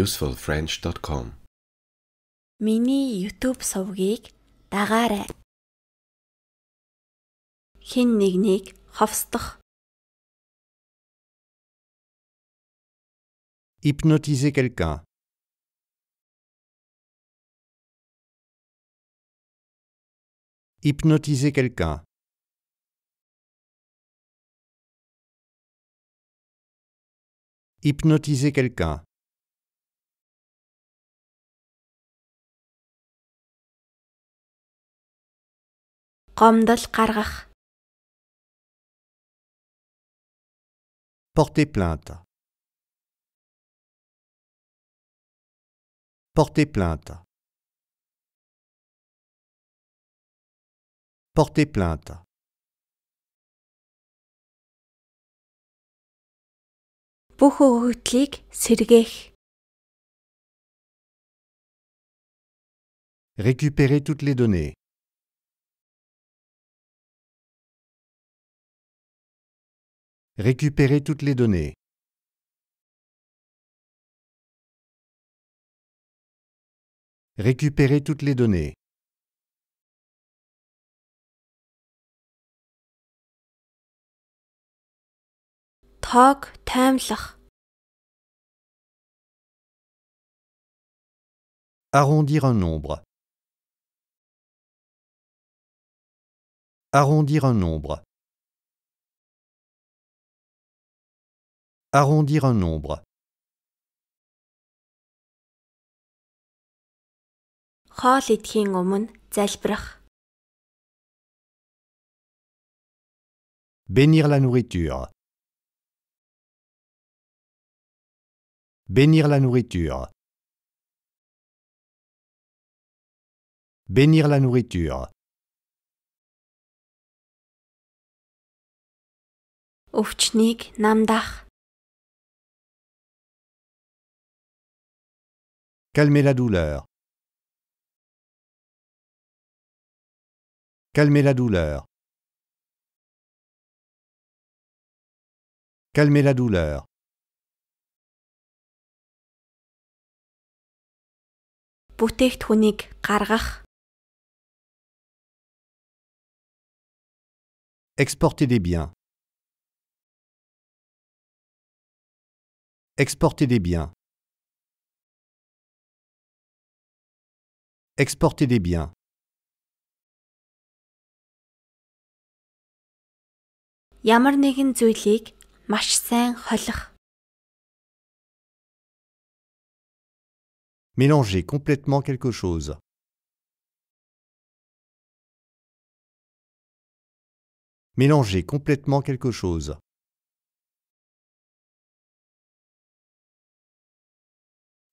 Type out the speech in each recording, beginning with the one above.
usefulfrench.com. Миний YouTube сувгийг дагаарай. Хин нэгнийг ховсдох. Hypnotiser quelqu'un. Hypnotiser quelqu'un. Hypnotiser quelqu'un. гомдол Porter plainte. Porter plainte. Porter plainte. Бүх Récupérer toutes les données. Récupérer toutes les données. Récupérer toutes les données. Talk Arrondir un nombre. Arrondir un nombre. Arrondir un nombre. Хоол Bénir la nourriture. Bénir la nourriture. Bénir la nourriture. namdach. Calmez la douleur. Calmez la douleur. Calmez la douleur. Exporter des biens. Exporter des biens. Exporter des biens. Ямар Mélanger complètement quelque chose. Mélanger complètement quelque chose.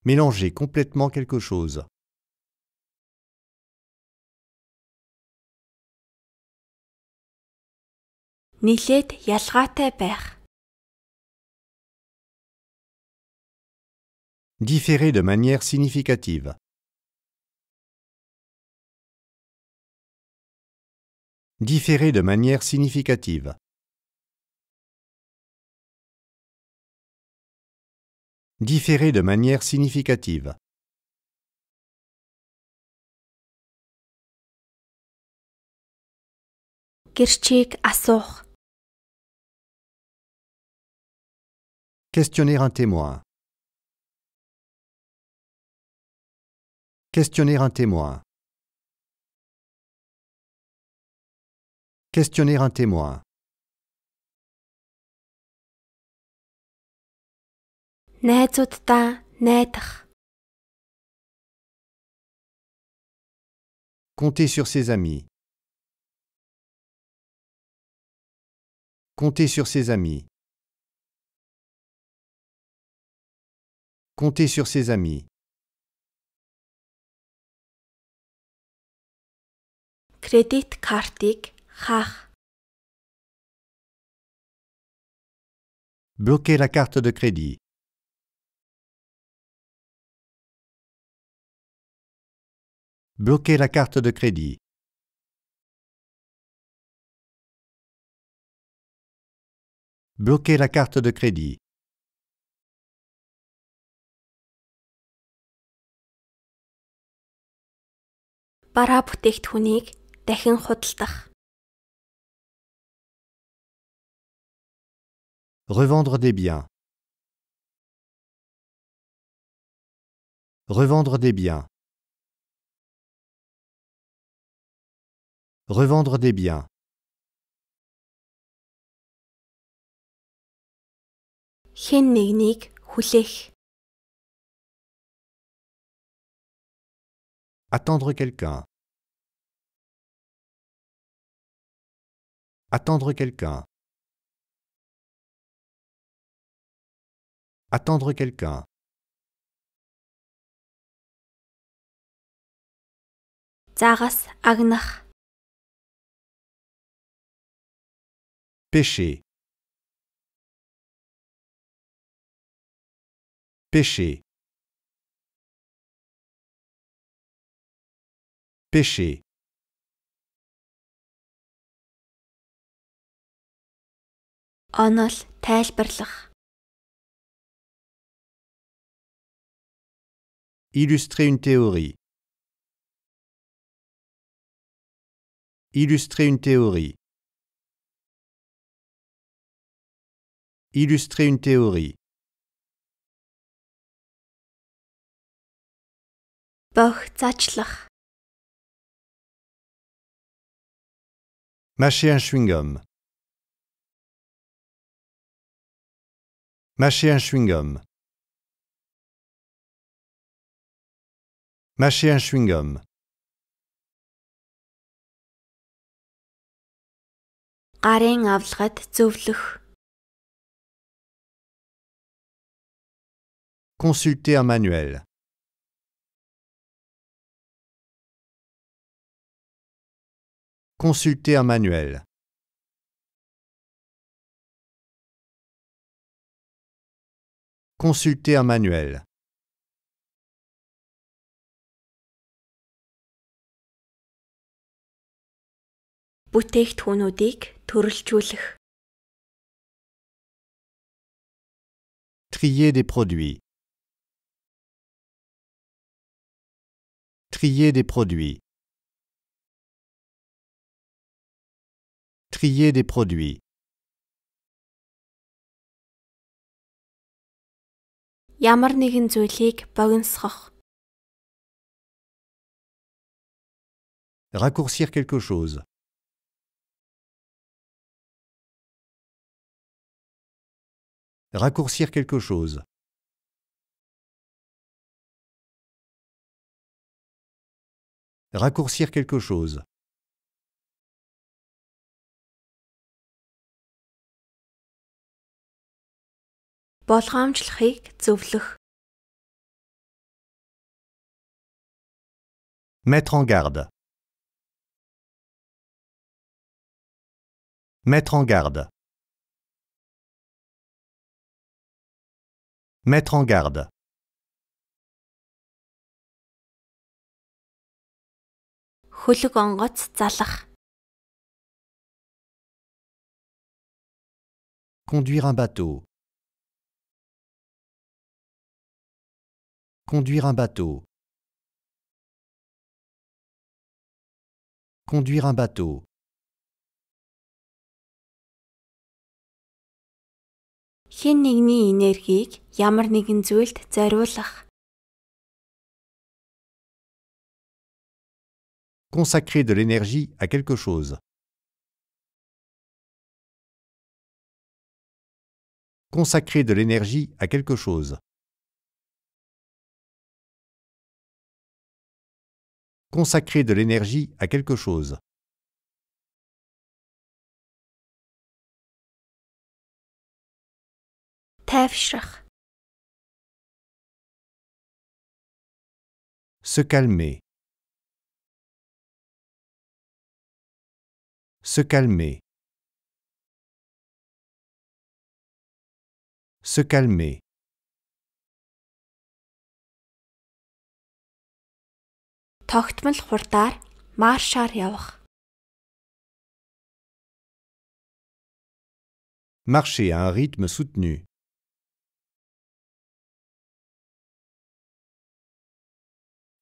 Mélanger complètement quelque chose. Différer de manière significative. Différer de manière significative. Différer de manière significative. Questionner un témoin. Questionner un témoin. Questionner un témoin. naître. Compter sur ses amis. Compter sur ses amis. Comptez sur ses amis. Crédit kartik Bloquer la carte de crédit. Bloquer la carte de crédit. Bloquer la carte de crédit. гараа бүтээгдэхүүнийг дахин худалдах. Revendre des biens. Revendre des biens. Revendre des biens. Хэн нэгнийг хүлээх. Attendre quelqu'un. Attendre quelqu'un. Attendre quelqu'un. Zaras Agnach. Pêcher. Péché. Péché. онол тайлбарлах Illustrer une théorie Illustrer une théorie Illustrer une théorie бох заачлах Mâcher un chewing-gum Mâcher un chewing-gum. Mâcher un chewing-gum. Consulter un manuel. Consulter un manuel. Consultez un manuel. Trier des produits. Trier des produits. Trier des produits. Raccourcir quelque chose. Raccourcir quelque chose. Raccourcir quelque chose. болгоомжлохыг зөвлөх. Mettre en garde. Mettre en garde. Mettre en garde. Хөлөг онгоц залах. Conduire un bateau. Conduire un bateau. Conduire un bateau. Хэн нэгний энергийг ямар нэгэн зүйлд зориулах. Consacrer de l'énergie à quelque chose. Consacrer de l'énergie à quelque chose. consacrer de l'énergie à quelque chose. Se calmer. Se calmer. Se calmer. Marcher à un rythme soutenu.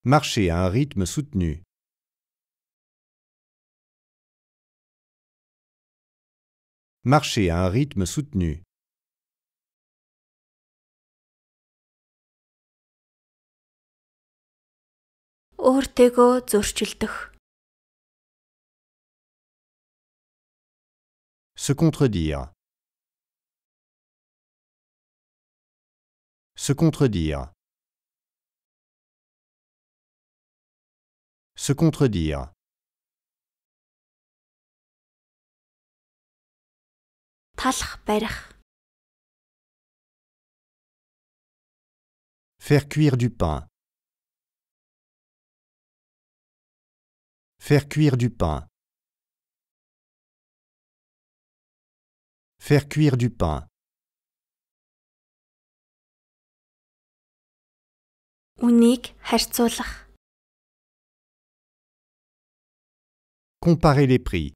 Marcher à un rythme soutenu. Marcher à un rythme soutenu. Se contredire. Se contredire. Se contredire. Faire cuire du pain. Faire cuire du pain. Faire cuire du pain. Comparer les prix.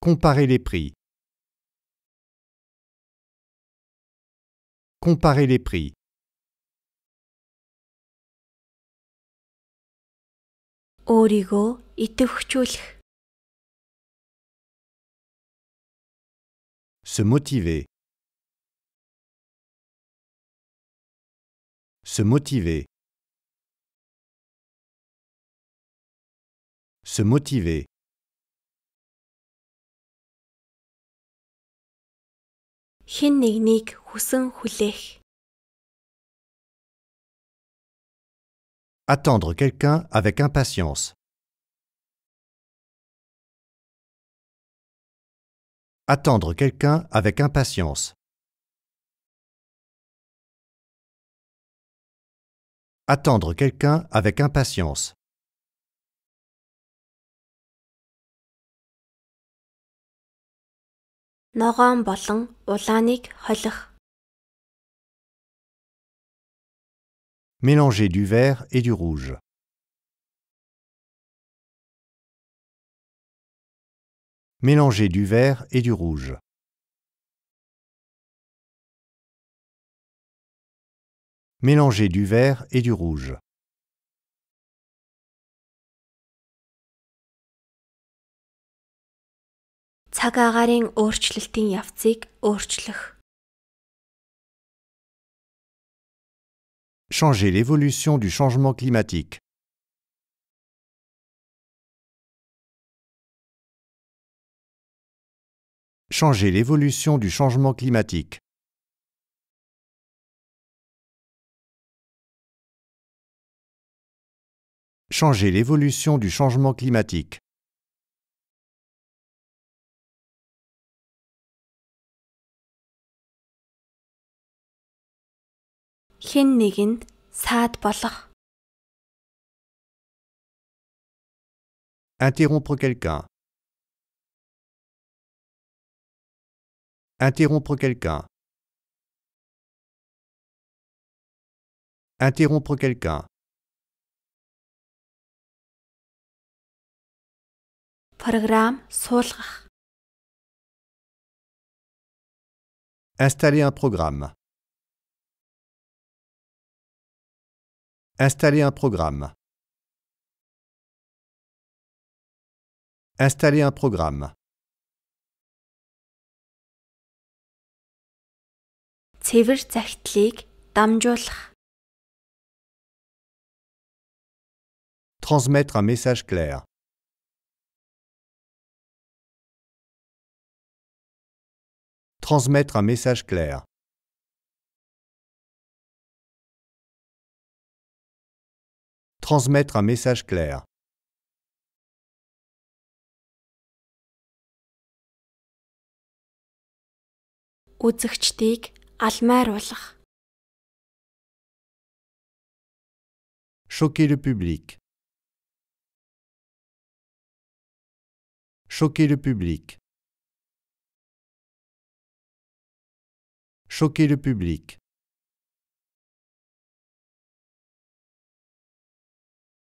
Comparer les prix. Comparer les prix. өөрийгөө идэвхжүүлэх Se motiver. Se motiver. Se motiver. Хин нэгнийг хүсэн хүлээх. Attendre quelqu'un avec impatience. Attendre quelqu'un avec impatience. Attendre quelqu'un avec impatience. Mélanger du vert et du rouge. Mélanger du vert et du rouge. Mélanger du vert et du rouge. Changer l'évolution du changement climatique. Changer l'évolution du changement climatique. Changer l'évolution du changement climatique. Interrompre quelqu'un. Interrompre quelqu'un. Interrompre quelqu'un. Programme Installer un programme. Installer un programme. Installer un programme. Transmettre un message clair. Transmettre un message clair. transmettre un message clair. Choquer le public. Choquer le public. Choquer le public.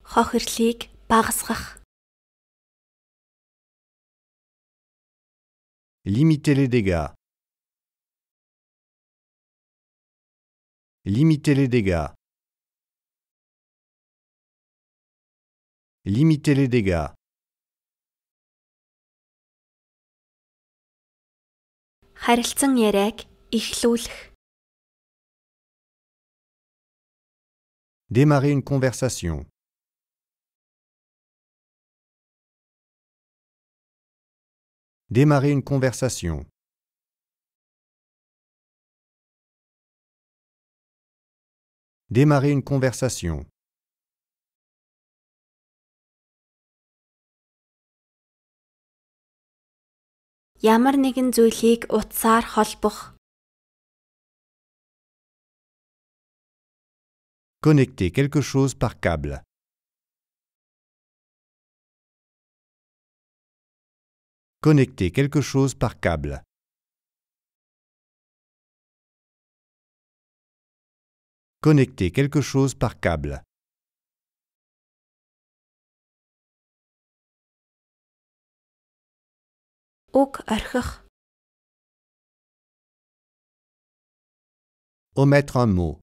хохирлыг багасгах. Limiter les dégâts. Limiter les dégâts. Limiter les dégâts. Харилцан яриаг эхлүүлэх. Démarrer une conversation. Démarrer une conversation. Démarrer une conversation. Connecter quelque chose par câble. Connecter quelque chose par câble. Connecter quelque chose par câble. Omettre un mot.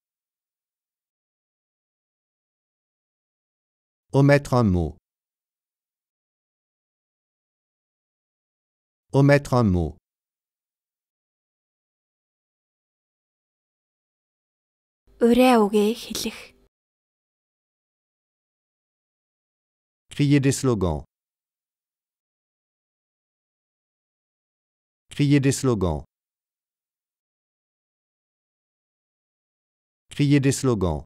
Omettre un mot. omettre un mot. Crier des slogans. Crier des slogans. Crier des slogans.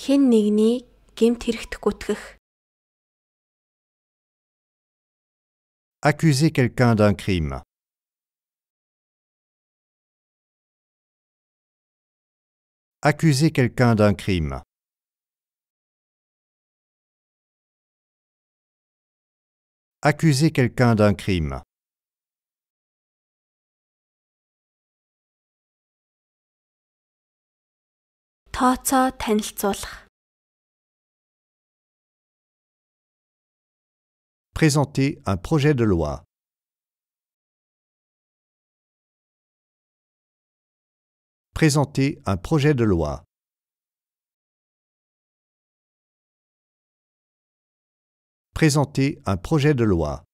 Хэн нэгний гэмт хэрэгт гүтгэх. Accuser quelqu'un d'un crime. Accuser quelqu'un d'un crime. Accuser quelqu'un d'un crime. Présenter un projet de loi. Présenter un projet de loi. Présenter un projet de loi.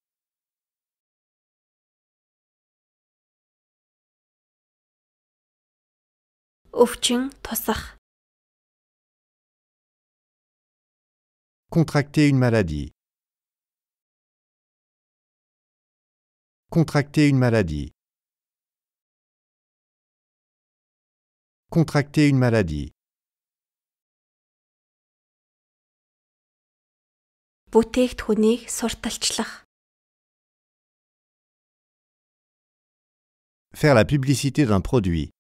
Contracter une maladie. Contracter une maladie. Contracter une maladie. Faire la publicité d'un produit.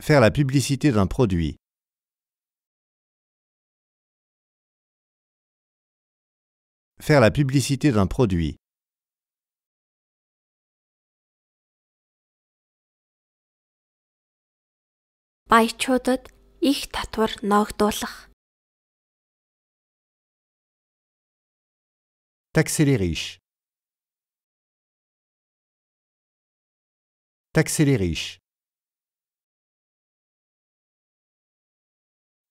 Faire la publicité d'un produit. Faire la publicité d'un produit. Taxer les riches. Taxer les riches.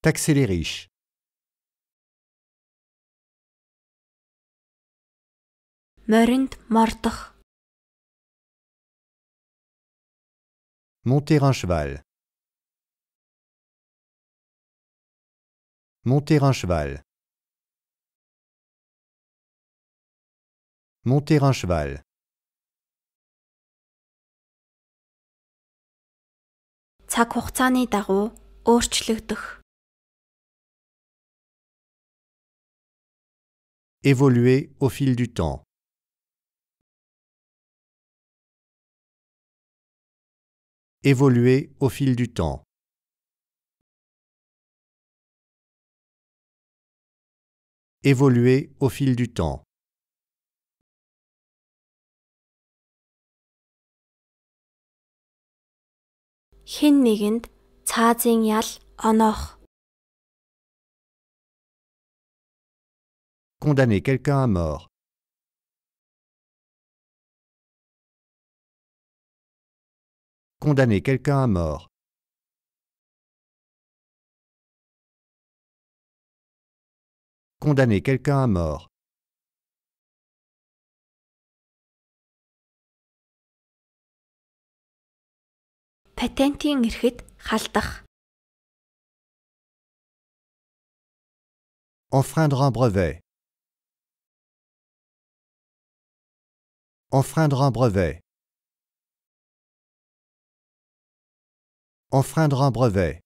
Taxer les riches. Monter un cheval. Monter un cheval. Monter un cheval. Цаг хугацааны Évoluer au fil du temps. Évoluer au fil du temps. Évoluer au fil du temps. Condamner quelqu'un à mort. condamner quelqu'un à mort Condamner quelqu'un à mort. Enfreindre un brevet. Enfreindre un brevet. Enfreindre un brevet.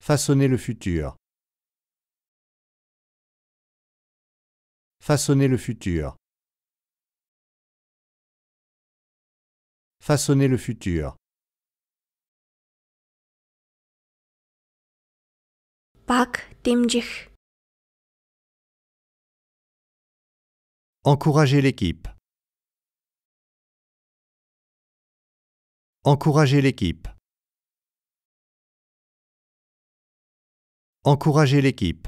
Façonner le futur. Façonner le futur. Façonner le futur. Encourager l'équipe. Encourager l'équipe. Encourager l'équipe.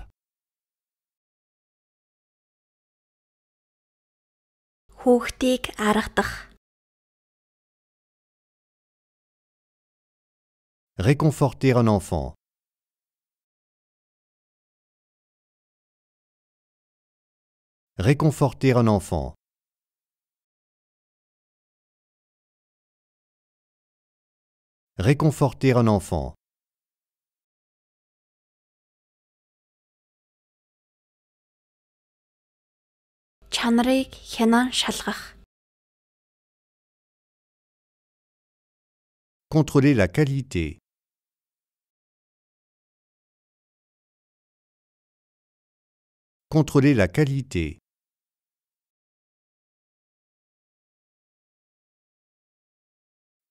Réconforter un enfant. Réconforter un enfant. Réconforter un enfant. Chanrik Chena Contrôler la qualité. Contrôler la qualité.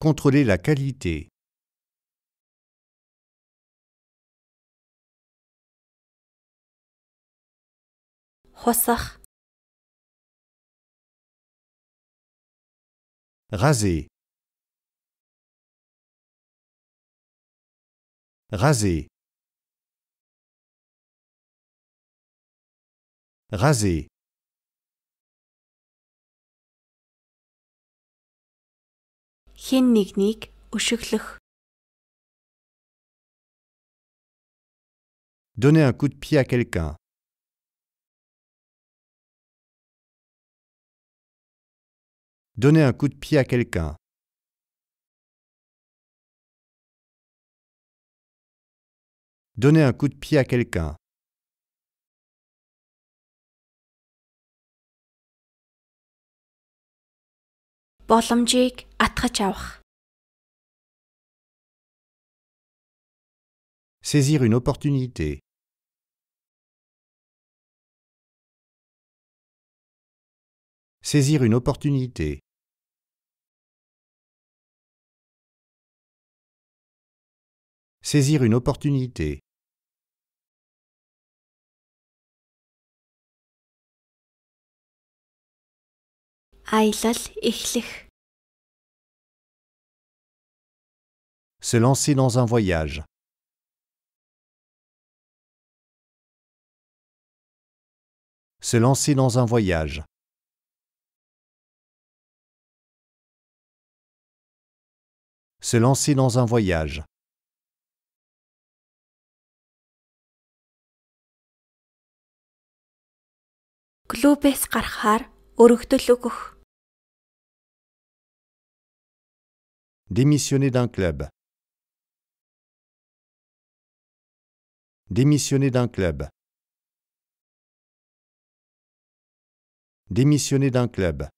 Contrôler la qualité. Rasé. Raser. Raser. Donnez un coup de pied à quelqu'un. Donnez un coup de pied à quelqu'un. Donnez un coup de pied à quelqu'un. боломжийг атгаж авах. Saisir une opportunité. Saisir une opportunité. Saisir une opportunité. Аялал эхлэх. Se lancer dans un voyage. Se lancer dans un voyage. Se lancer dans un voyage. Клубээс гарахаар өргөдөл өгөх. Démissionner d'un club. Démissionner d'un club. Démissionner d'un club.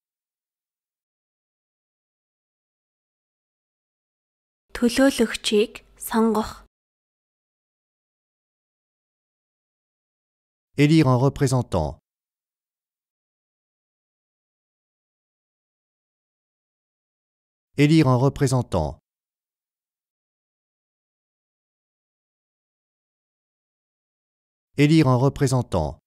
Élire un représentant. élire un représentant. Élire un représentant.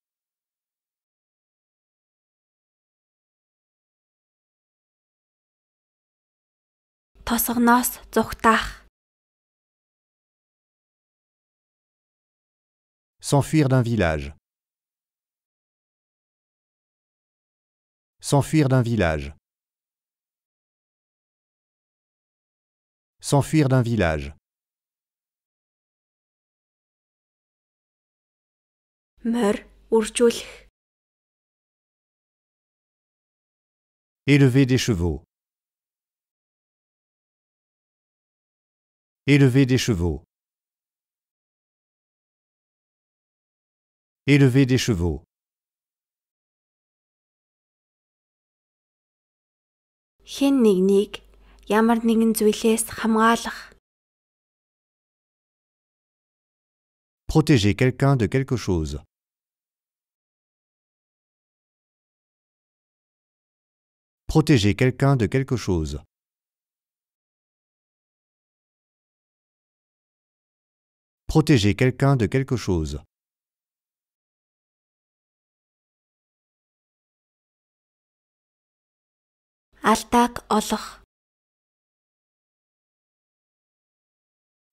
S'enfuir d'un village. S'enfuir d'un village. s'enfuir d'un village. Meur, Élever des chevaux. Élever des chevaux. Élever des chevaux. Protéger quelqu'un de quelque chose. Protéger quelqu'un de quelque chose. Protéger quelqu'un de quelque chose.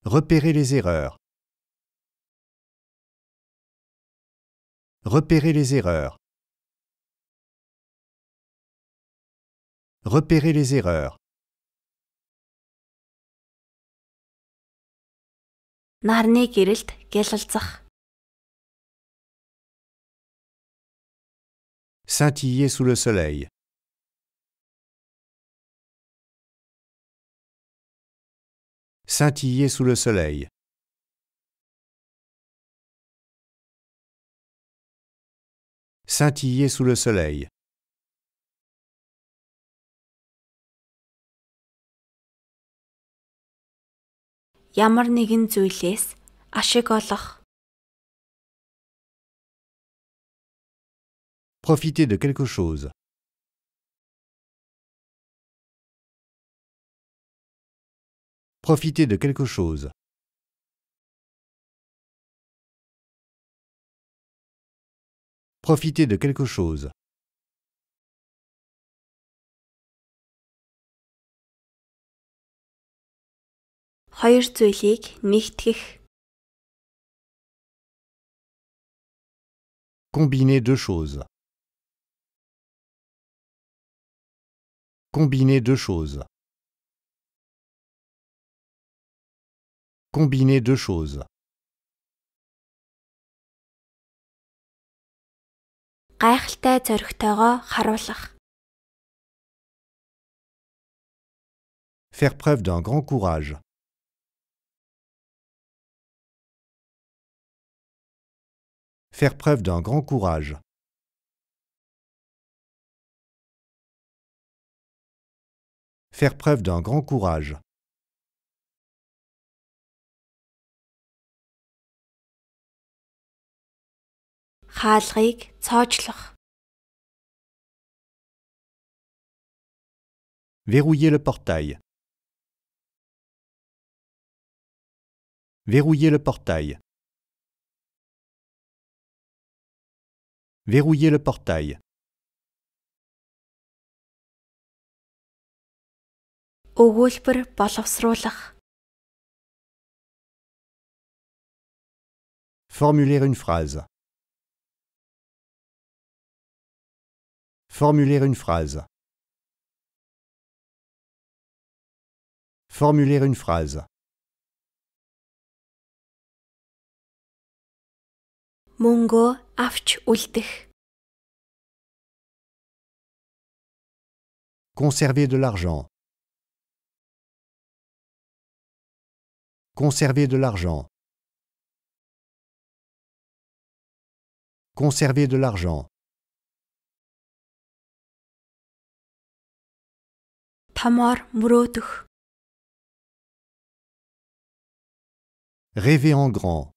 Repérer les erreurs. Repérer les erreurs. Repérer les erreurs. Нарны Scintiller sous le soleil. scintiller sous le soleil. Scintiller sous le soleil. Ямар Profiter de quelque chose. profiter de quelque chose. Profiter de quelque chose. Combiner deux choses. Combiner deux choses. combiner deux choses. Faire preuve d'un grand courage. Faire preuve d'un grand courage. Faire preuve d'un grand courage. хаалгыг цоочлох. Verrouiller le portail. Verrouiller le portail. Verrouiller le portail. өгүүлбэр боловсруулах. Formuler une phrase. Formuler une phrase. Formuler une phrase. Conserver de l'argent. Conserver de l'argent. Conserver de l'argent. Tamar Rêver en grand.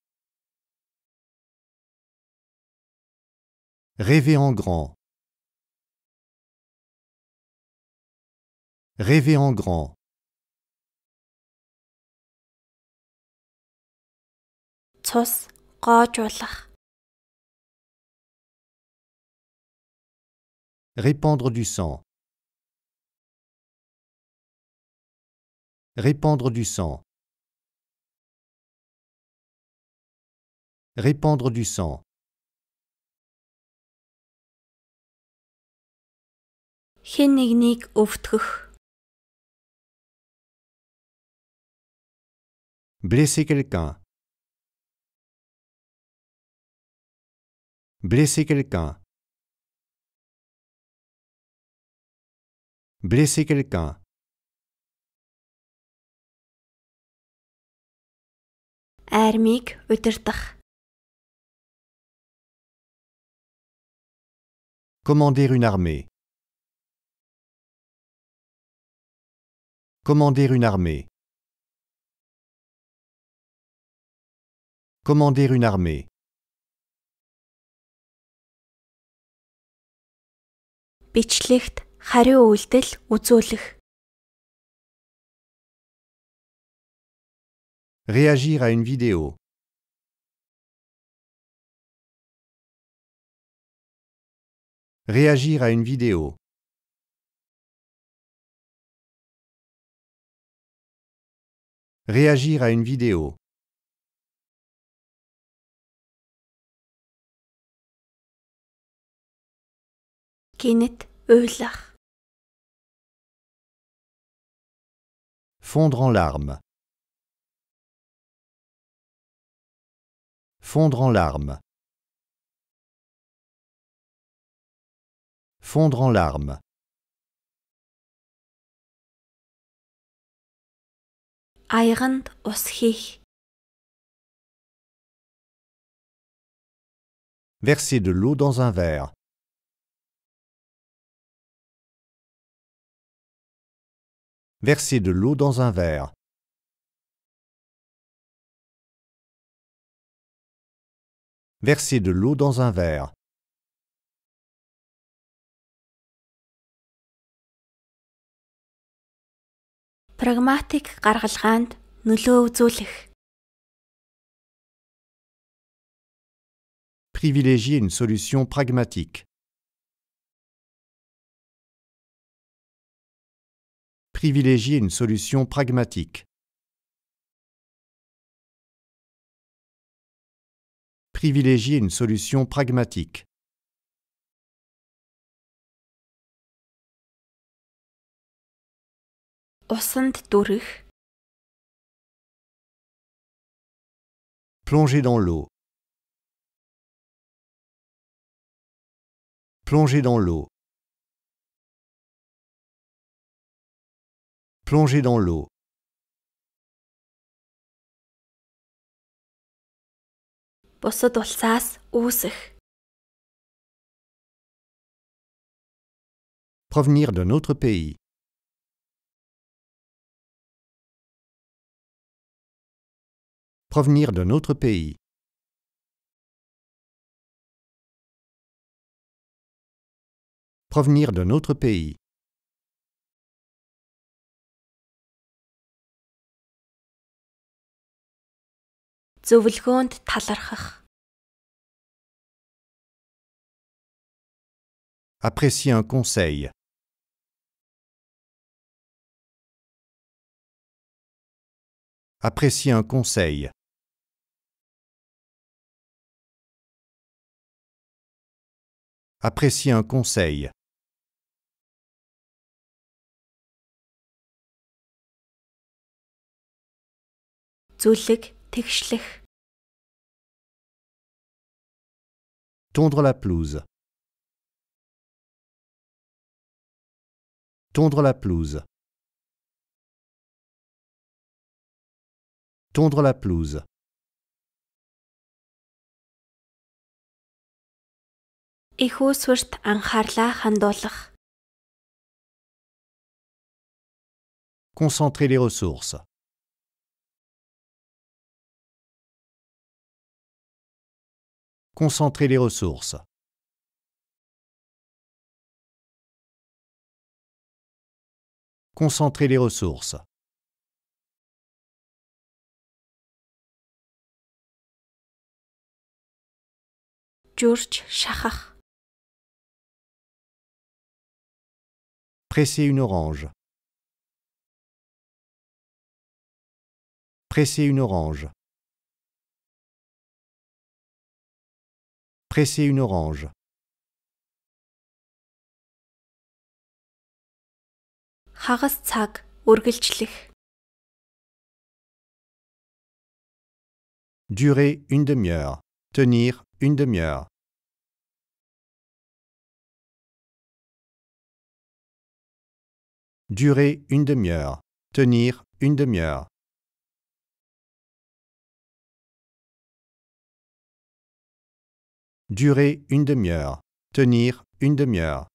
Rêver en grand. Rêver en grand. Répandre du sang. Répandre du sang. Répandre du sang. Blesser quelqu'un. Blesser quelqu'un. Blesser quelqu'un. армийг удирдах. Commander une armée. Commander une armée. Commander une armée. бичлэгт хариу үйлдэл үзүүлэх Réagir à une vidéo. Réagir à une vidéo. Réagir à une vidéo. Fondre en larmes. Fondre en larmes. Fondre en larmes. Versez Verser de l'eau dans un verre. Verser de l'eau dans un verre. Verser de l'eau dans un verre. Privilégier une solution pragmatique. Privilégier une solution pragmatique. Privilégier une solution pragmatique. Plonger dans l'eau. Plonger dans l'eau. Plonger dans l'eau. Provenir d'un autre pays. Provenir d'un autre pays. Provenir d'un autre pays. Apprécie un conseil. Apprécie un conseil. Apprécier un conseil. Tondre la pelouse. Tondre la pelouse. Tondre la pelouse. Concentrez Concentrer les ressources. Concentrez les ressources. Concentrez les ressources. George Presser une orange. Presser une orange. Presser une orange. Хагас Durer une demi-heure. Tenir une demi-heure. Durer une demi-heure. Tenir une demi-heure. durer une demi-heure, tenir une demi-heure.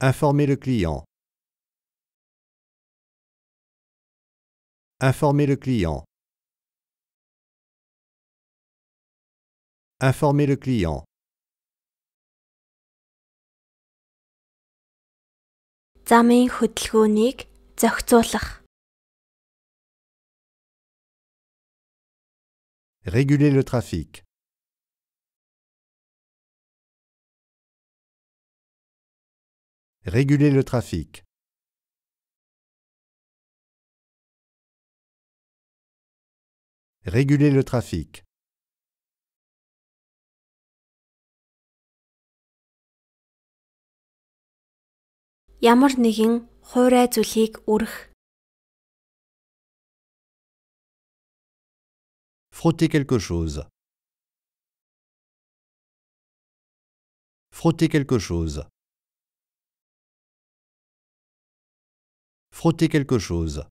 Informer le client. Informer le client. Informer le client. замын Réguler le trafic. Réguler le trafic. Réguler le trafic. ямар Frotter quelque chose. Frotter quelque chose. Frotter quelque chose.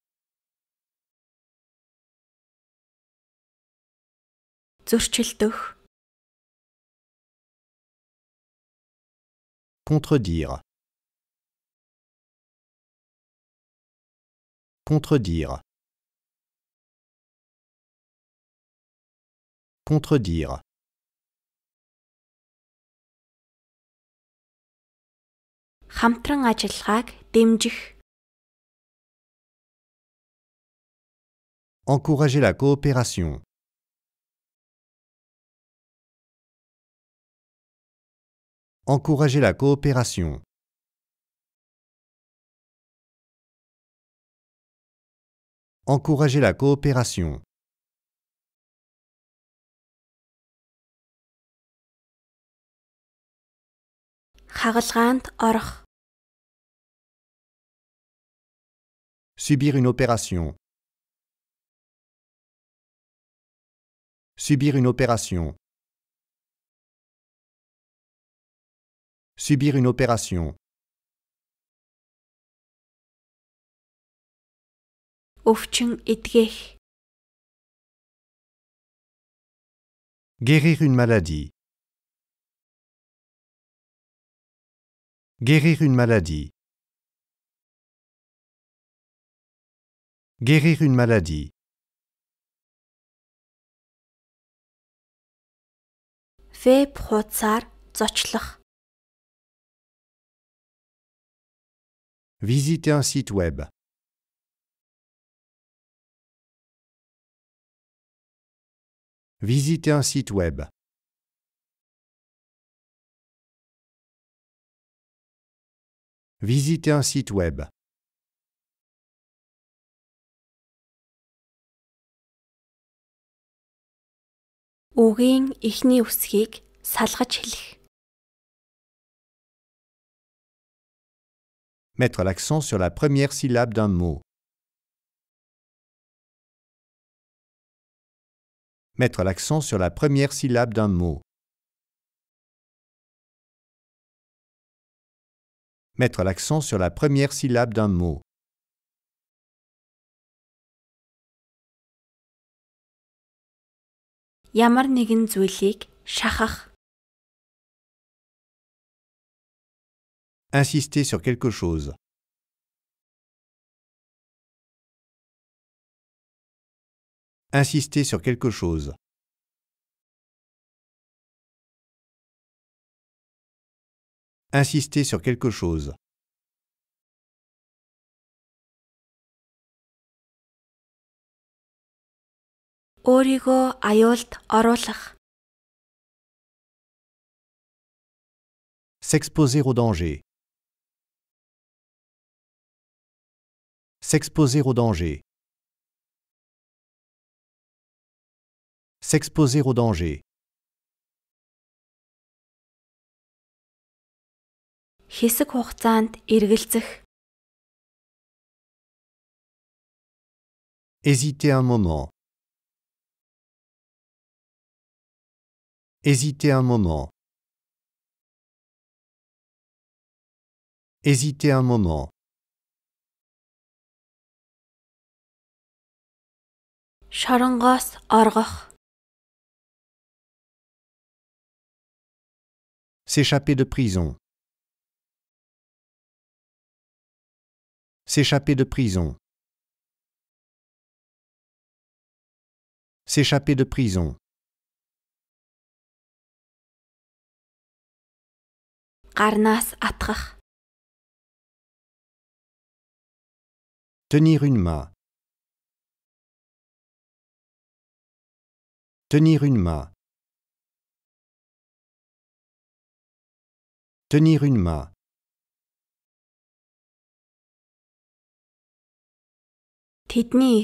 Contredire. contredire contredire хамтран encourager la coopération encourager la coopération Encourager la coopération. Subir une opération. Subir une opération. Subir une opération. өвчин Guérir une maladie. Guérir une maladie. Guérir une maladie. Visiter un site web. Visiter un site web. Visiter un site web. Mettre l'accent sur la première syllabe d'un mot. Mettre l'accent sur la première syllabe d'un mot. Mettre l'accent sur la première syllabe d'un mot. Insister sur quelque chose. insister sur quelque chose. Insister sur quelque chose. Origo S'exposer au danger. S'exposer au danger. Exposer au danger. Хэсэг Hésiter un moment. Hésiter un moment. Hésiter un moment. S'échapper de prison. S'échapper de prison. S'échapper de prison. Arnas atrach. Tenir une main. Tenir une main. Tenir une main. Тэдний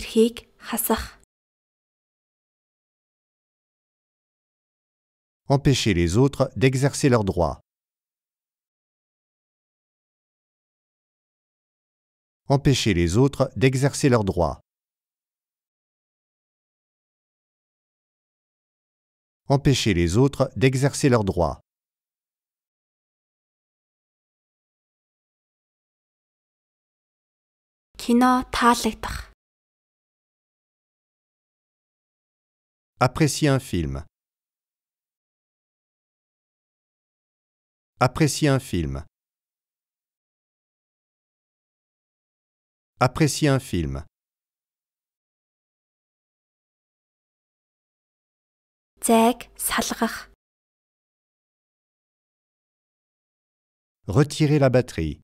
Empêcher les autres d'exercer leurs droits. Empêcher les autres d'exercer leurs droits. Empêcher les autres d'exercer leurs droits. appréciez Apprécier un film. Apprécier un film. Apprécier un film. Retirez Retirer la batterie.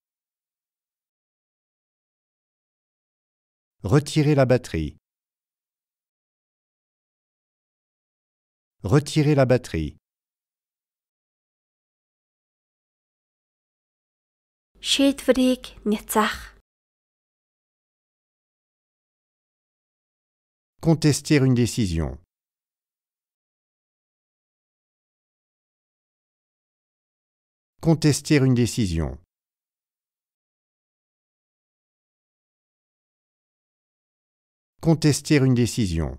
Retirer la batterie. Retirer la batterie. Contester une décision. Contester une décision. contester une décision.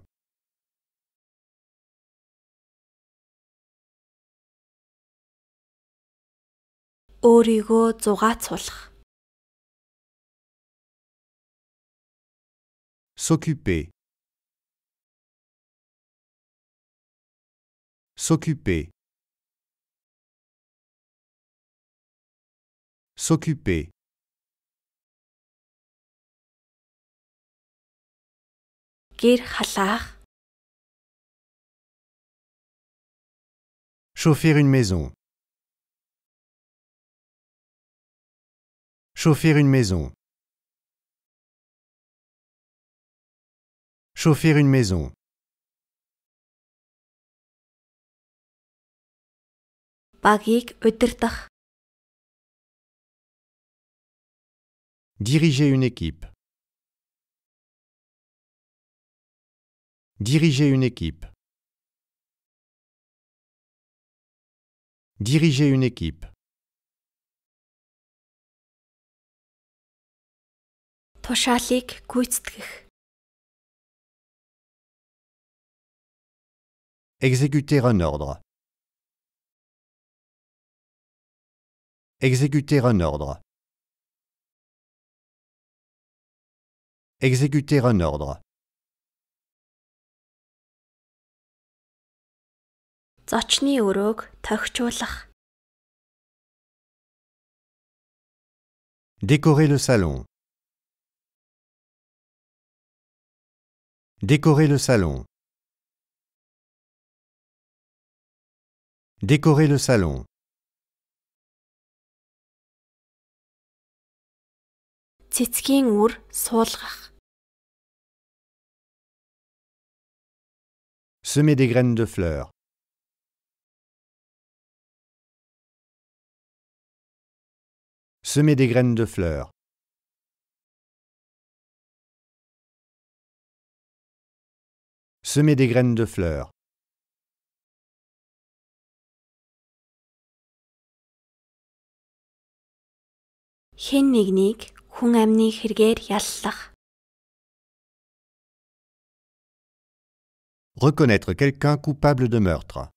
S'occuper. S'occuper. S'occuper. Chauffer une maison. Chauffer une maison. Chauffer une maison. Diriger une équipe. Diriger une équipe. Diriger une équipe. Exécuter un ordre. Exécuter un ordre. Exécuter un ordre. Décorer le salon. Décorer le salon. Décorer le salon. Semez Semer des graines de fleurs. Semer des graines de fleurs. Semer des graines de fleurs. Reconnaître quelqu'un coupable de meurtre.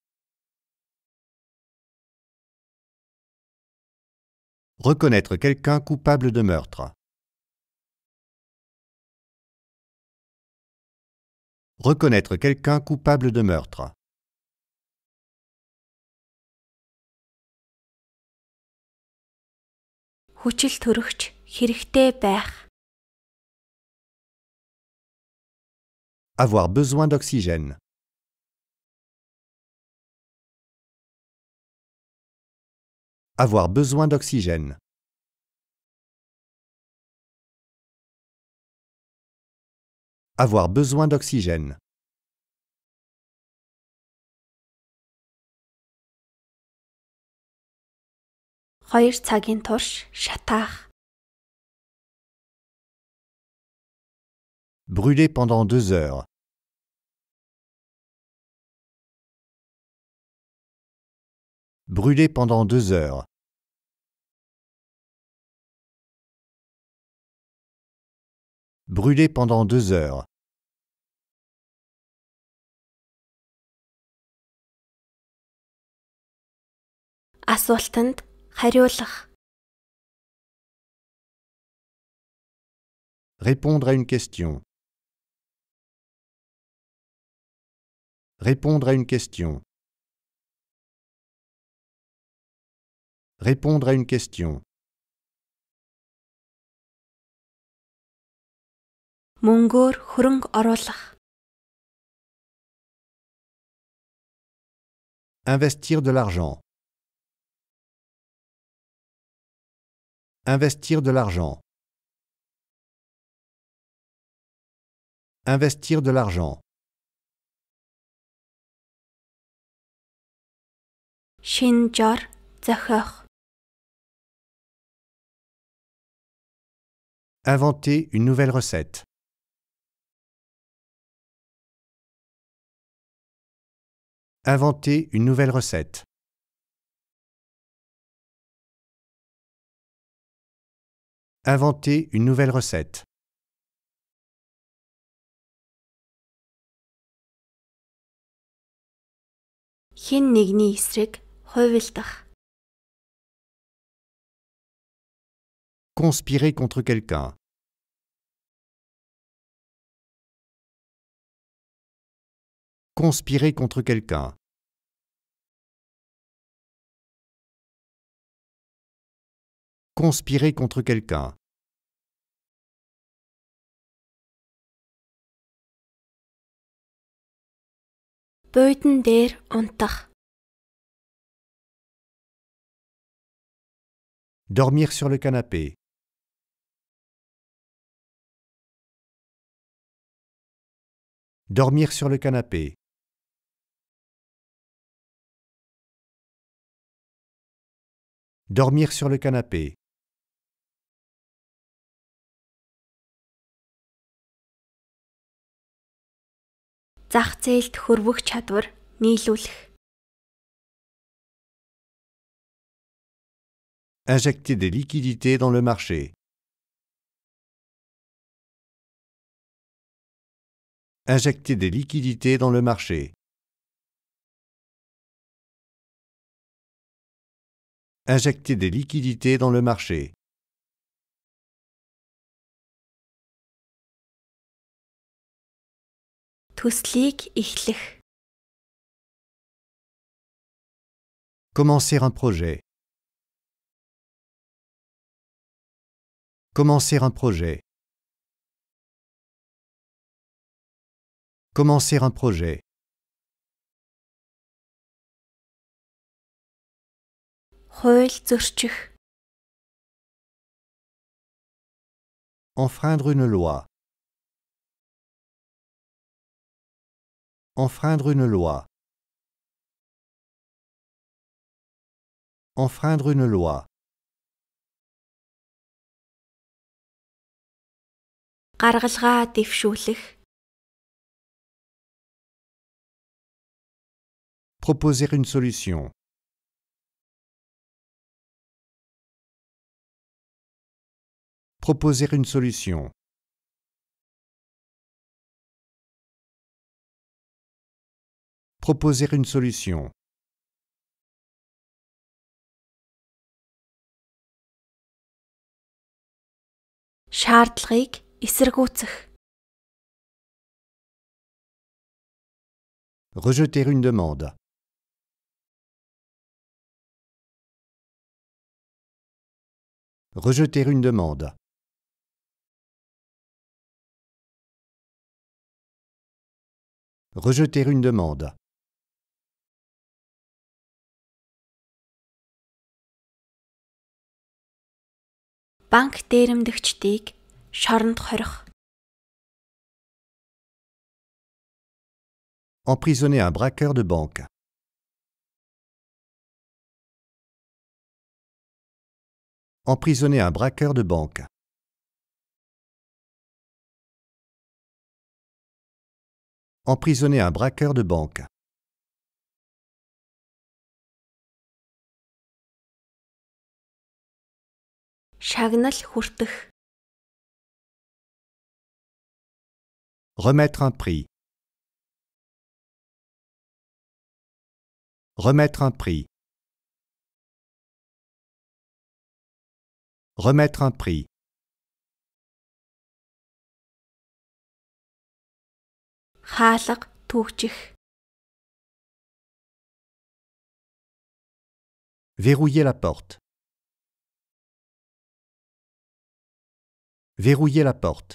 Reconnaître quelqu'un coupable de meurtre. Reconnaître quelqu'un coupable de meurtre. Avoir besoin d'oxygène. Avoir besoin d'oxygène. Avoir besoin d'oxygène. Хоёр Brûler pendant deux heures. Brûler pendant deux heures. brûlé pendant deux heures. Répondre à une question. Répondre à une question. Répondre à une question. Investir de l'argent. Investir de l'argent. Investir de l'argent. Shinjar Inventer une nouvelle recette. Inventer une nouvelle recette. Inventer une nouvelle recette. Conspirer contre quelqu'un. conspirer contre quelqu'un. Conspirer contre quelqu'un. Böden der Dormir sur le canapé. Dormir sur le canapé. Dormir sur le canapé. Injecter des liquidités dans le marché. Injecter des liquidités dans le marché. injecter des liquidités dans le marché. Commencer un projet. Commencer un projet. Commencer un projet. Enfreindre une loi Enfreindre une loi Enfreindre une loi Proposer une solution proposer une solution. Proposer une solution. шаардлагыг Rejeter une demande. Rejeter une demande. Rejeter une demande. Emprisonner un braqueur de banque. Emprisonner un braqueur de banque. emprisonner un braqueur de banque. Remettre un prix. Remettre un prix. Remettre un prix. хаалга Verrouiller la porte. Verrouiller la porte.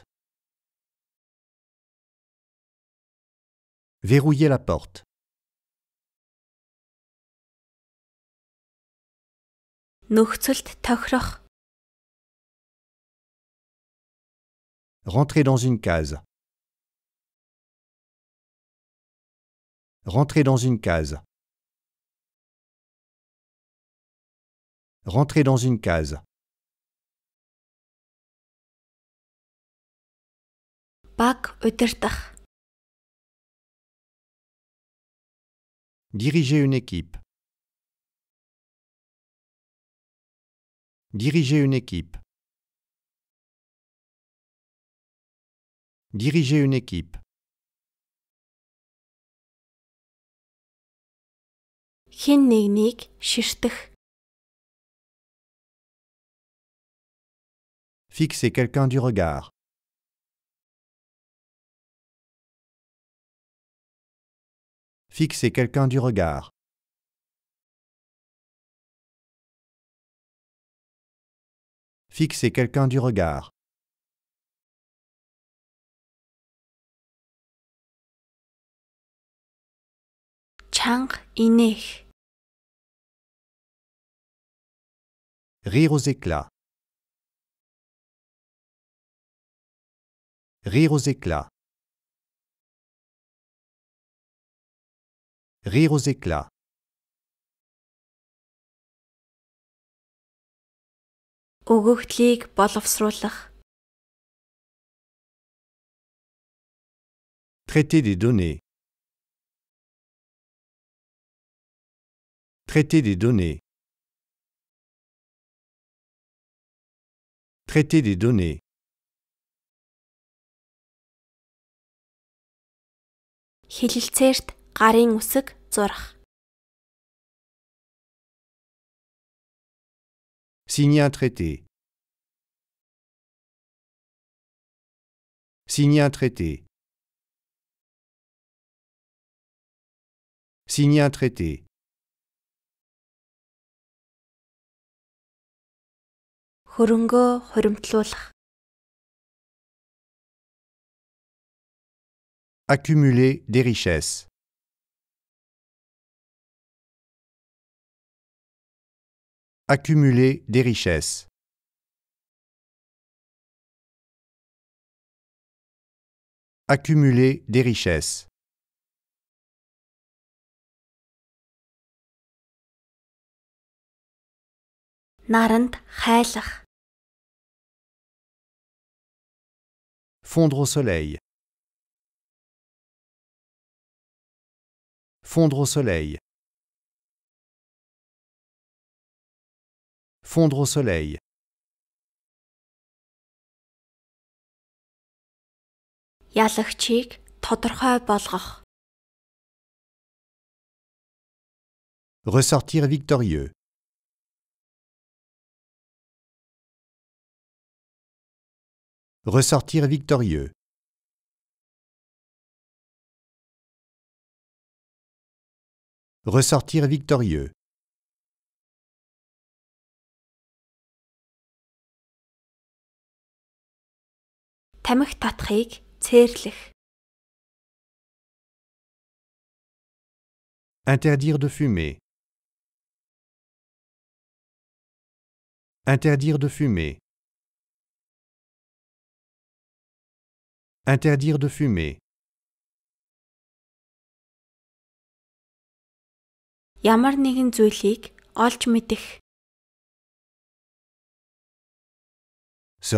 Verrouiller la porte. Нөхцөлд тохирох. Rentrer dans une case. Rentrer dans une case. Rentrer dans une case. Pak Utertach. Diriger une équipe. Diriger une équipe. Diriger une équipe. Fixer quelqu'un du regard. Fixer quelqu'un du regard. Fixer quelqu'un du regard. Rire aux éclats. Rire aux éclats. Rire aux éclats. өгөгдлийг боловсруулах Traiter des données Traiter des données Traité des données. Хилэлцээрт гарын үсэг зурах. Signer un traité. Signer un traité. Signer un traité. хөрөнгөө хуримтлуулах Accumuler des richesses. Accumuler des richesses. Accumuler des richesses. Наранд хайлах Fondre au soleil. Fondre au soleil. Fondre au soleil. Ялагчийг Ressortir victorieux. Ressortir victorieux. Ressortir victorieux. Interdire de fumer. Interdire de fumer. Interdire de fumer. Se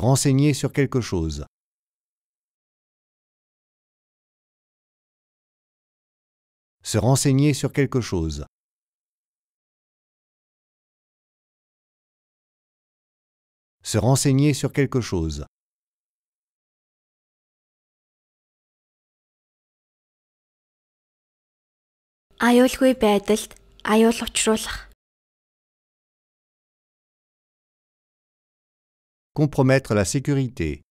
renseigner sur quelque chose. Se renseigner sur quelque chose. Se renseigner sur quelque chose. Compromettre la sécurité.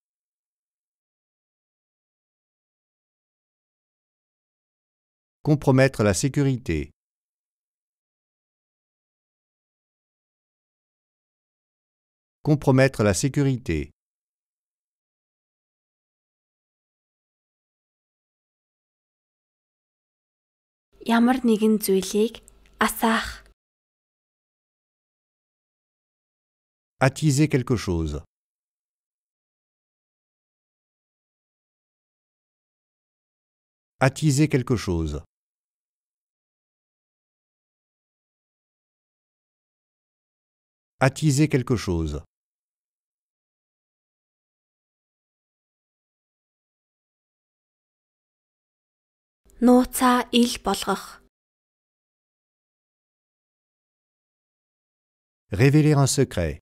Compromettre la sécurité. Compromettre la sécurité. ямар Attiser quelque chose. Attiser quelque chose. Attiser quelque chose. Révéler un secret.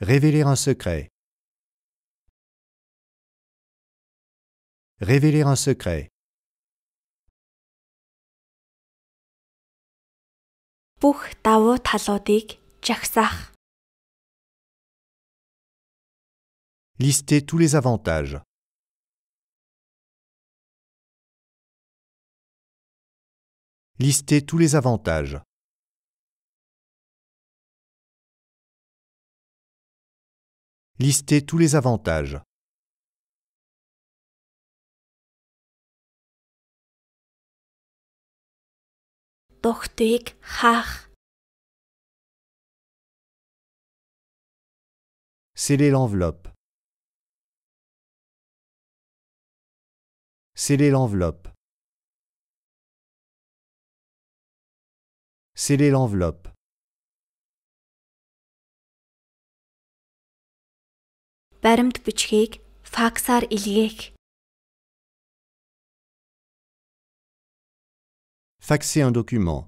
Révéler un secret. Révéler un secret. Бүх Lister tous les avantages. Listez tous les avantages. Listez tous les avantages. l'enveloppe. Scellez l'enveloppe. sceller l'enveloppe. Faxer un document.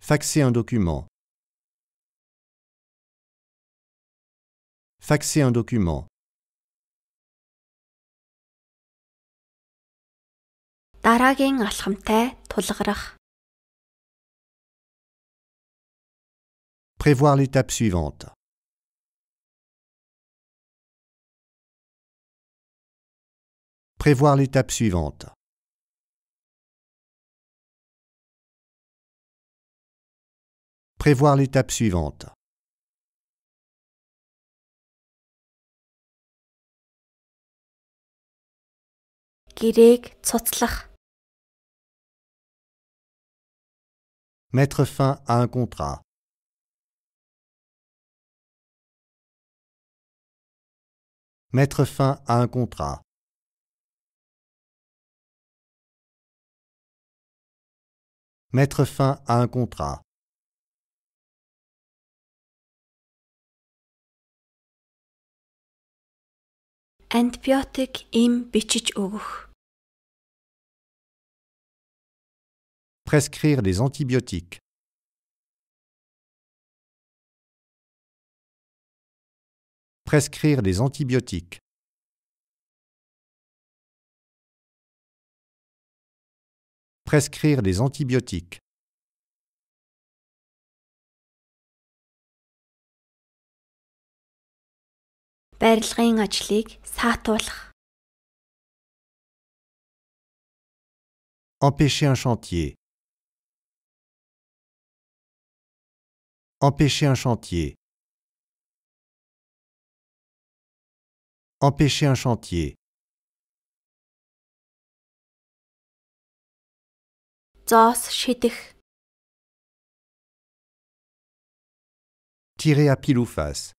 Faxer un document. Faxer un document. Prévoir l'étape suivante. Prévoir l'étape suivante. Prévoir l'étape suivante. Mettre fin à un contrat. Mettre fin à un contrat. Mettre fin à un contrat. im prescrire des antibiotiques, prescrire des antibiotiques, prescrire des antibiotiques, Empêcher un chantier. Empêcher un chantier. Empêcher un chantier. зоос Tirer à pile ou face.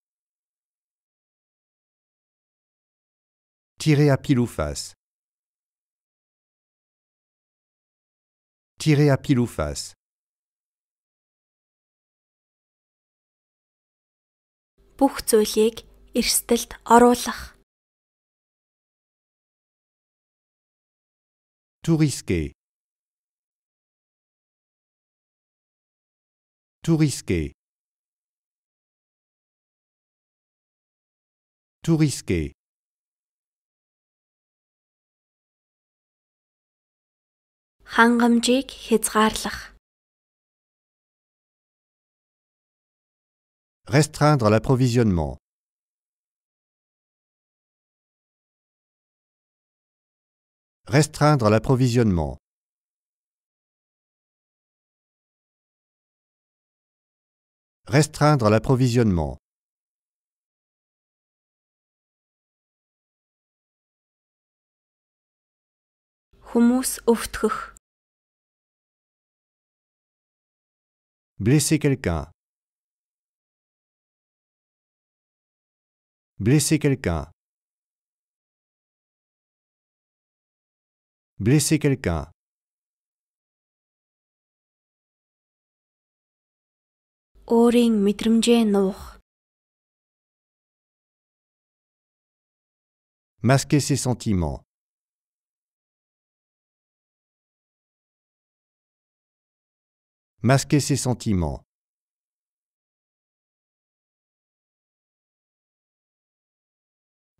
Tirer à pile ou face. Tirer à pile ou face. бүх зүйлийг эрсдэлд оруулах. Tout risquer. Tout risquer. Tout risquer. хангамжийг хязгаарлах Restreindre l'approvisionnement. Restreindre l'approvisionnement. Restreindre l'approvisionnement. Blesser quelqu'un. Blesser quelqu'un. Blesser quelqu'un. Masquer ses sentiments. Masquer ses sentiments.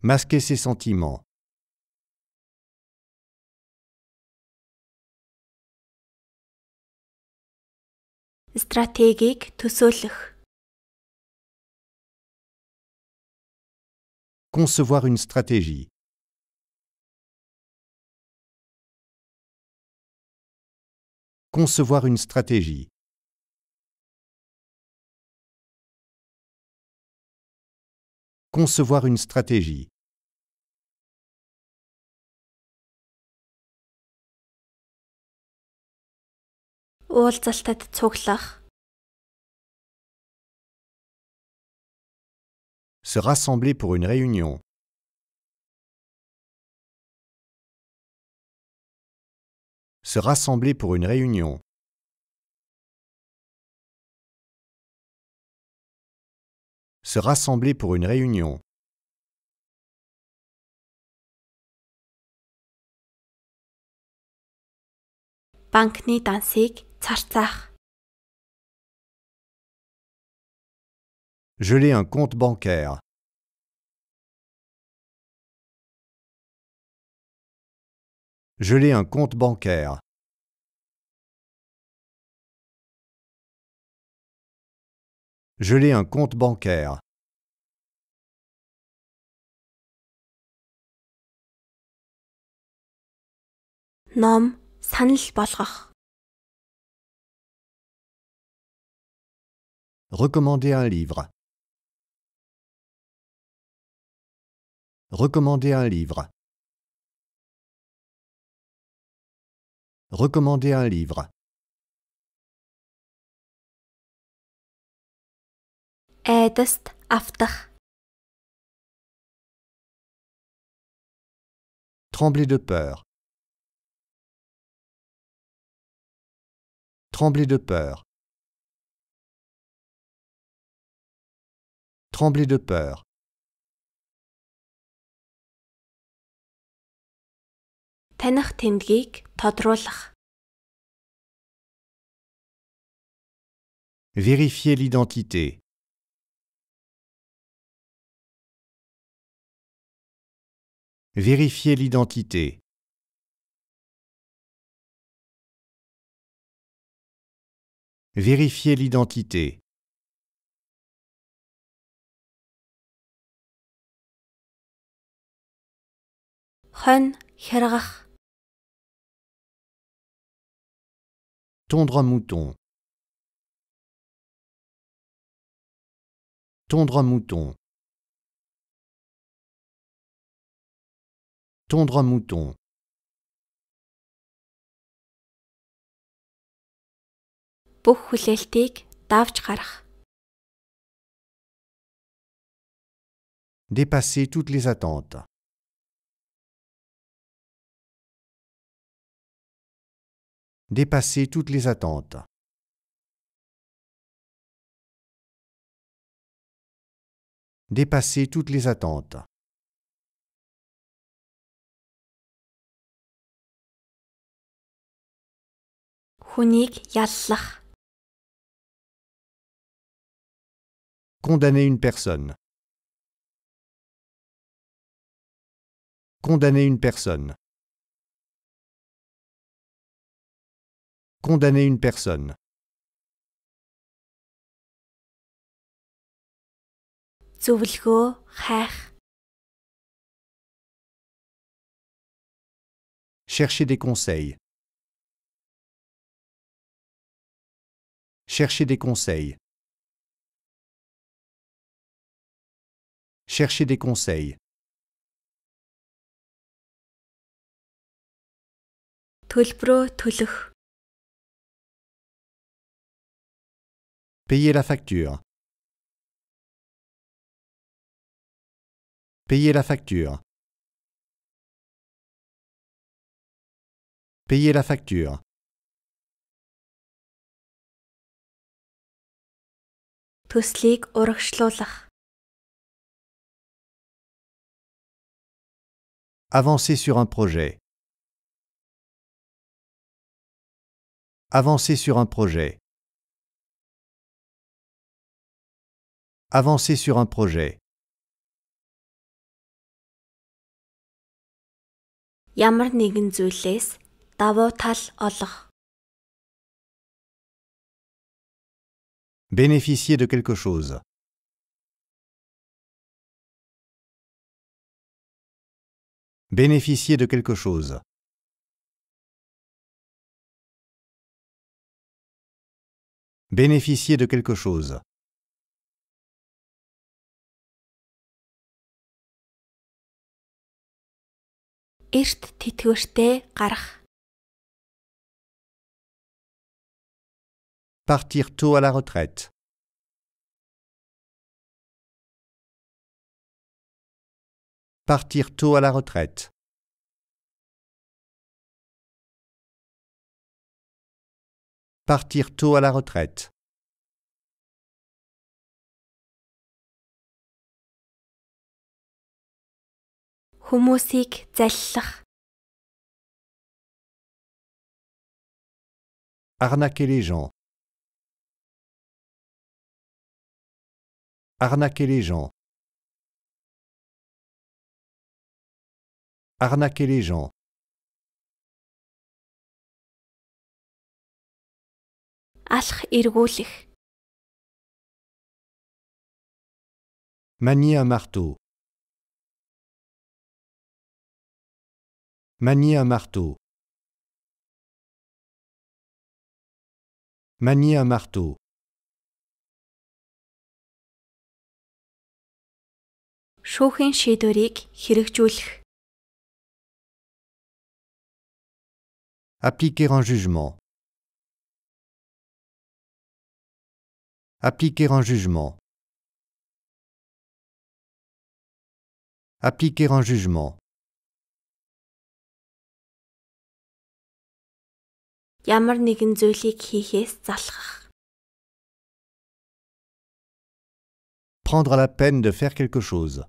masquer ses sentiments. Concevoir une stratégie. Concevoir une stratégie. concevoir une stratégie. Se rassembler pour une réunion. Se rassembler pour une réunion. se rassembler pour une réunion. банкны дансыг Je l'ai un compte bancaire. Je l'ai un compte bancaire. Je l'ai un compte bancaire. Recommandez Recommander un livre. Recommander un livre. Recommander un livre. Tremblez Trembler de peur. Trembler de peur. Trembler de peur. Таних тэмдгийг тодруулах. Vérifier l'identité. Vérifier l'identité. Vérifier l'identité. Tondre un mouton. Tondre un mouton. Tondre un mouton. Dépasser toutes les attentes. Dépasser toutes les attentes. Dépasser toutes les attentes. Condamner une personne. Condamner une personne. Condamner une personne. chercher des conseils Chercher des conseils. Cherchez des conseils. Payez Payer la facture. Payer la facture. Payer la facture. төслийг урагшлуулах. Avancer sur un projet. Avancer sur un projet. Avancer sur un projet. Ямар нэгэн зүйлээс давуу тал олох. Bénéficier de quelque chose. Bénéficier de quelque chose. Bénéficier de quelque chose. Partir tôt à la retraite. Partir tôt à la retraite. Partir tôt à la retraite. Humusik Arnaquer les gens. Arnaquer les gens. Arnaquer les gens. Asch Manier un marteau. Manier un marteau. Manier un marteau. Appliquer un jugement. Appliquer un jugement. Appliquer un jugement. Prendre la peine de faire quelque chose.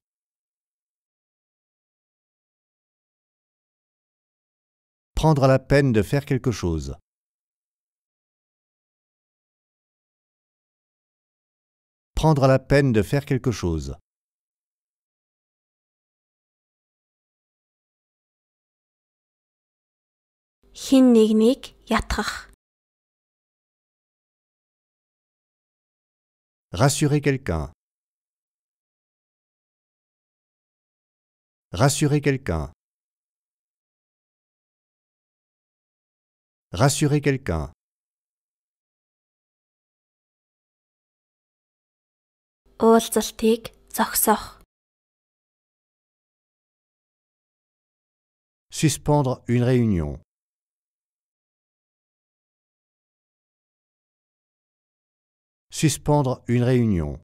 prendre la peine de faire quelque chose. Prendre la peine de faire quelque chose. Rassurer quelqu'un. Rassurer quelqu'un. Rassurer quelqu'un. Suspendre une réunion. Suspendre une réunion.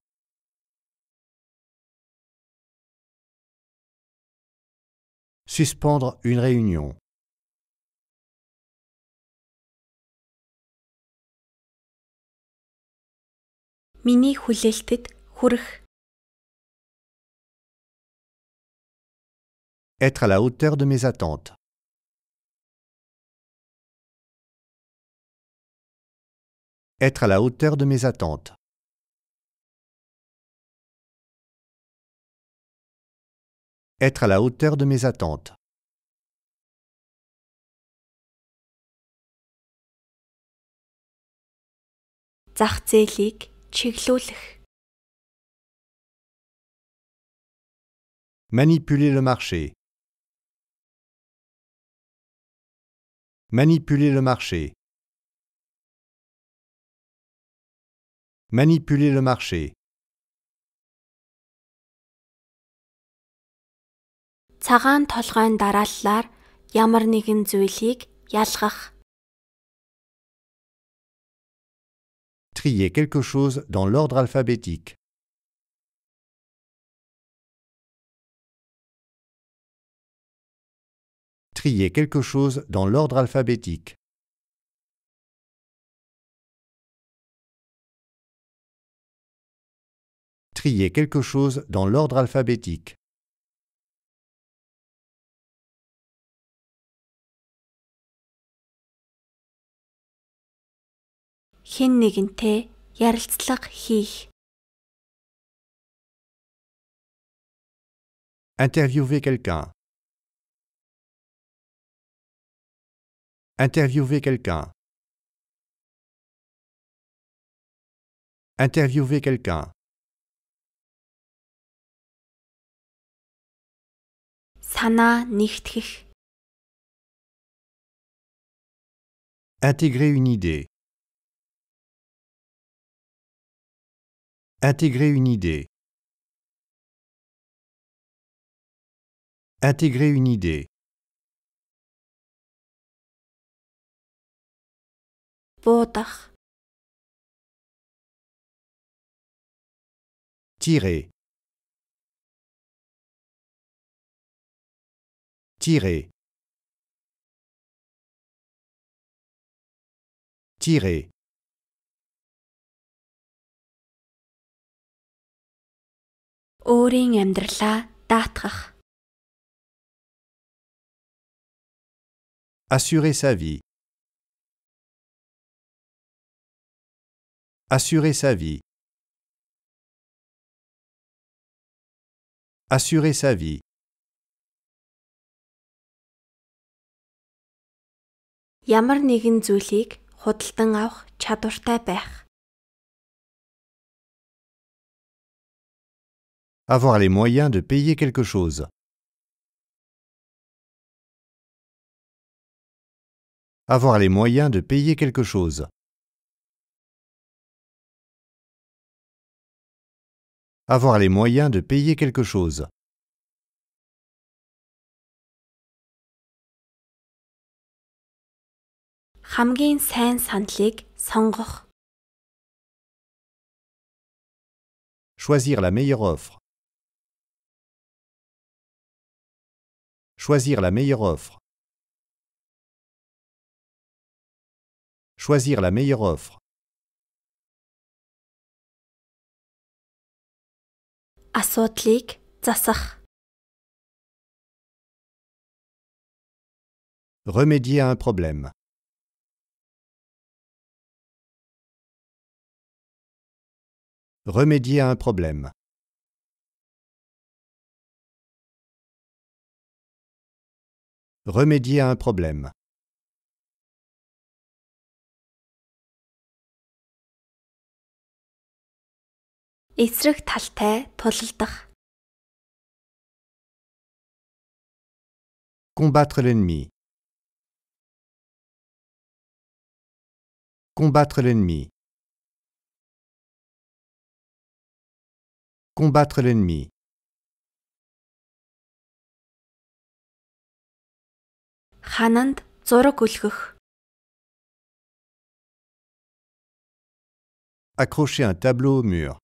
Suspendre une réunion. миний Être à la hauteur de mes attentes. Être à la hauteur de mes attentes. Être à la hauteur de mes attentes. чиглүүлэх Manipuler le marché Manipuler le marché Manipuler le marché Цагаан толгойн дарааллаар ямар нэгэн зүйлийг ялгах trier quelque chose dans l'ordre alphabétique. Trier quelque chose dans l'ordre alphabétique. Trier quelque chose dans l'ordre alphabétique. хэн Interviewer quelqu'un. Interviewer quelqu'un. Interviewer quelqu'un. Sana нэгтгэх. Intégrer une idée. Intégrer une idée. Intégrer une idée. Tirer. Tirer. Tirer. өөрийн амьдралаа даатгах. Assurer sa vie. Assurer sa vie. Assurer sa vie. Ямар нэгэн зүйлийг худалдан авах чадвартай байх. avoir les moyens de payer quelque chose. Avoir les moyens de payer quelque chose. Avoir les moyens de payer quelque chose. Choisir la meilleure offre. Choisir la meilleure offre. Choisir la meilleure offre. Асуудлыг засах. Remédier à un problème. Remédier à un problème. Remédier à un problème. Combattre l'ennemi. Combattre l'ennemi. Combattre l'ennemi. Accrochez Accrocher un tableau au mur.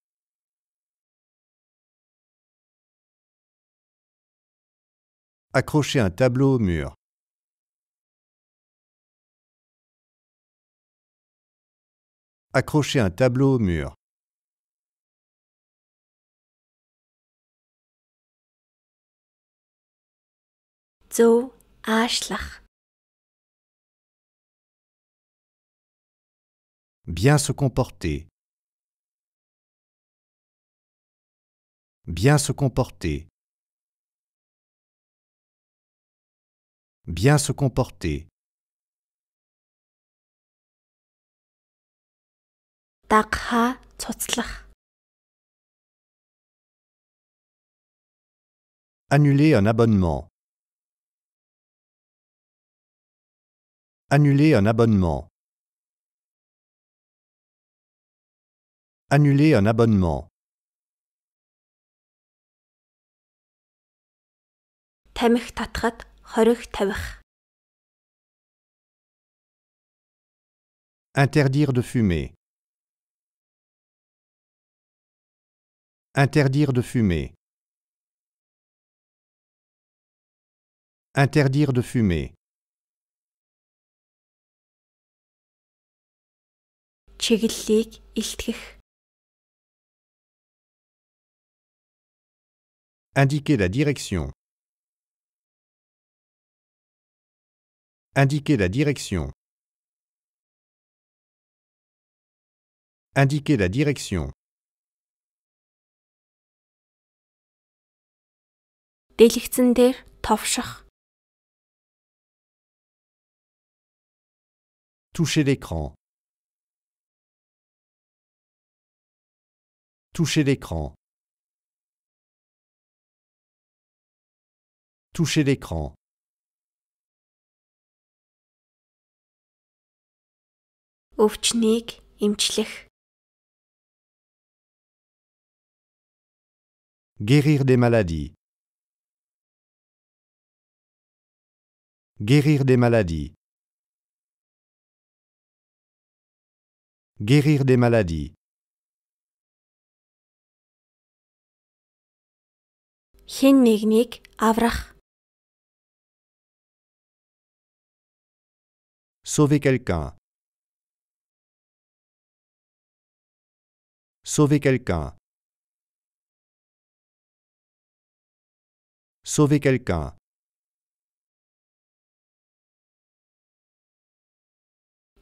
Accrocher un tableau au mur. Accrocher un tableau au mur. Bien se comporter. Bien se comporter. Bien se comporter. Dakha Annuler un abonnement. Annuler un abonnement. Annuler un abonnement. Interdire de fumer. Interdire de fumer. Interdire de fumer. Indiquez Indiquer la direction. Indiquer la direction. Indiquer la direction. Touchez Toucher l'écran. Toucher l'écran. Toucher l'écran. Ouvchnik, imchlich. Guérir des maladies. Guérir des maladies. Guérir des maladies. Хин нэгнийг аврах. Sauver quelqu'un. Sauver quelqu'un. Sauver quelqu'un.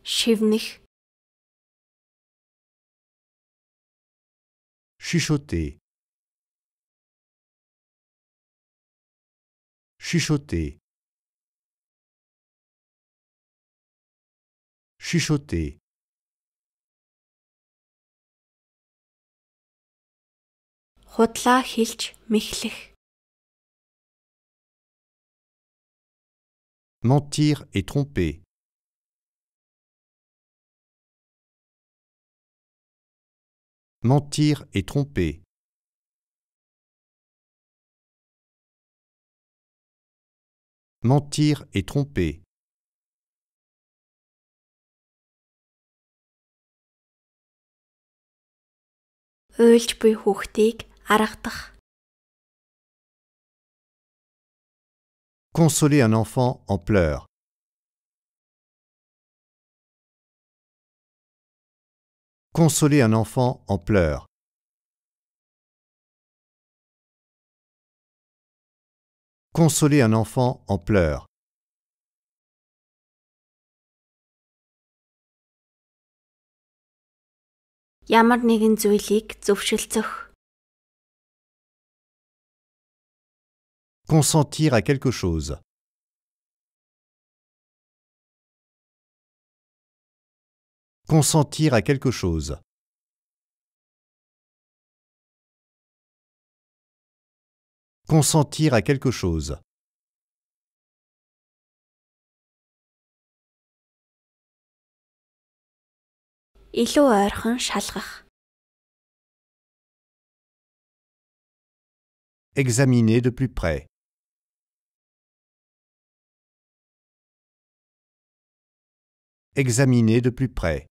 Шивних. Chuchoter. chuchoter chuchoter Hotla hilch michlich. mentir et tromper mentir et tromper Mentir et tromper. Consoler un enfant en pleurs. Consoler un enfant en pleurs. consoler un enfant en pleurs. Consentir à quelque chose. Consentir à quelque chose. Consentir à quelque chose. Examinez Examiner de plus près. Examiner de plus près.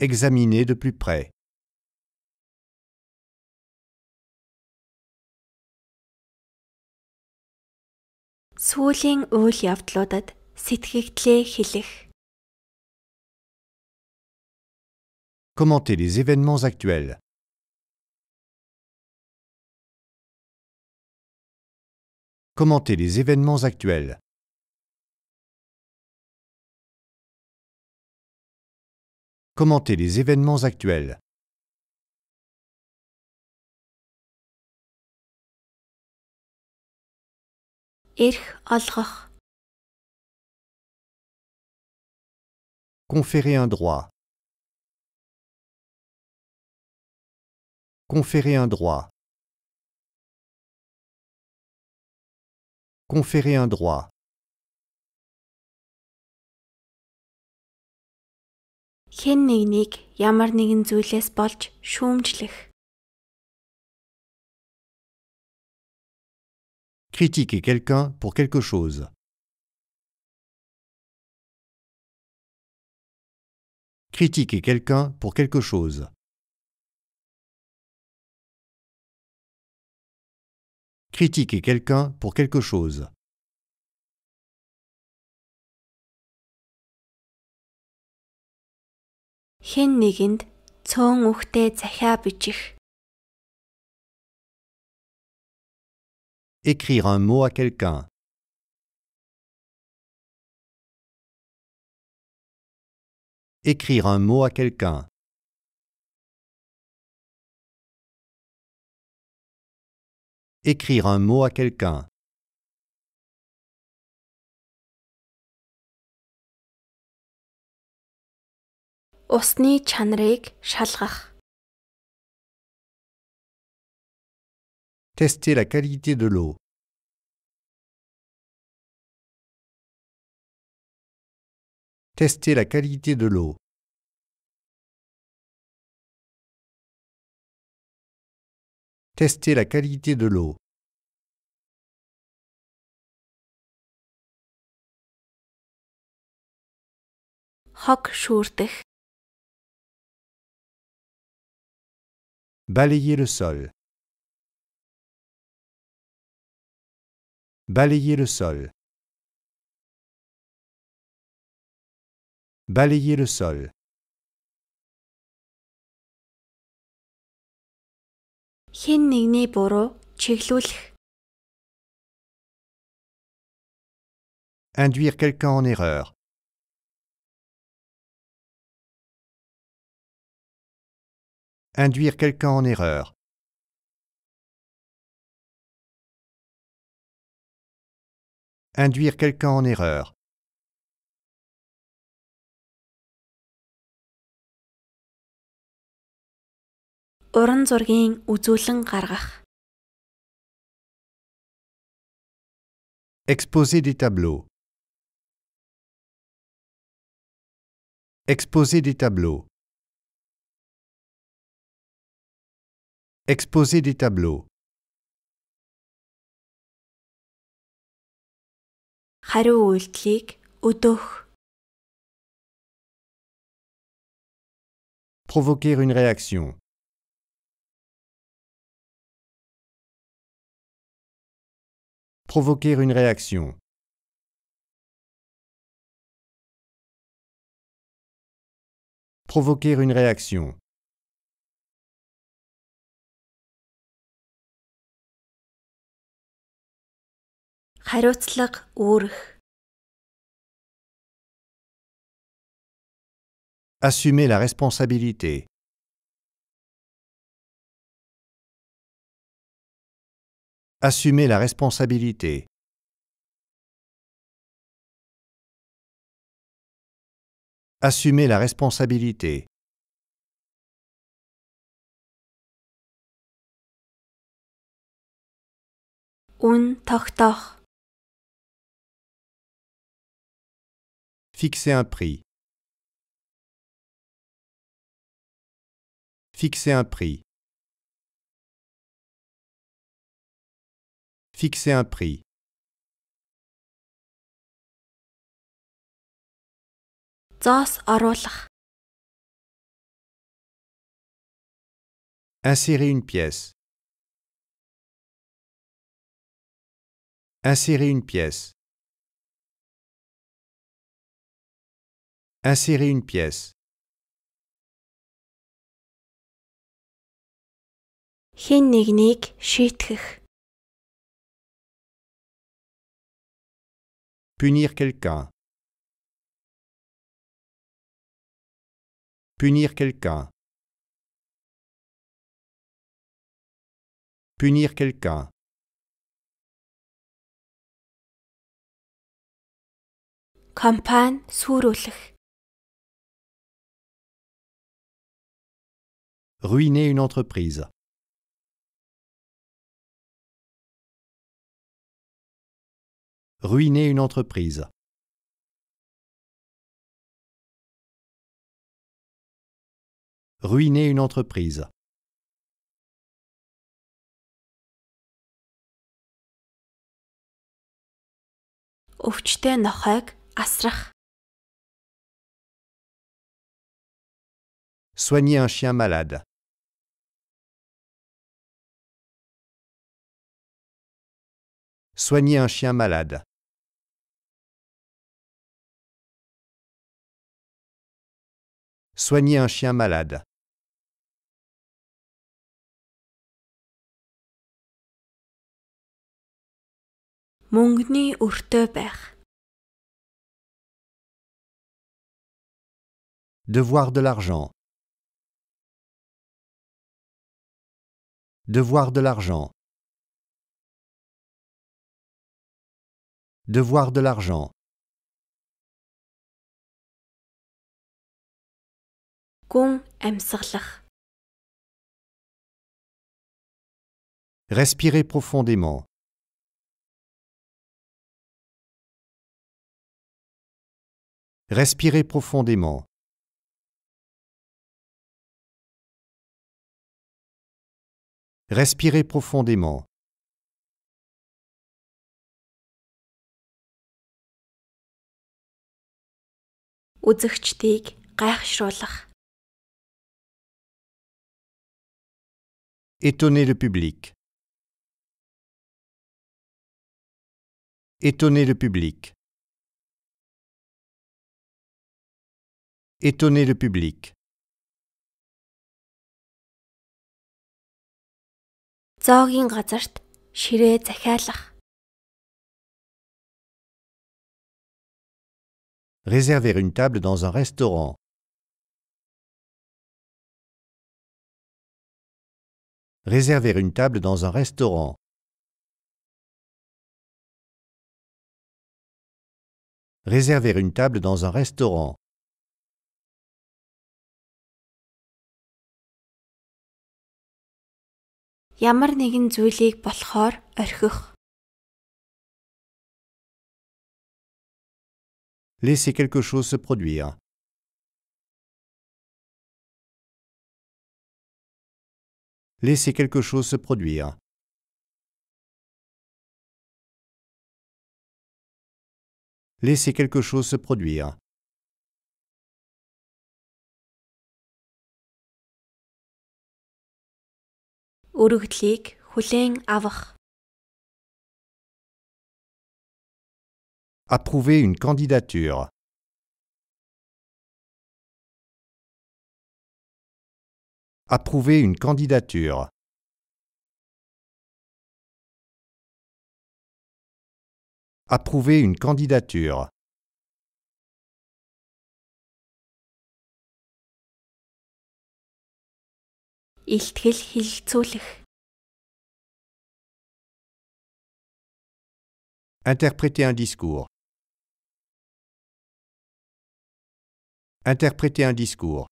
Examiner de plus près. Commentez Commenter les événements actuels. Commenter les événements actuels. Commenter les événements actuels. эрх олгох. Conférer un droit. Conférer un droit. Conférer un droit. Хэн нэгнийг ямар нэгэн зүйлээс болж шүүмжлэх. Critiquer quelqu'un pour quelque chose. Critiquer quelqu'un pour quelque chose. Critiquer quelqu'un pour quelque chose. Écrire un mot à quelqu'un. Écrire un mot à quelqu'un. Écrire un mot à quelqu'un. Tester la qualité de l'eau. Tester la qualité de l'eau. Tester la qualité de l'eau. Balayer le sol. Balayer le sol. Balayer le sol. Induire quelqu'un en erreur. Induire quelqu'un en erreur. induire quelqu'un en erreur. Exposer des tableaux. Exposer des tableaux. Exposer des tableaux. Provoquer une réaction. Provoquer une réaction. Provoquer une réaction. Assumer la responsabilité. Assumer la responsabilité. Assumer la responsabilité. Un Fixer un prix. Fixer un prix. Fixer un prix. Insérer une pièce. Insérer une pièce. Insérer une pièce. Хэн нэгнийг шийтгэх. Punir quelqu'un. Punir quelqu'un. Punir quelqu'un. Campagne сүрүүлэх. ruiner une entreprise. Ruiner une entreprise. Ruiner une entreprise. Soigner un chien malade. Soigner un chien malade. Soigner un chien malade. Mongni өртөө Devoir de l'argent. Devoir de l'argent. Devoir de l'argent. Respirez profondément. Respirez profondément. Respirez profondément. үзэгчдийг гайхшруулах. Étonner le public. Étonner le public. Étonner le public. Зоогийн газарт ширээ захиалах. réserver une table dans un restaurant. Réserver une table dans un restaurant. Réserver une table dans un restaurant. Ямар нэгэн зүйлийг болохоор Laissez quelque chose se produire. Laissez quelque chose se produire. Laissez quelque chose se produire. Approuver une candidature. Approuver une candidature. Approuver une candidature. Interpréter un discours. Interpréter un discours.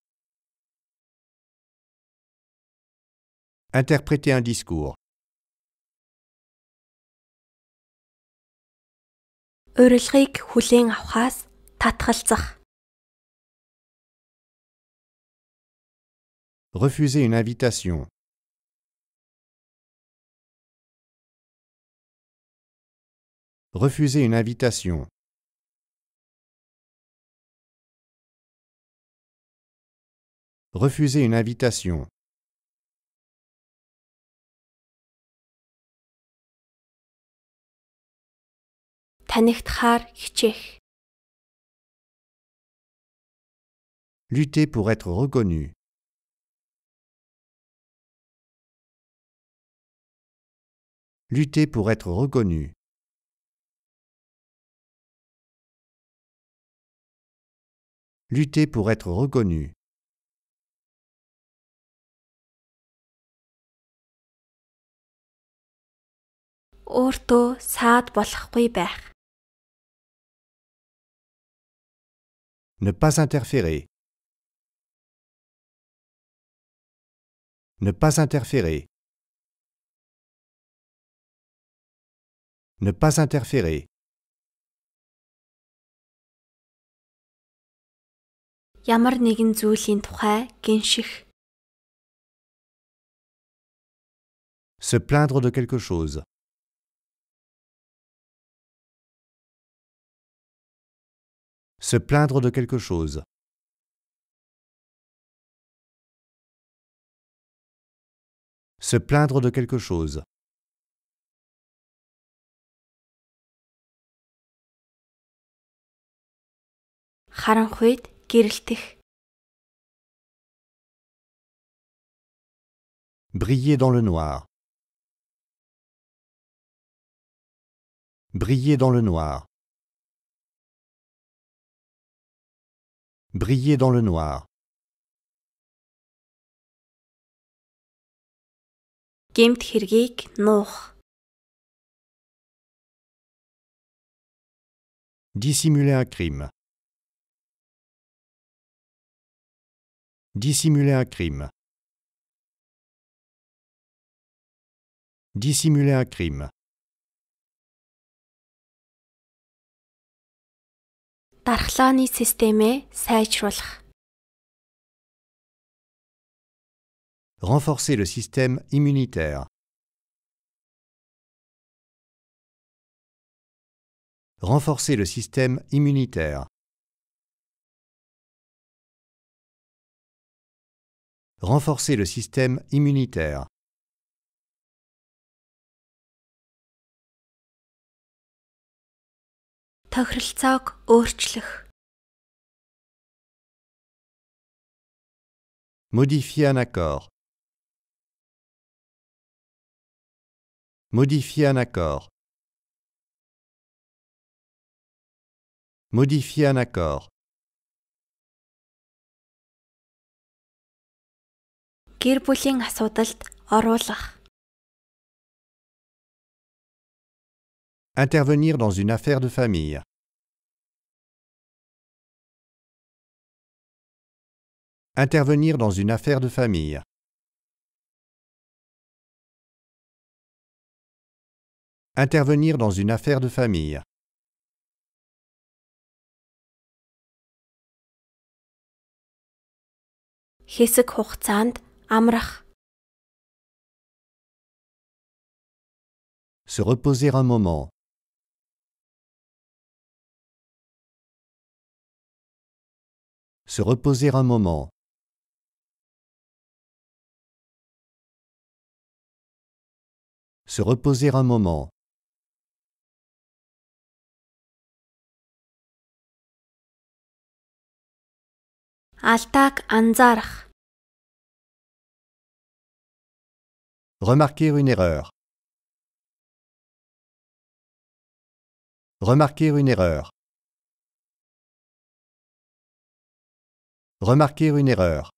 Interpréter un discours. Refuser une invitation. Refuser une invitation. refuser une invitation, Lutter pour être reconnu. Lutter pour être reconnu. Lutter pour être reconnu. Ne pas interférer. Ne pas interférer. Ne pas interférer. Se plaindre de quelque chose. se plaindre de quelque chose. Se plaindre de quelque chose. Briller dans le noir Briller dans le noir briller dans le noir. Dissimuler un crime. Dissimuler un crime. Dissimuler un crime. Renforcer le système immunitaire. Renforcer le système immunitaire. Renforcer le système immunitaire. тохиролцоог өөрчлөх. Modifier un accord. Modifier un accord. Modifier un accord. Гэр бүлийн асуудалд оруулах. Intervenir dans une affaire de famille. Intervenir dans une affaire de famille. Intervenir dans une affaire de famille. Se reposer un moment. se reposer un moment. Se reposer un moment. Remarquer une erreur. Remarquer une erreur. Remarquer une erreur.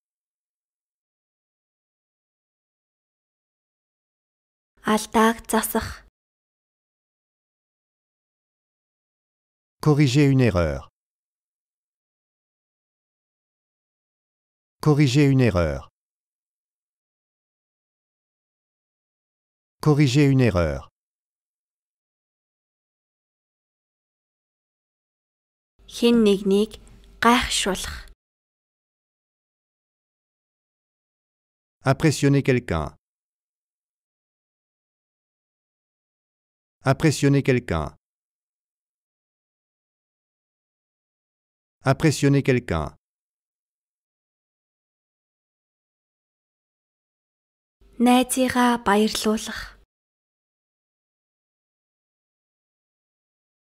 Corriger une erreur. Corriger une erreur. Corriger une erreur. Impressionner quelqu'un. Impressionner quelqu'un. Impressionner quelqu'un.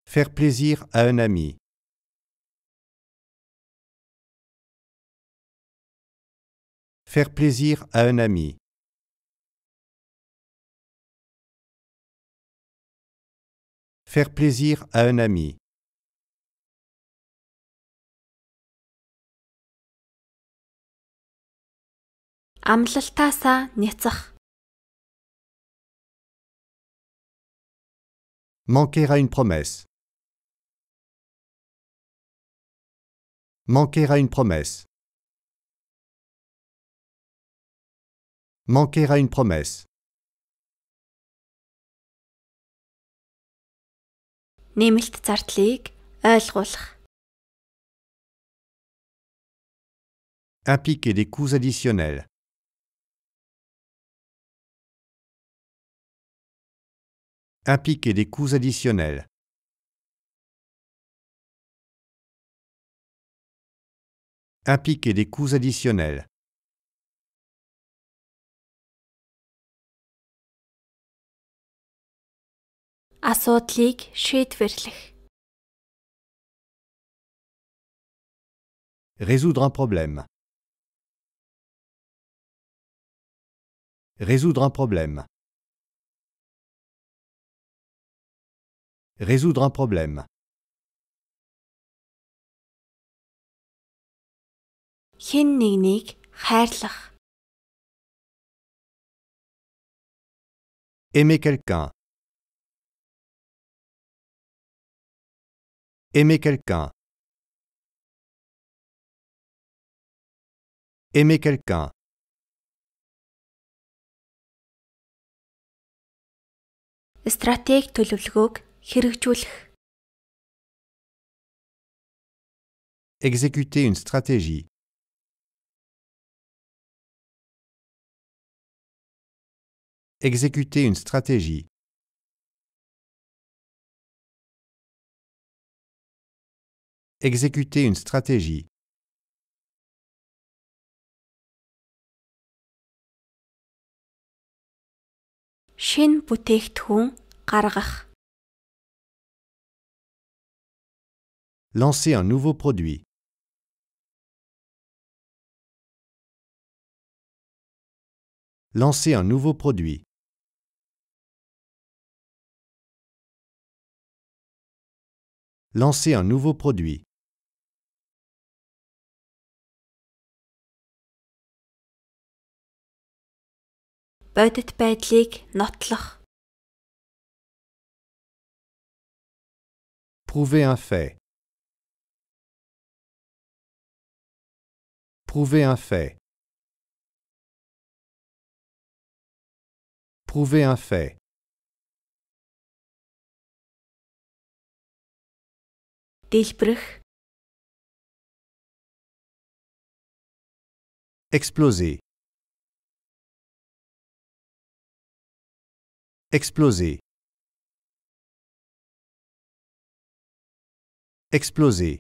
Faire plaisir à un ami. Faire plaisir à un ami. Faire plaisir à un ami. Manquer à une promesse. Manquer à une promesse. Manquer à une promesse. Нэмэлт Appliquer des coûts additionnels. Appliquer des coûts additionnels. Appliquer des coûts additionnels. Résoudre un problème. Résoudre un problème. Résoudre un problème. Aimer quelqu'un. Aimer quelqu'un. Aimer quelqu'un. Exécuter une stratégie. Exécuter une stratégie. exécuter une stratégie Lancez Lancer un nouveau produit. Lancer un nouveau produit. Lancer un nouveau produit. бодит Prouver un fait. Prouver un fait. Prouver un fait. Дэлбэрэх. Exploser. Exploser. Exploser.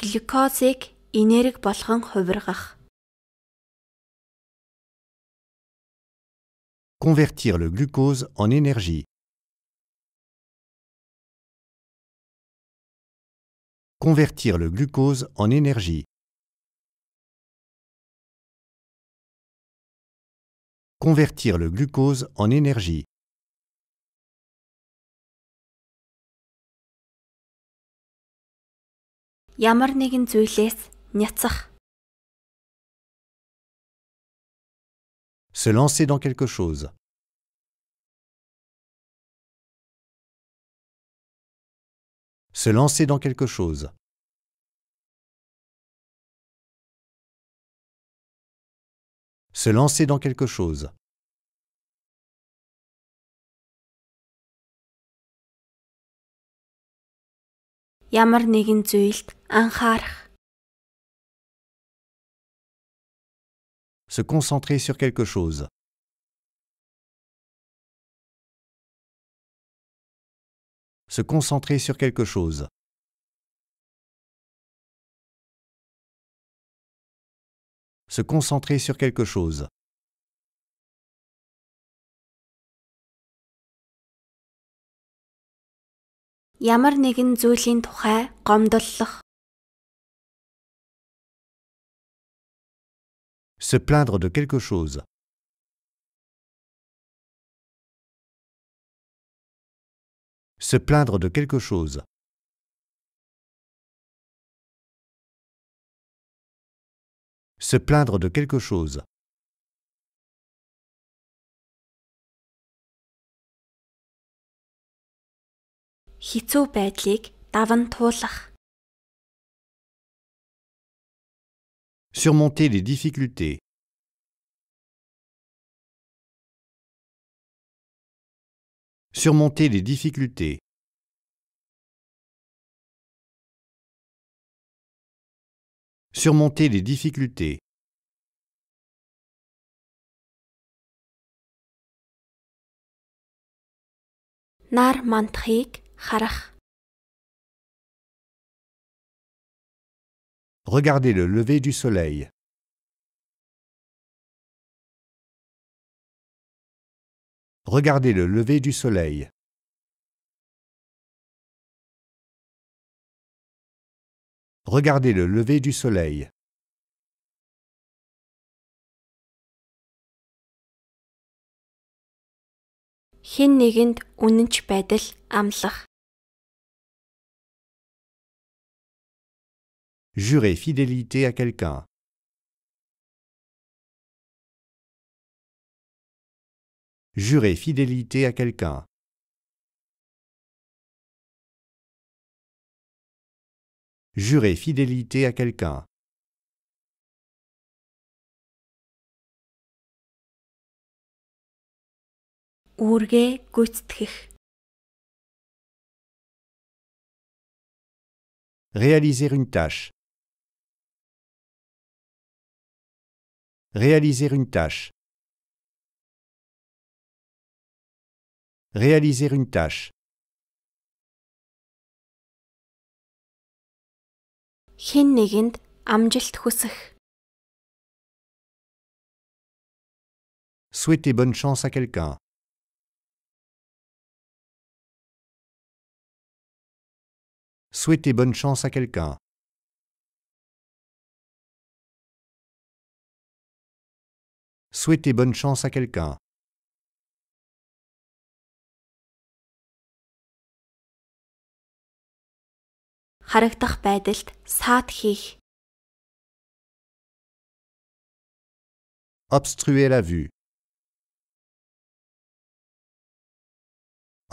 Глюкозыг энерги болгон хувиргах. Convertir le glucose en énergie. Convertir le glucose en énergie. convertir le glucose en énergie. Se lancer dans quelque chose. Se lancer dans quelque chose. se lancer dans quelque chose. Se concentrer sur quelque chose. Se concentrer sur quelque chose. se concentrer sur quelque chose. Se plaindre de quelque chose. Se plaindre de quelque chose. se plaindre de quelque chose. Surmonter les difficultés. Surmonter les difficultés. surmonter les difficultés. Nar Regardez le lever du soleil. Regardez le lever du soleil. Regardez le lever du soleil. Jurez Jurer fidélité à quelqu'un. Jurer fidélité à quelqu'un. jurer fidélité à quelqu'un. Réaliser une tâche. Réaliser une tâche. Réaliser une tâche. хэн bonne chance à quelqu'un. Souhaiter bonne chance à quelqu'un. Souhaiter bonne chance à quelqu'un. харагдах байдалд саад хийх. Obstruer la vue.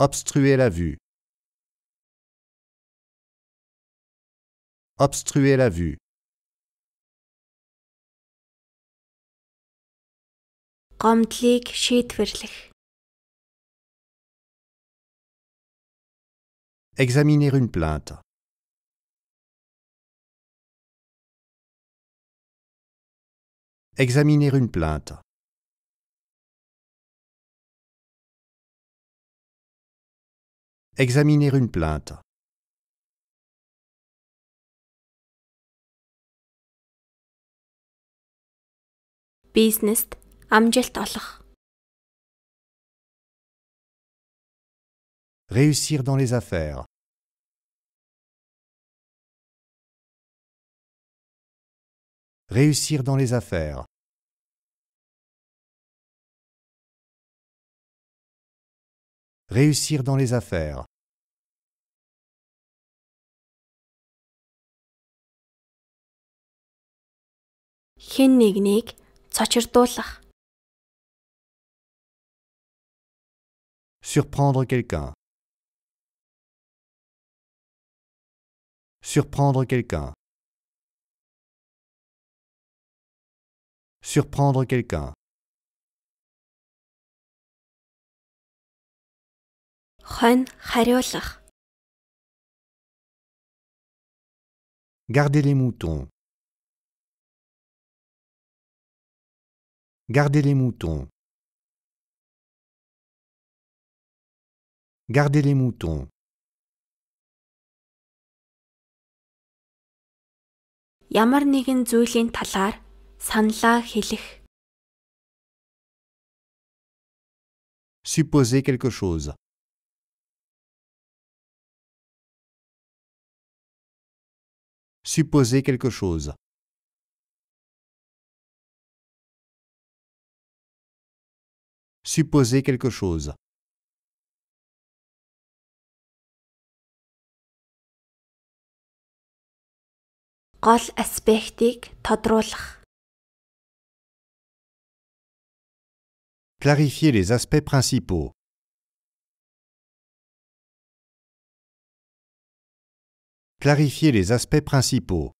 Obstruer la vue. Obstruer la vue. гомдлыг шийдвэрлэх. Examiner une plainte. Examiner une plainte. Examiner une plainte. Business. Réussir dans les affaires. réussir dans les affaires, réussir dans les affaires, хэн surprendre quelqu'un surprendre quelqu'un Surprendre quelqu'un. Хонь хариулах. Gardez les moutons. Gardez les moutons. Gardez les moutons. Ямар нэгэн зүйлийн талаар supposez Supposer quelque chose. Supposer quelque chose. Supposer quelque chose. clarifier les aspects principaux. Clarifier les aspects principaux.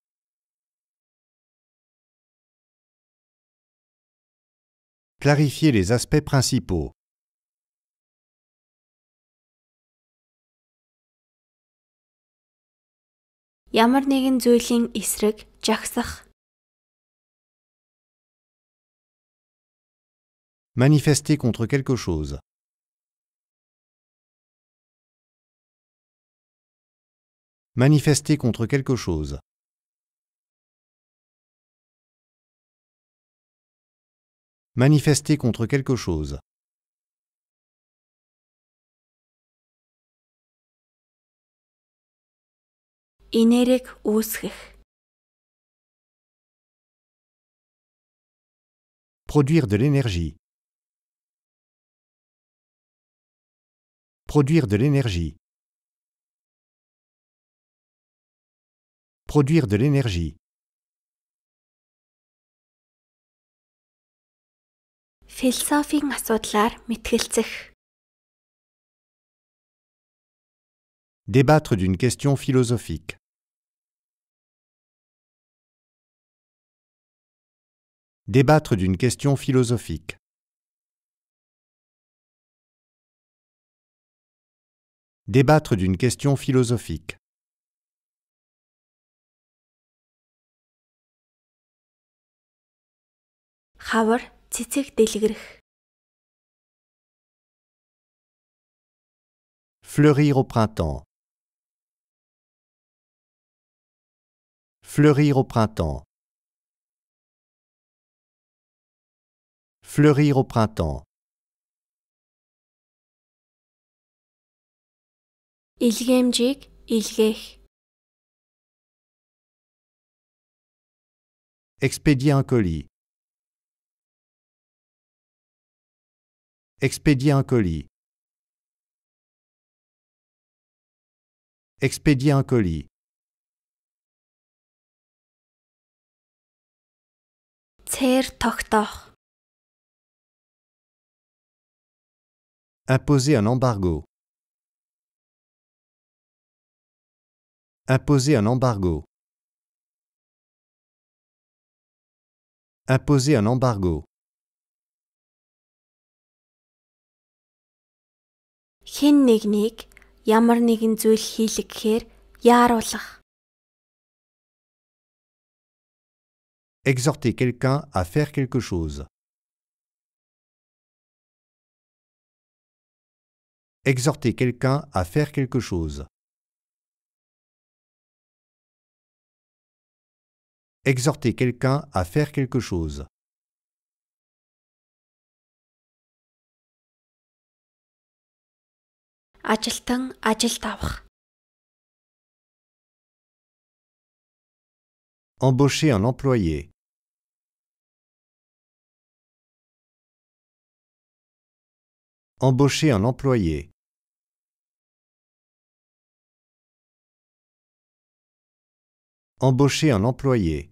Clarifier les aspects principaux. Ямар нэгэн зүйлийн эсрэг Manifester contre quelque chose. Manifester contre quelque chose. Manifester contre quelque chose. Inerik Produire de l'énergie. Produire de l'énergie. Produire de l'énergie. Débattre d'une question philosophique. Débattre d'une question philosophique. Débattre d'une question philosophique. Fleurir au printemps. Fleurir au printemps. Fleurir au printemps. Expédier un colis. Expédier un colis. Expédier un colis. Imposer un embargo. Imposer un embargo. Imposer un embargo. Хин Exhorter quelqu'un à faire quelque chose. Exhorter quelqu'un à faire quelque chose. Exhorter quelqu'un à faire quelque chose. Embaucher un employé. Embaucher un employé. Embaucher un employé.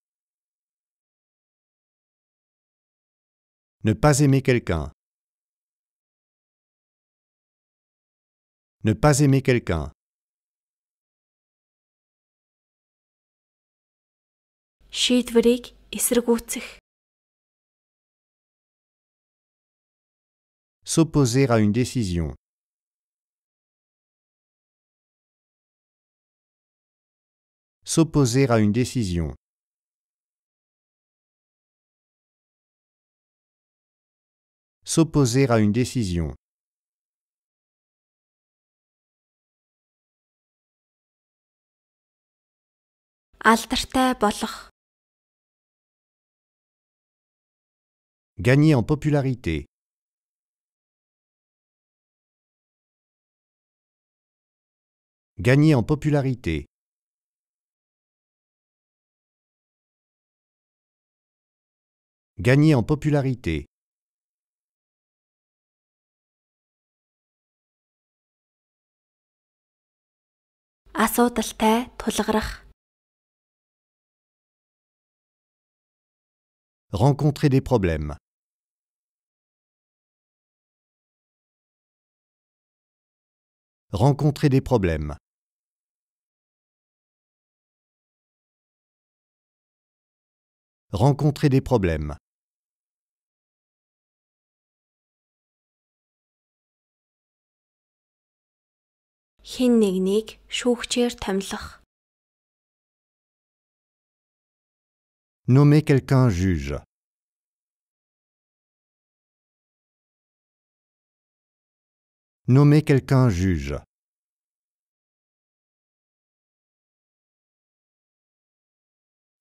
Ne pas aimer quelqu'un. Ne pas aimer quelqu'un. Er S'opposer à une décision. S'opposer à une décision. s'opposer à une décision. Gagner en popularité. Gagner en popularité. Gagner en popularité. Rencontrer des problèmes Rencontrer des problèmes Rencontrer des problèmes Nommez Nommer quelqu'un juge. Nommer quelqu'un juge.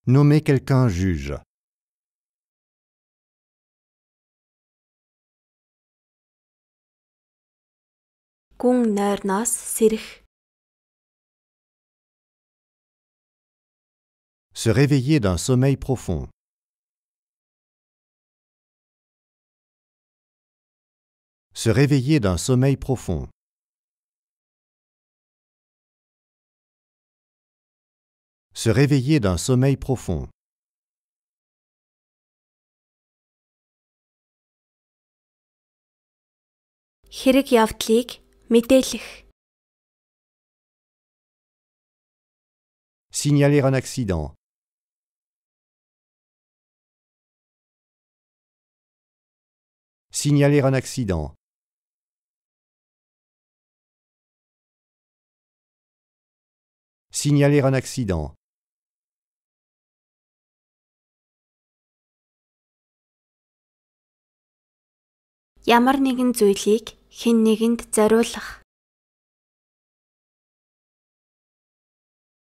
Nommer quelqu'un juge. Se réveiller d'un sommeil profond. Se réveiller d'un sommeil profond. Se réveiller d'un sommeil profond. Signaler un accident. Signaler un accident. Signaler un accident.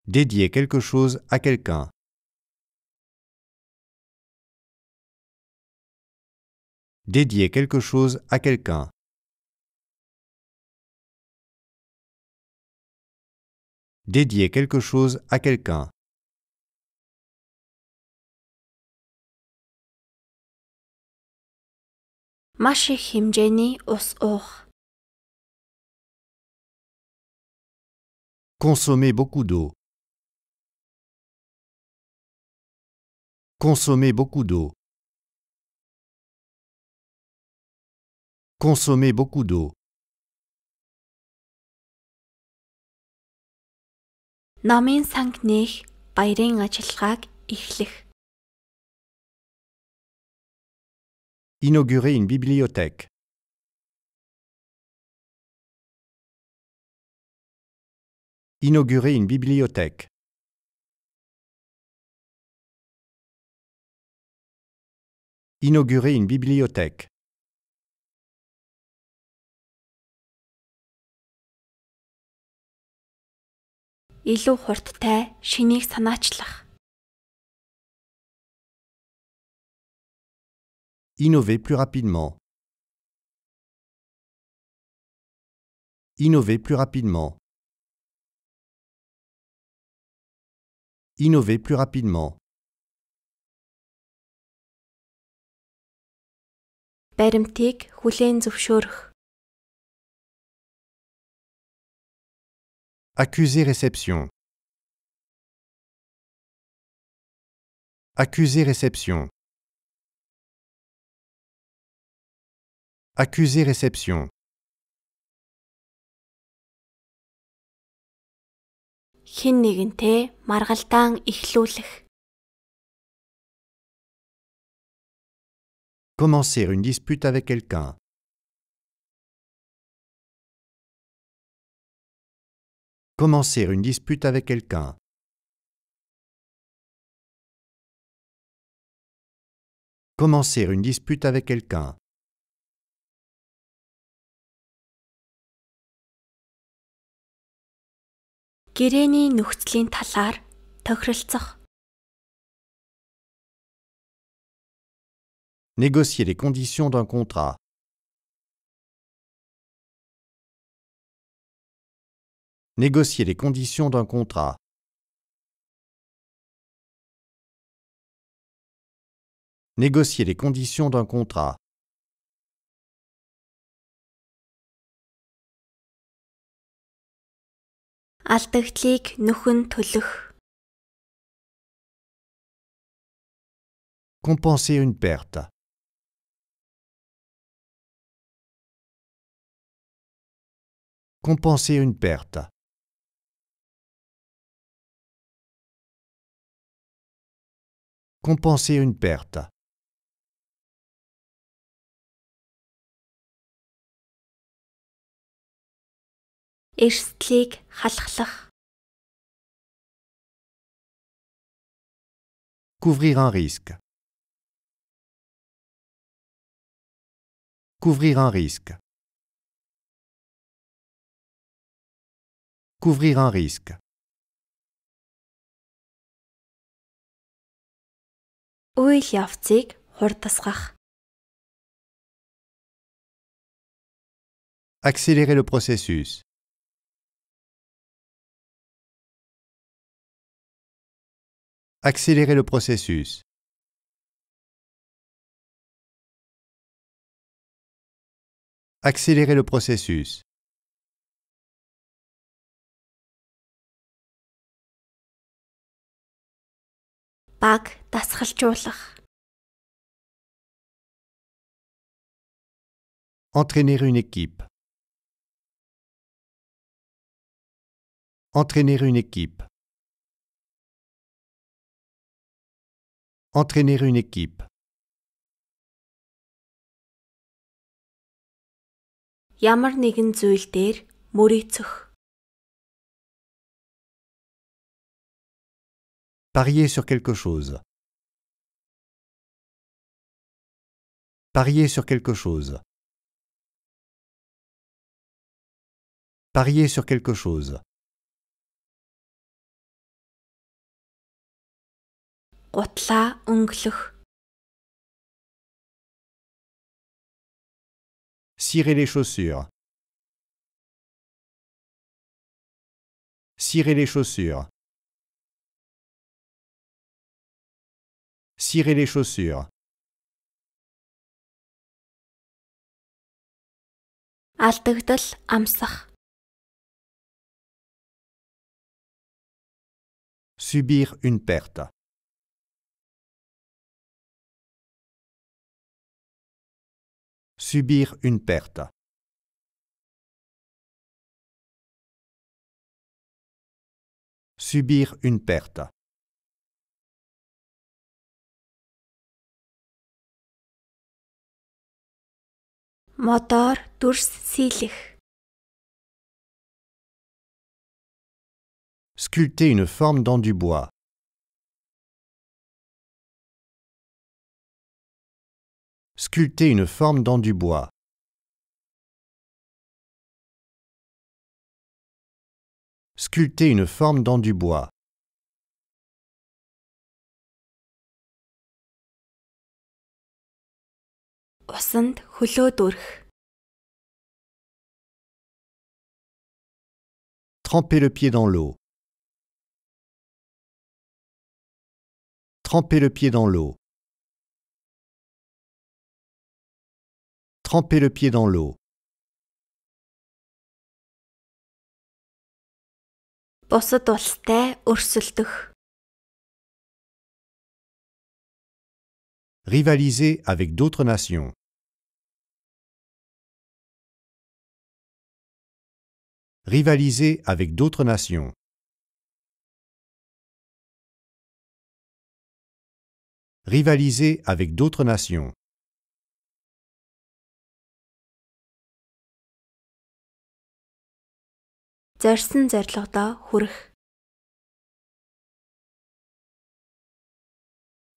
Dédier quelque chose à quelqu'un. Dédier quelque chose à quelqu'un. Dédier quelque chose à quelqu'un. маш их хэмжээний ус уух. Consommer beaucoup d'eau. Consommer beaucoup d'eau. Consommer beaucoup d'eau. Намын санг нээх баярын ажиллагааг эхлэх. inaugurer une bibliothèque. Inaugurer une bibliothèque. Inaugurer une bibliothèque. илүү хурдтай шинийг санаачлах Innover plus rapidement. Innover plus rapidement. Innover plus rapidement. баримтыг Accuser réception. Accuser réception. Accusé réception. Commencer une dispute avec quelqu'un. Commencer une dispute avec quelqu'un. Commencer une dispute avec quelqu'un. Négocier les conditions d'un contrat. Négocier les conditions d'un contrat. Négocier les conditions d'un contrat. Алдагдлыг нүхэн төлөх. Compenser une perte. Compenser une perte. Compenser une perte. Couvrir un risque. Couvrir un risque. Couvrir un risque. Үйл явцыг хурдасгах. Accélérer le processus. accélérer le processus. Accélérer le processus. Entraîner une équipe. Entraîner une équipe. Entraîner une équipe. Parier sur quelque chose. Parier sur quelque chose. Parier sur quelque chose. Cirez Cirer les chaussures. Cirer les chaussures. Cirer les chaussures. amsar Subir une perte. subir une perte. Subir une perte. motor Sculpter une forme dans du bois. sculpter une forme dans du bois. Sculpter une forme dans du bois. Tremper le pied dans l'eau. Tremper le pied dans l'eau. Tremper le pied dans l'eau. Rivaliser avec d'autres nations. Rivaliser avec d'autres nations. Rivaliser avec d'autres nations.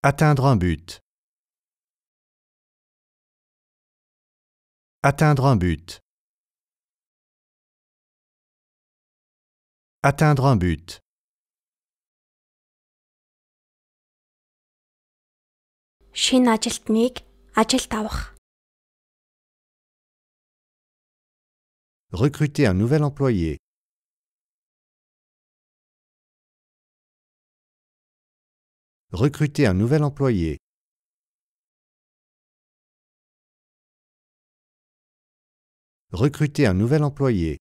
Atteindre un but. Atteindre un but. Atteindre un but. Chine ажилтныг ажилд авах. Recruter un nouvel employé. recruter un nouvel employé, recruter un nouvel employé,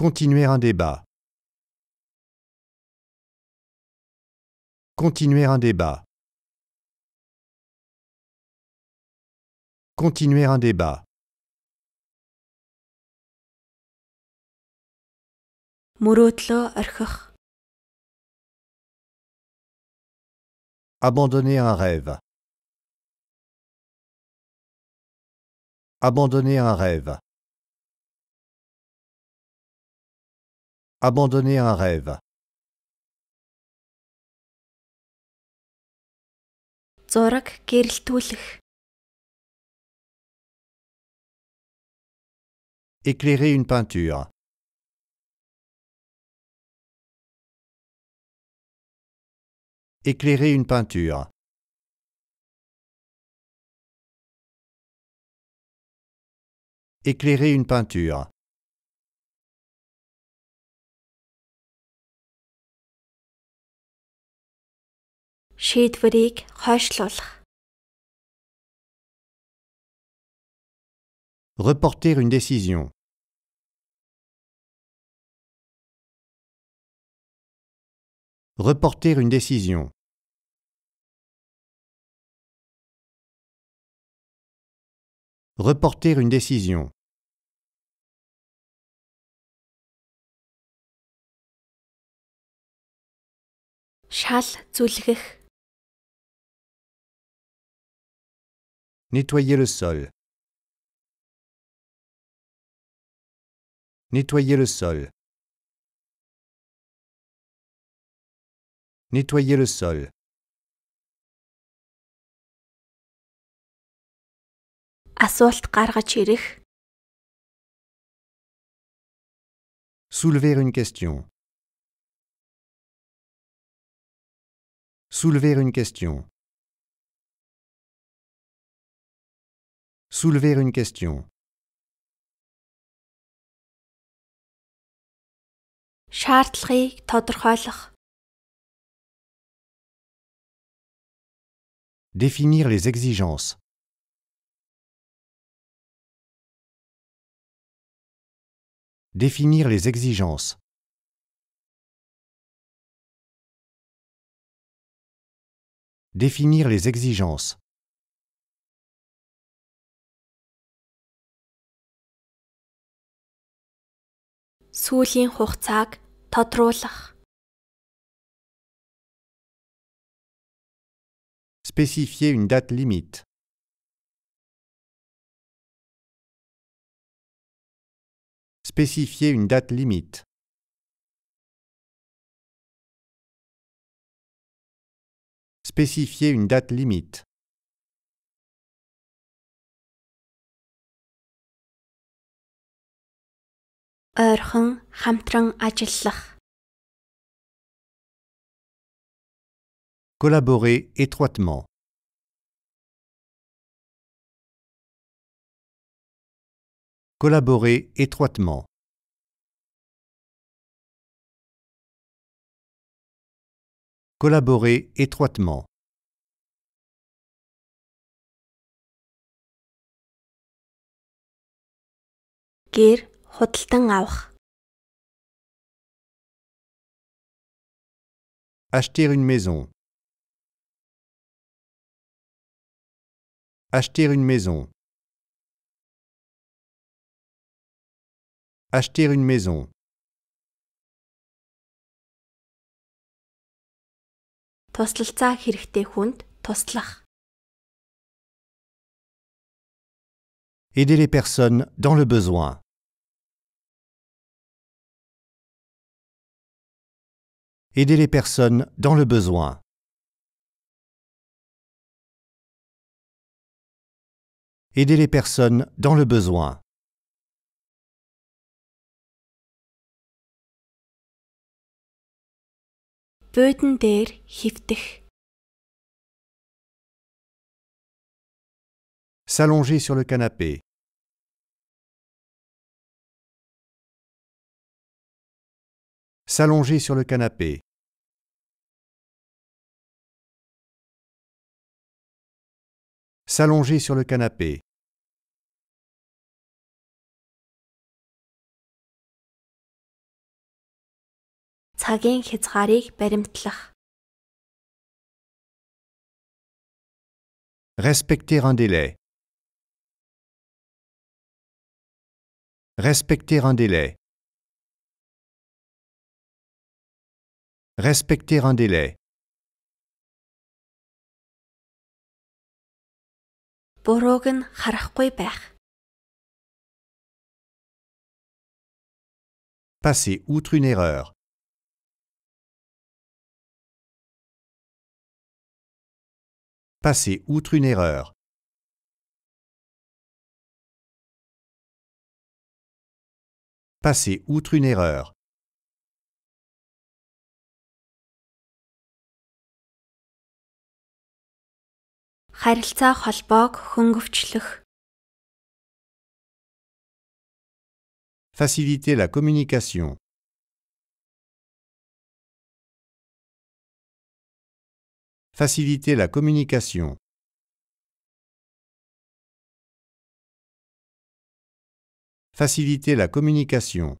Continuer un débat. Continuer un débat. Continuer un débat. Abandonner un rêve. Abandonner un rêve. Abandonner un rêve. éclairer une peinture. Éclairer une peinture. Éclairer une peinture. Reporter une décision. Reporter une décision. Reporter une décision. Шал Nettoyer le sol. Nettoyer le sol. Nettoyer le sol. Soulever une question. Soulever une question. Soulever une question. Définir les exigences. Définir les exigences. Définir les exigences. тодруулах spécifier une date limite. Spécifier une date limite. Spécifier une date limite. Collaborer étroitement. collaborer étroitement. Collaborer étroitement. Gir Acheter une maison. Acheter une maison. Acheter une maison. Aider les personnes dans le besoin. Aider les personnes dans le besoin. Aider les personnes dans le besoin. S'allonger sur le canapé. S'allonger sur le canapé. S'allonger sur le canapé. Respecter un délai. Respecter un délai. Respecter un délai. Passer outre une erreur. passer outre une erreur. Passer outre une erreur. Faciliter la communication. faciliter la communication, faciliter la communication.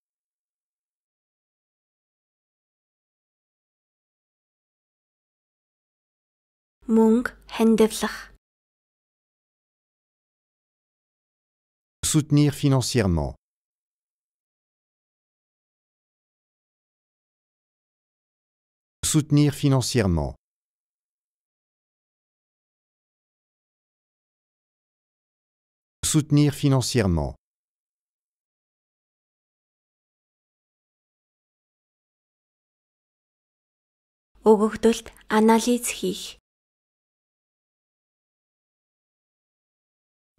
soutenir financièrement soutenir financièrement soutenir financièrement. Өгөгдөлд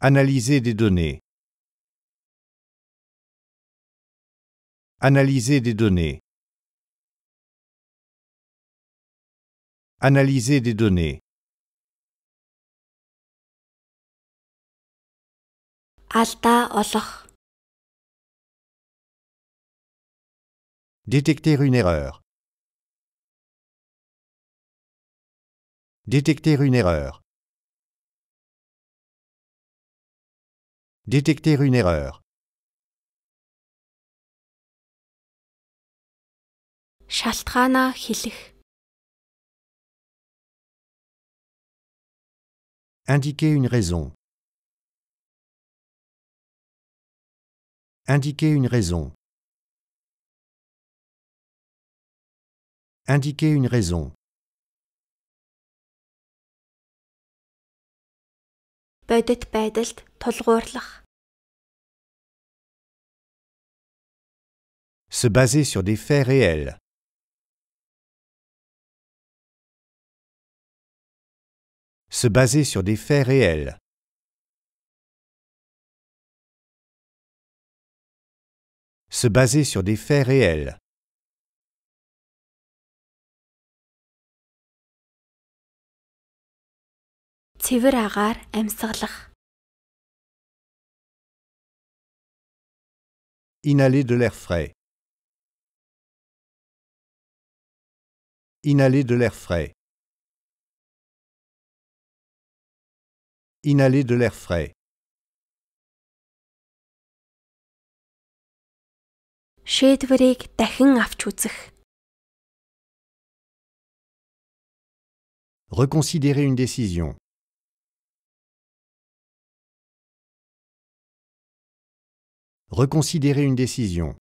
Analyser des données. Analyser des données. Analyser des données. Détecter une erreur. Détecter une erreur. Détecter une erreur. Shastrana Indiquer une raison. Indiquer une raison. Indiquer une raison. Se baser sur des faits réels. Se baser sur des faits réels. se baser sur des faits réels. Inhaler de l'air frais. Inhaler de l'air frais. Inhaler de l'air frais. Reconsidérer une décision. Reconsidérer une décision.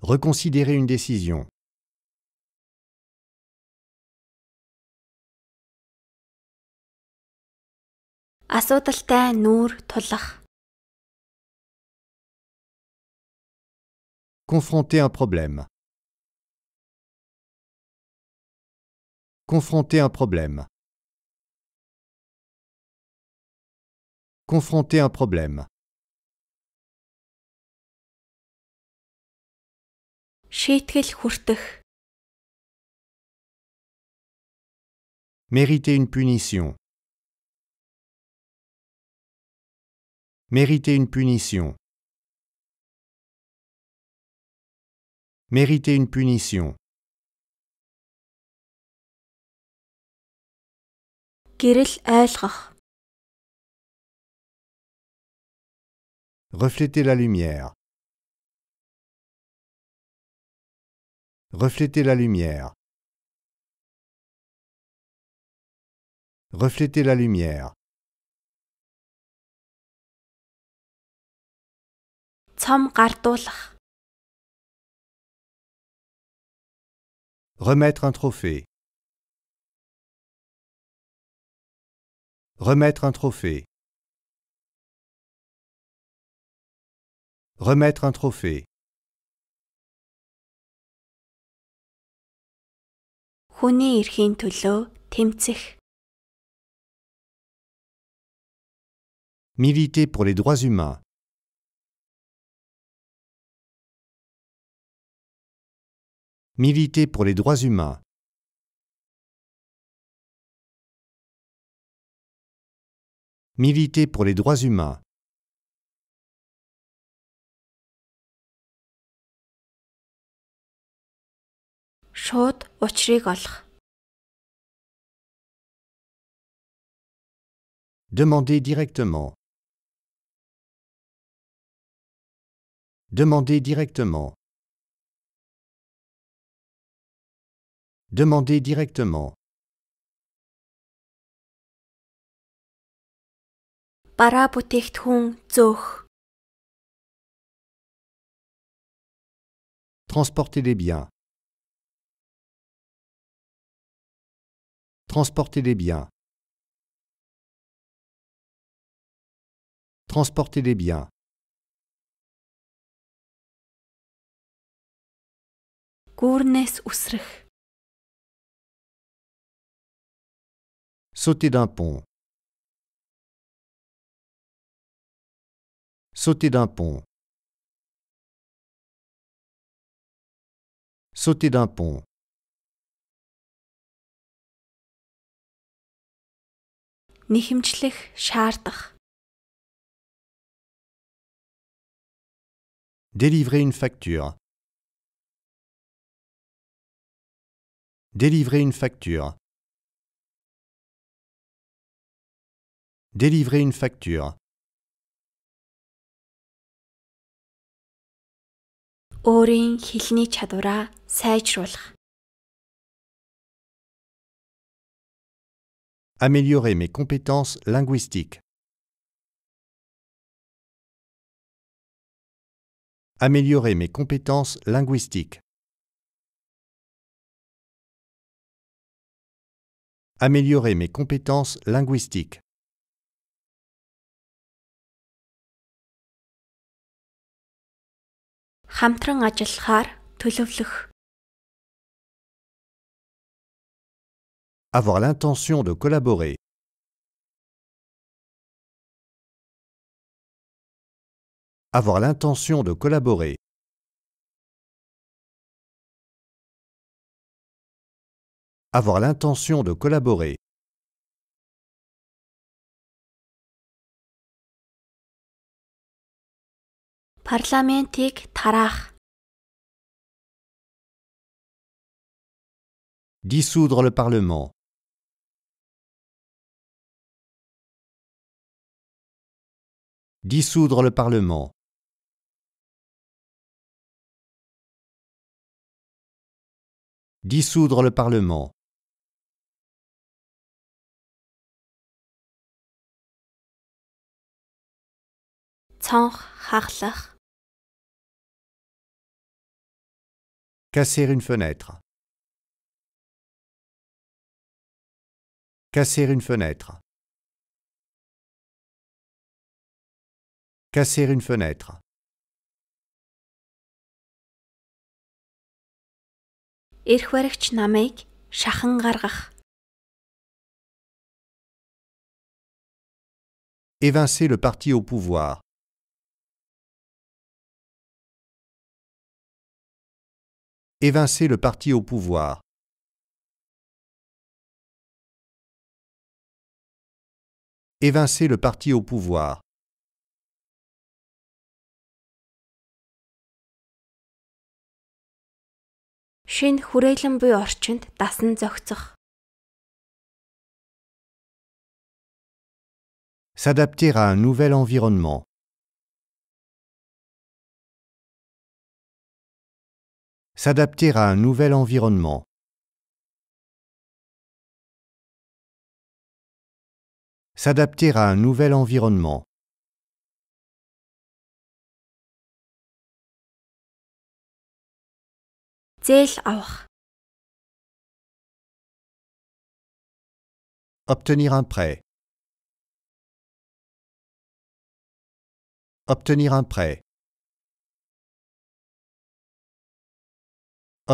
Reconsidérer une décision. Confronter un problème. Confronter un problème. Confronter un problème. Mériter une punition. Mériter une punition. Mériter une punition. Kirch Refléter la lumière. Refléter la lumière. Refléter la lumière. Remettre un trophée. Remettre un trophée. Remettre un trophée. Militer pour les droits humains. militer pour les droits humains. Militer pour les droits humains. Demandez directement. Demandez directement. Demandez directement. Transportez les des biens. Transportez des biens. Transportez des biens. Sauter d'un pont. Sauter d'un pont. Sauter d'un pont. Délivrer une facture. Délivrer une facture. Délivrer une facture. Améliorer mes compétences linguistiques. Améliorer mes compétences linguistiques. Améliorer mes compétences linguistiques. Avoir l'intention de collaborer. Avoir l'intention de collaborer. Avoir l'intention de collaborer. Dissoudre le Parlement. Dissoudre le Parlement. Dissoudre le Parlement. Casser une fenêtre. Casser une fenêtre. Casser une fenêtre. Évincer le parti au pouvoir. évincer le parti au pouvoir. Évincer le parti au pouvoir. S'adapter à un nouvel environnement. s'adapter à un nouvel environnement. S'adapter à un nouvel environnement. Obtenir un prêt. Obtenir un prêt.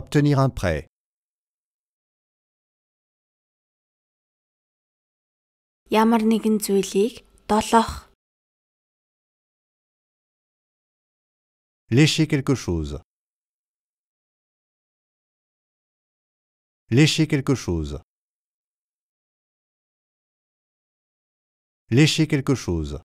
Obtenir un prêt. Ямар Lécher quelque chose. Lécher quelque chose. Lécher quelque chose.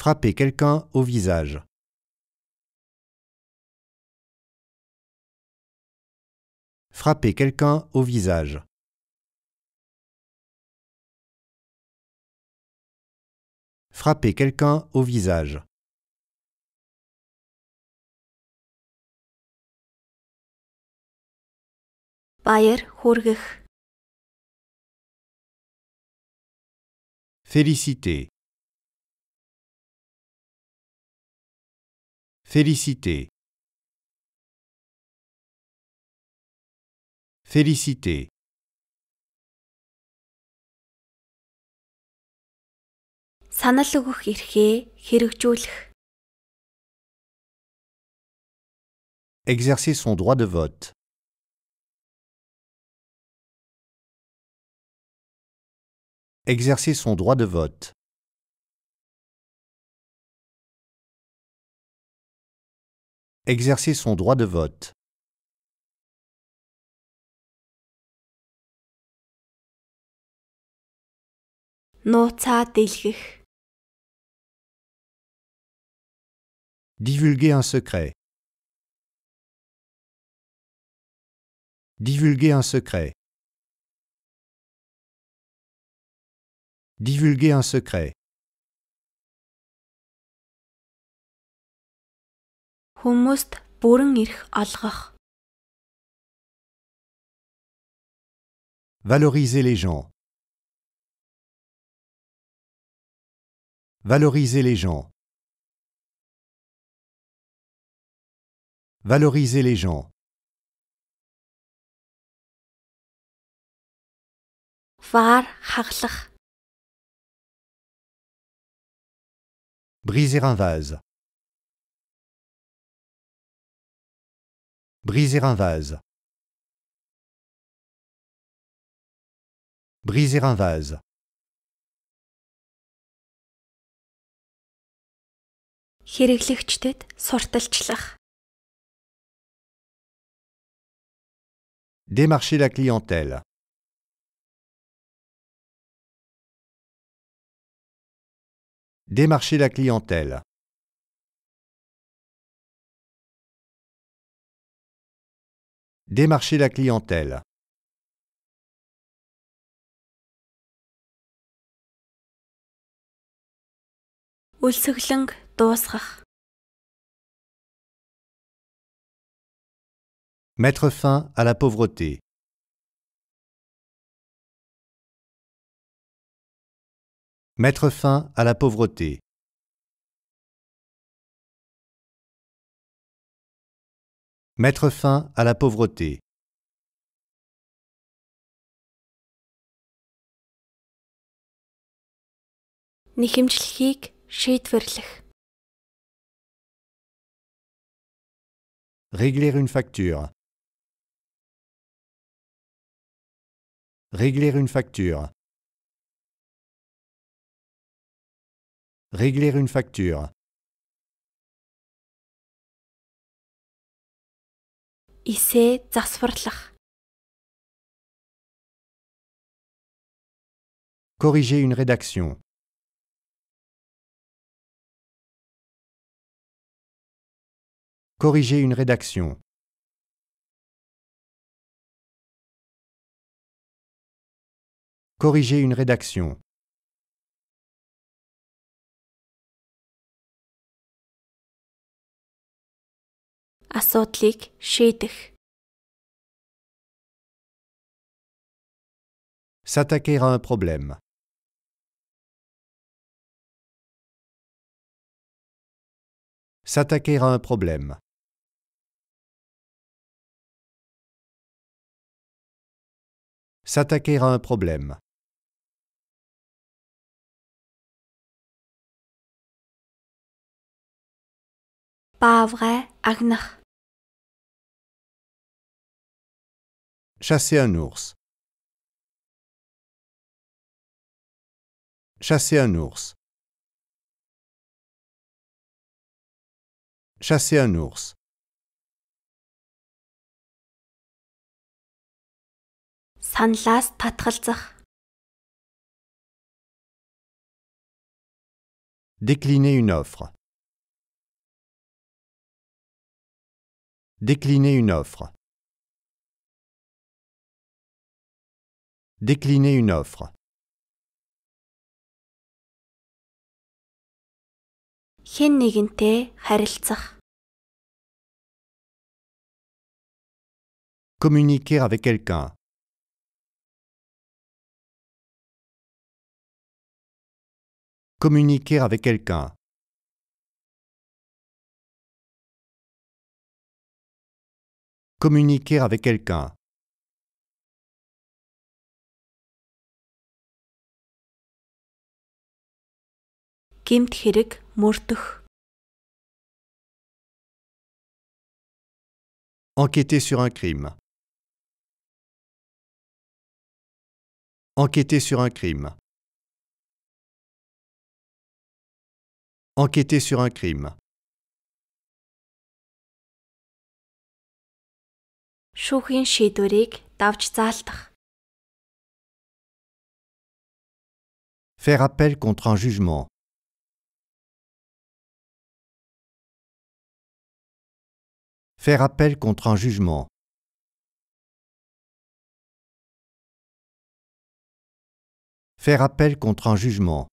Frapper quelqu'un au visage. Frapper quelqu'un au visage. Frapper quelqu'un au visage. Félicité Félicité Félicité Exercer son droit de vote. Exercer son droit de vote. Exercer son droit de vote. Nota Divulguer un secret. Divulguer un secret. Divulguer un secret. Хүмүүст Valoriser les gens. Valoriser les gens. Valoriser les gens. Briser un vase. Briser un vase. Briser un vase. Хэрэглэгчдэд Démarcher la clientèle. Démarcher la clientèle. Démarcher la clientèle. Mettre fin à la pauvreté. Mettre fin à la pauvreté. Mettre fin à la pauvreté. Régler une facture. Régler une facture. Régler une facture. Ise Corriger une rédaction. Corriger une rédaction. Corriger une rédaction. асуудлыг шийдэх. S'attaquer à un problème. S'attaquer à un problème. S'attaquer à un problème. Pas vrai, Agna Chasser un ours. Chasser un ours. Chasser un ours. Décliner une offre. Décliner une offre. Décliner une offre. Communiquer avec quelqu'un. Communiquer avec quelqu'un. Communiquer avec quelqu'un. Enquêter sur un crime. Enquêter sur un crime. Enquêter sur un crime. Faire appel contre un jugement. faire appel contre un jugement. Faire appel contre un jugement.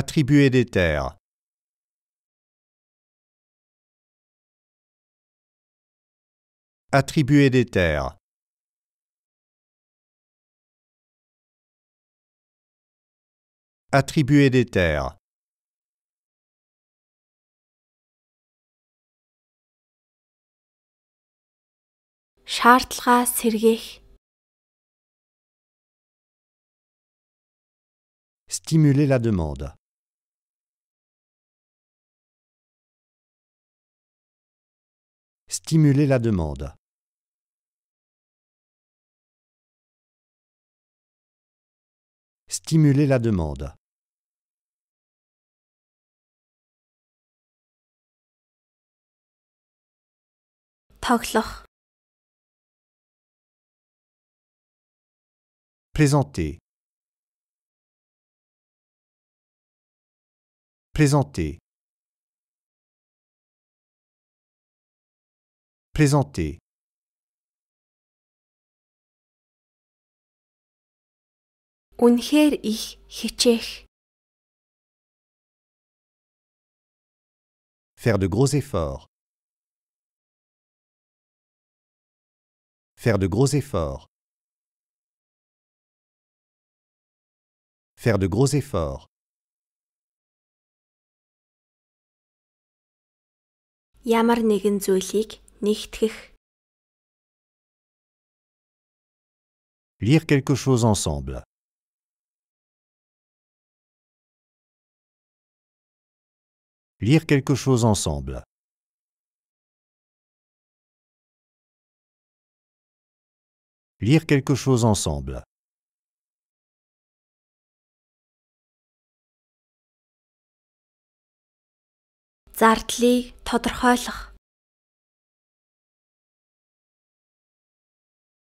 Attribuer des terres. Attribuer des terres. Attribuer des terres. Stimuler la demande. Stimuler la demande. Stimuler la demande. тоглох Présenter Présenter Présenter Үнэхээр их хичээх Faire de gros efforts. Faire de gros efforts. Faire de gros efforts. нэгэн зүйлийг Lire quelque chose ensemble. Lire quelque chose ensemble. Lire quelque chose ensemble.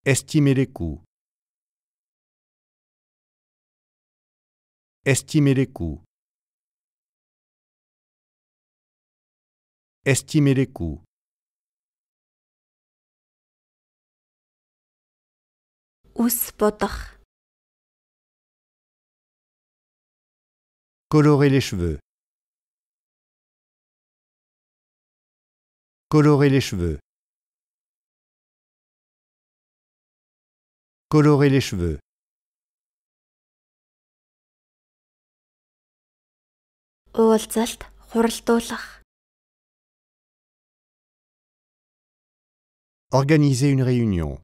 Estimer les coûts. Estimer les coûts. Estimer les coûts. Ous Colorer les cheveux. Colorer les cheveux. Colorer les cheveux. уулзалт Organiser une réunion.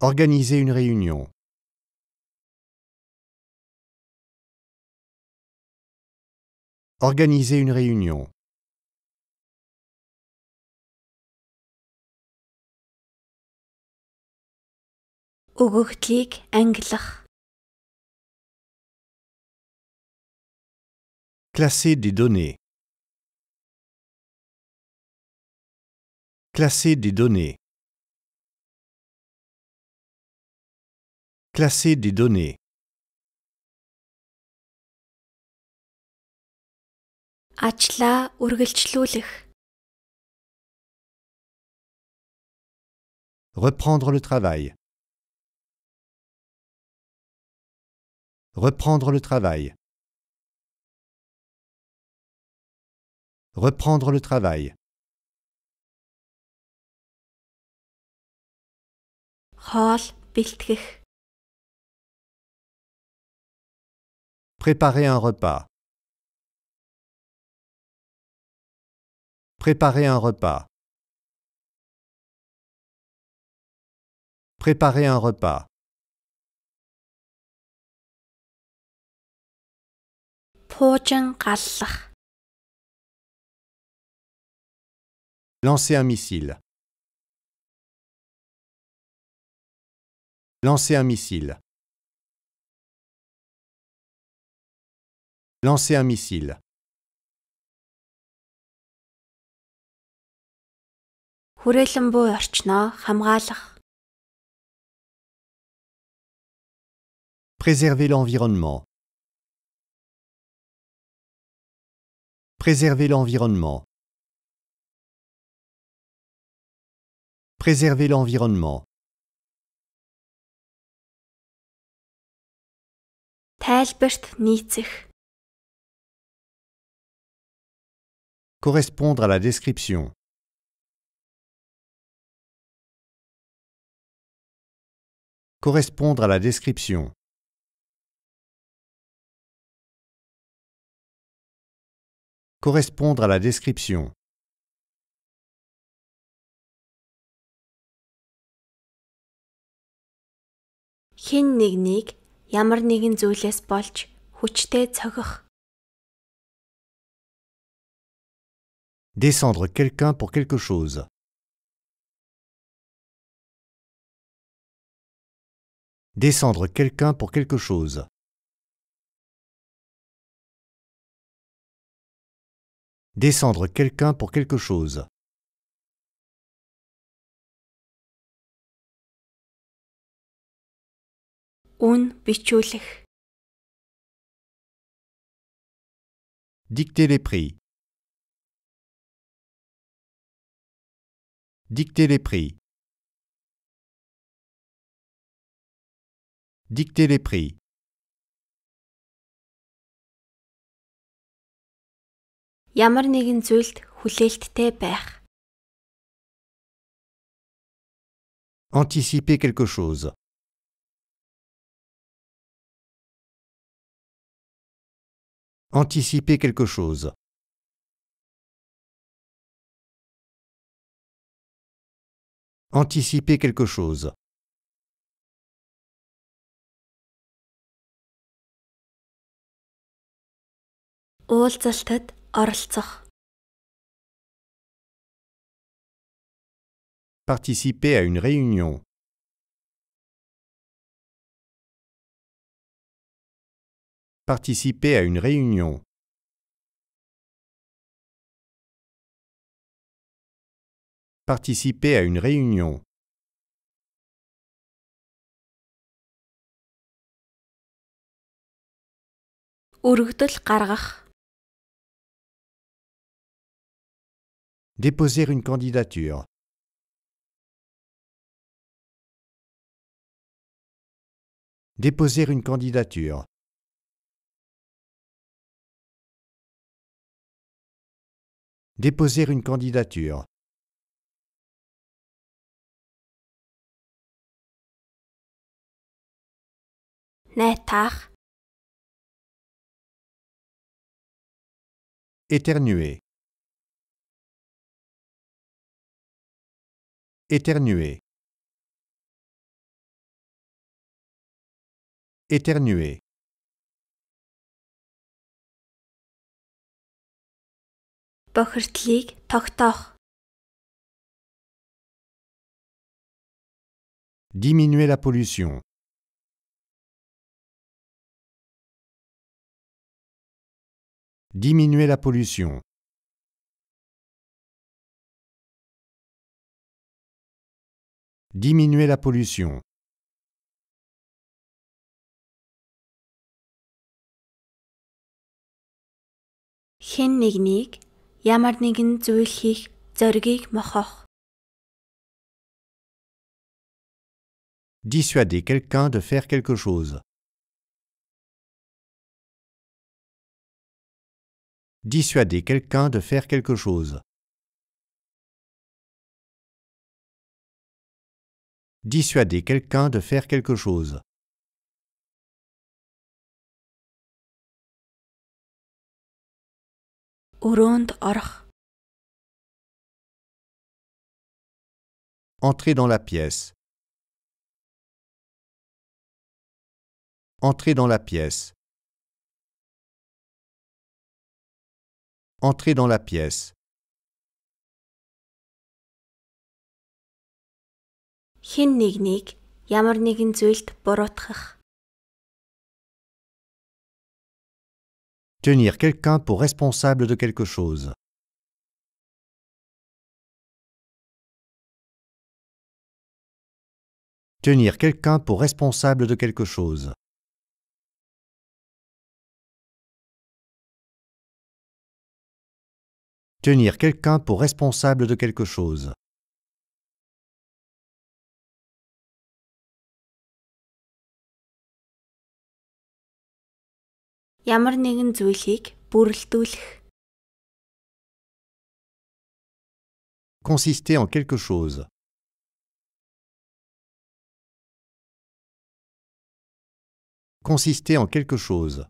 Organiser une réunion. Organiser une réunion. Classer des données Classer des données Classer des données. Reprendre le travail. Reprendre le travail. Reprendre le travail. Хоол бэлтгэх. Préparer un repas. Préparer un repas. Préparer un repas. Lancer un missile. Lancer un missile. Lancer un missile. Хүрээлэн Préserver l'environnement. Préserver l'environnement. Préserver l'environnement. correspondre à la description. Correspondre à la description. Correspondre à la description. Descendre quelqu'un pour quelque chose. Descendre quelqu'un pour quelque chose. Descendre quelqu'un pour quelque chose. Un Dicter les prix. Dictez les prix. Dictez les prix. Ямар нэгэн зүйлд хүлээлттэй байх. Anticiper quelque chose. Anticiper quelque chose. anticiper quelque chose. Participer à une réunion. Participer à une réunion. participer à une réunion. Déposer une candidature. Déposer une candidature. Déposer une candidature. Netar. Éternuer. Éternuer. Éternuer. Diminuer la pollution. Diminuer la pollution. Diminuer la pollution. Dissuader quelqu'un de faire quelque chose. dissuader quelqu'un de faire quelque chose. Dissuader quelqu'un de faire quelque chose. Entrez dans la pièce. Entrez dans la pièce. entrer dans la pièce. Хин Tenir quelqu'un pour responsable de quelque chose. Tenir quelqu'un pour responsable de quelque chose. tenir quelqu'un pour responsable de quelque chose. Ямар нэгэн зүйлийг Consister en quelque chose. Consister en quelque chose.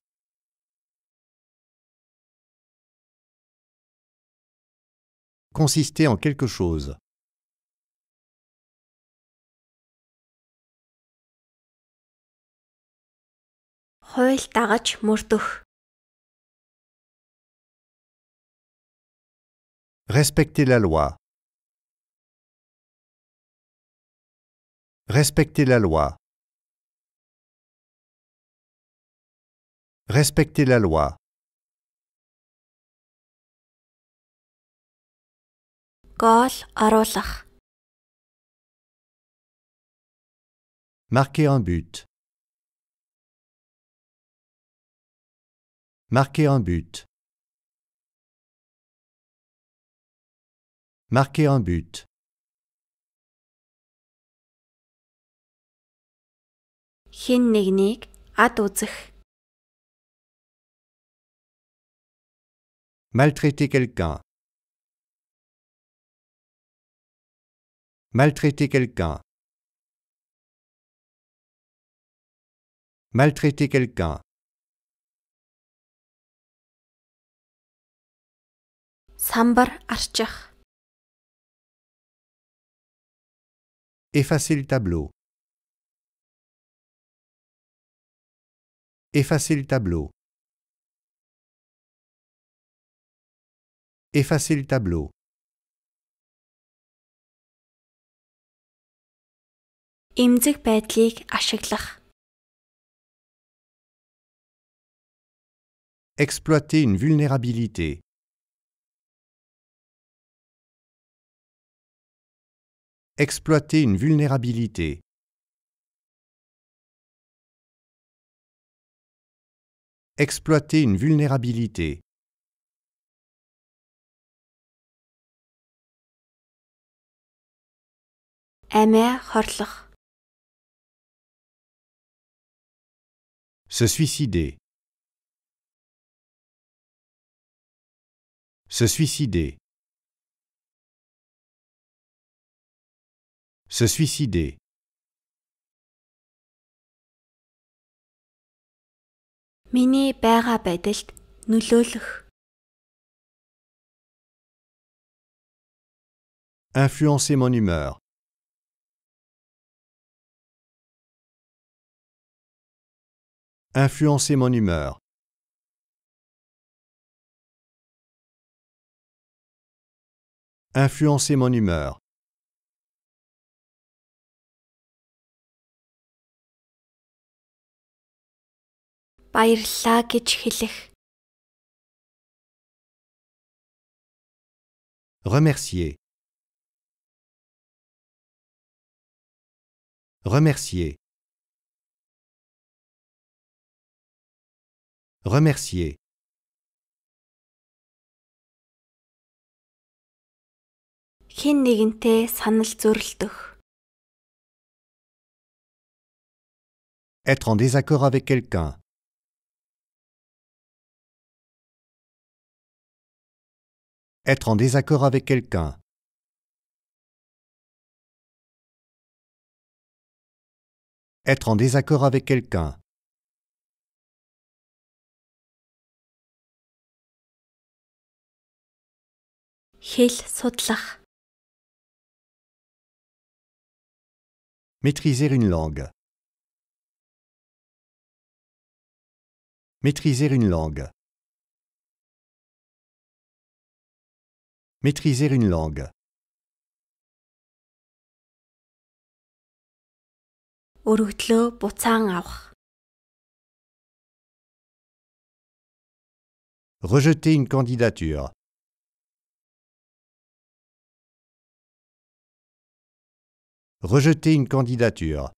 consister en quelque chose. Respecter la loi. Respecter la loi. Respecter la loi. Гол оруулах. Marquer un but. Marquer un but. Marquer un but. Хин нэгнийг ад үзэх. Maltraiter quelqu'un. Maltraiter quelqu'un. Maltraiter quelqu'un. Sambar archach. Effacer le tableau. Effacer le tableau. Effacer le tableau. Exploiter une vulnérabilité. Exploiter une vulnérabilité. Exploiter une vulnérabilité. Se suicider. Se suicider. Se suicider. Influencer mon humeur. influencer mon humeur. Influencer mon humeur. Баярлаа гэж Remercier. Remercier. Remercier Être en désaccord avec quelqu'un. Être en désaccord avec quelqu'un. Être en désaccord avec quelqu'un. Maîtriser une langue. Maîtriser une langue. Maîtriser une langue. Rejeter une candidature. Rejeter une candidature.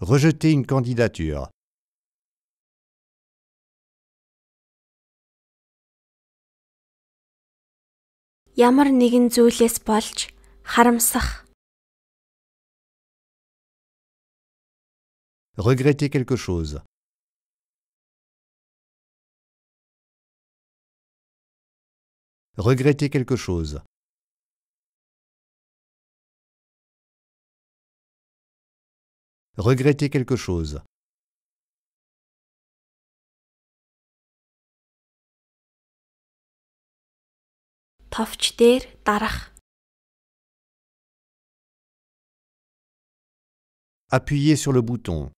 Rejeter une candidature. Ямар Regretter quelque chose. Regretter quelque chose. Regretter quelque chose. Appuyez sur le bouton.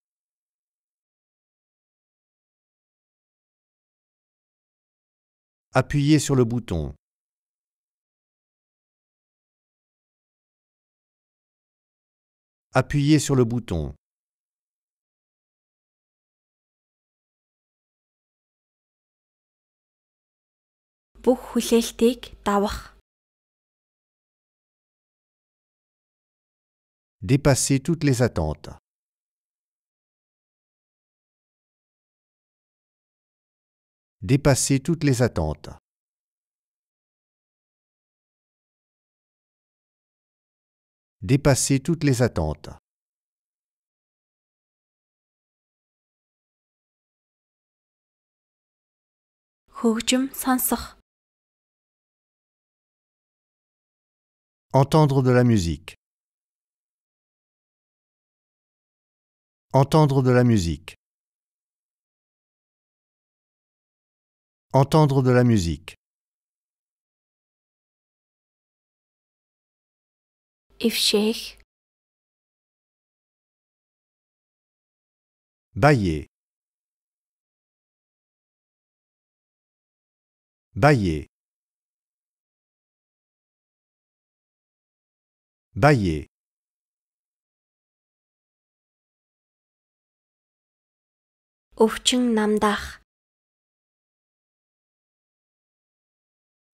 Appuyez sur le bouton. appuyez sur le bouton. Dépasser toutes les attentes. Dépasser toutes les attentes. dépasser toutes les attentes. Entendre de la musique. Entendre de la musique. Entendre de la musique. If Bailler. Bailler.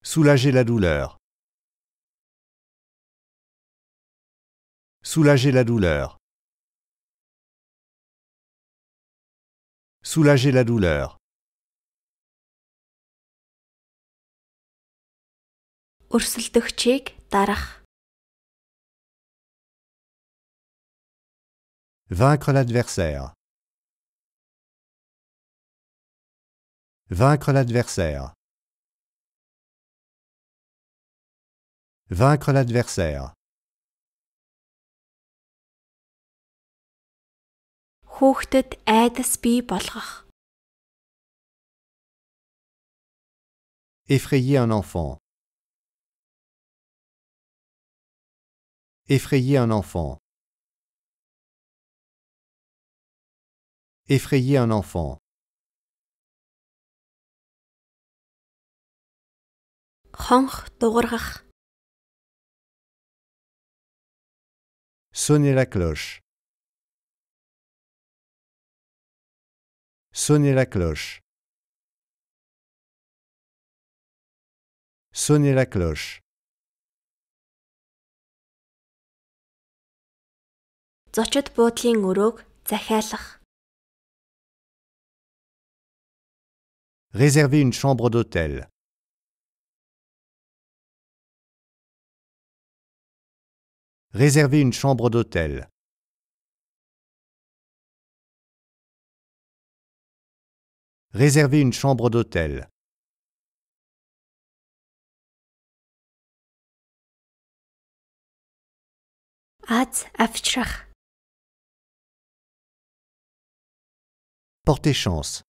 Soulager la douleur. Soulager la douleur. Soulager la douleur. Vaincre l'adversaire. Vaincre l'adversaire. Vaincre l'adversaire. хүүхдэд айдас болгох. Effrayer un enfant. Effrayer un enfant. Effrayer un enfant. Sonnez la cloche. Sonnez la cloche. Sonnez la cloche. Réservez une chambre d'hôtel. Réservez une chambre d'hôtel. réserver une chambre d'hôtel, Portez Portez chance.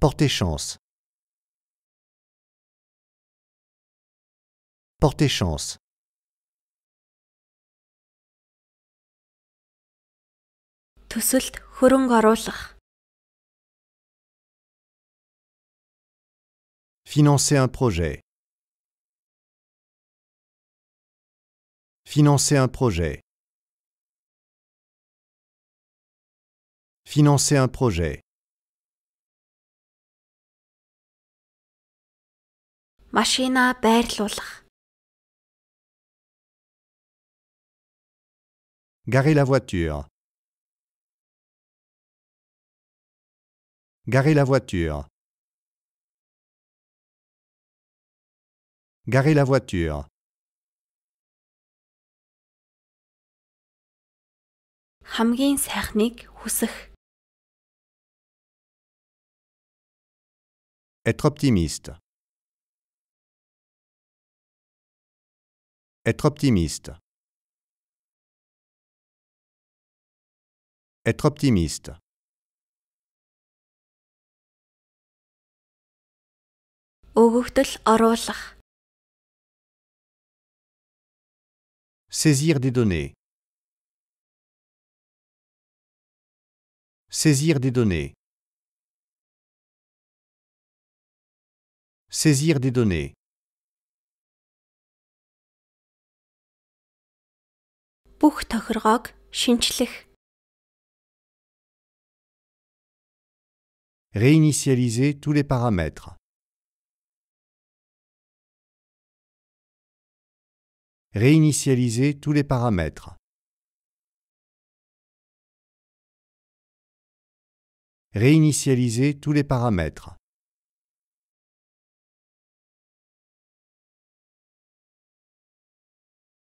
Portez chance. Portez chance. төсөлд хөрөнгө оруулах. Financer un projet. Financer un projet. Financer un projet. Machina байрлуулах. Garer la voiture. Garer la voiture. Garer la voiture. хамгийн сайхныг Être optimiste. Être optimiste. Être optimiste. Saisir des données. Saisir des données. Saisir des données. Réinitialiser tous les paramètres. Réinitialiser tous les paramètres. Réinitialiser tous les paramètres.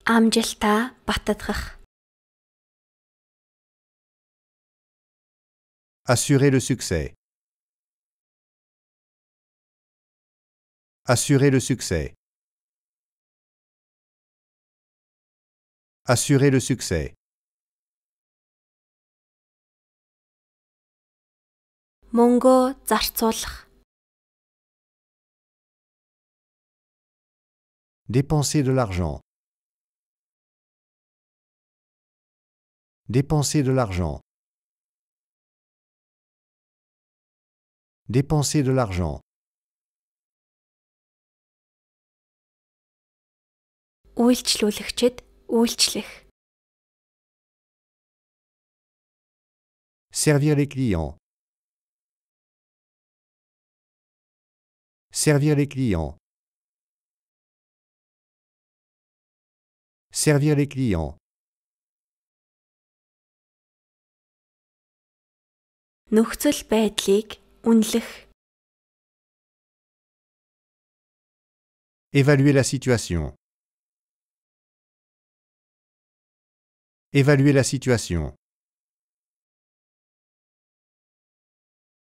Amjelta batatrach. Assurer le succès. Assurer le succès. Assurer le succès. Mongo Dépenser de l'argent. Dépenser de l'argent. Dépenser de l'argent. Servir les clients. Servir les clients. Servir les clients. Évaluer la situation. Évaluer la situation.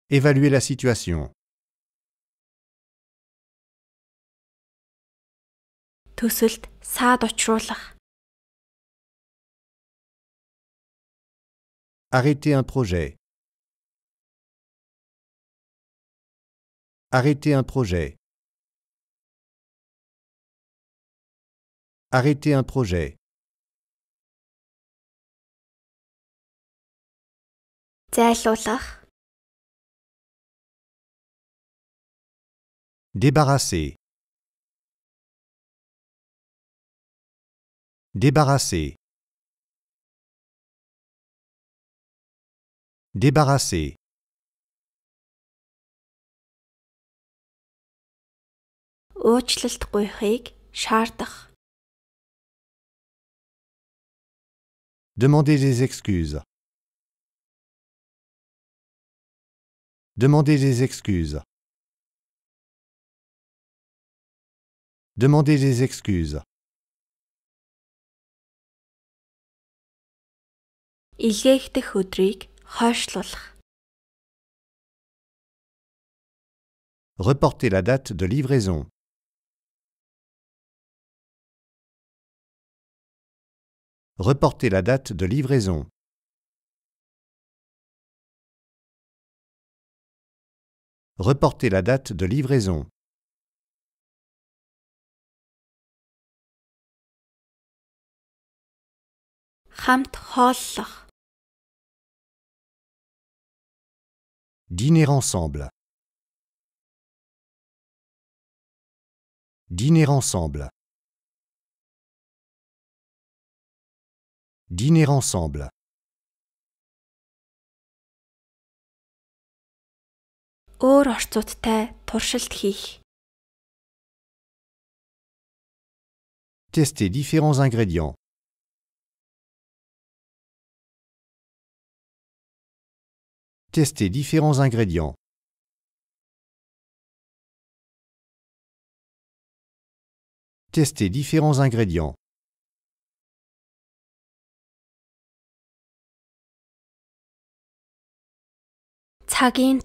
Évaluer la situation. Төсөлд Arrêter un projet. Arrêter un projet. Arrêter un projet. Зайлуулах. Débarrasser. Débarrasser. Débarrasser. des excuses. Demandez des excuses. Demandez des excuses. Reporter la date de livraison. Reporter la date de livraison. Reporter la date de livraison. Dîner ensemble. Dîner ensemble. Dîner ensemble. Tester différents ingrédients. Tester différents ingrédients. Tester différents ingrédients. Tagging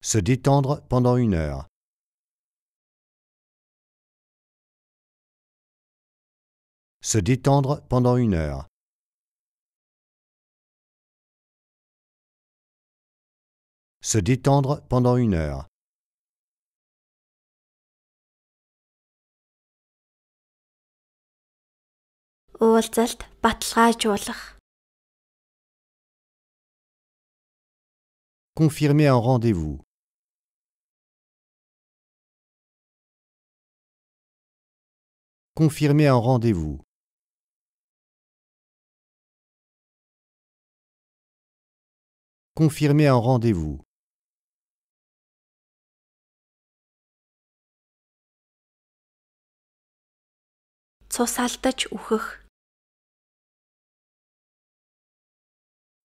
se détendre pendant une heure. Se détendre pendant une heure. Se détendre pendant une heure. Confirmer un rendez-vous. Confirmer un rendez-vous. Confirmer un rendez-vous.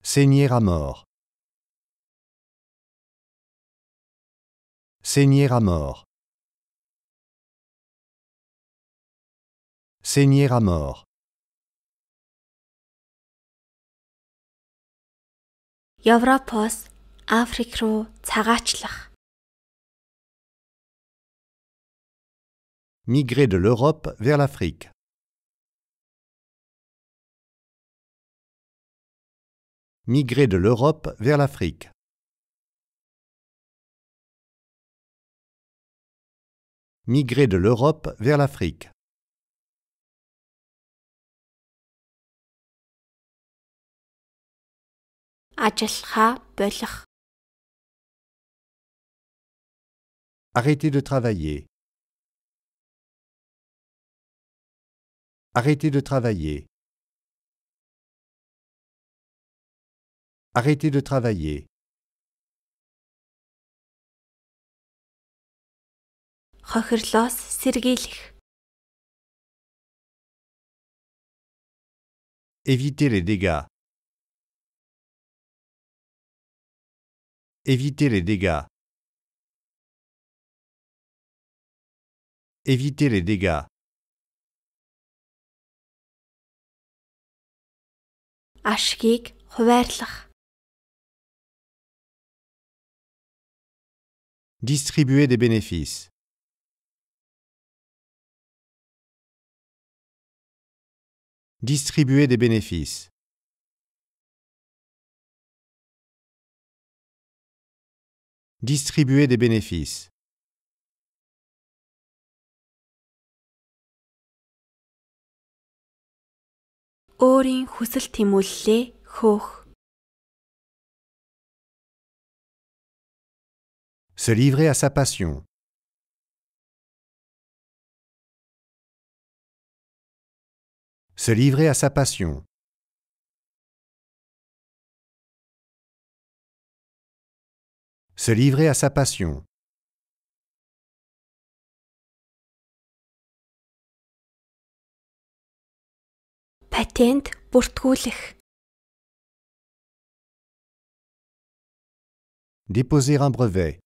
Seigneur à mort. Saigner à mort. Saigner à mort. Yavropos Afrikro, Migrer de l'Europe vers l'Afrique. Migrer de l'Europe vers l'Afrique. migrer de l'Europe vers l'Afrique. Arrêtez de travailler. Arrêtez de travailler. Arrêtez de travailler. хохирлоос Éviter les dégâts. Éviter les dégâts. Éviter les dégâts. Ашгийг хуваарлах. Distribuer des bénéfices. distribuer des bénéfices. Distribuer des bénéfices. Se livrer à sa passion. se livrer à sa passion. Se livrer à sa passion. Patent Déposer un brevet.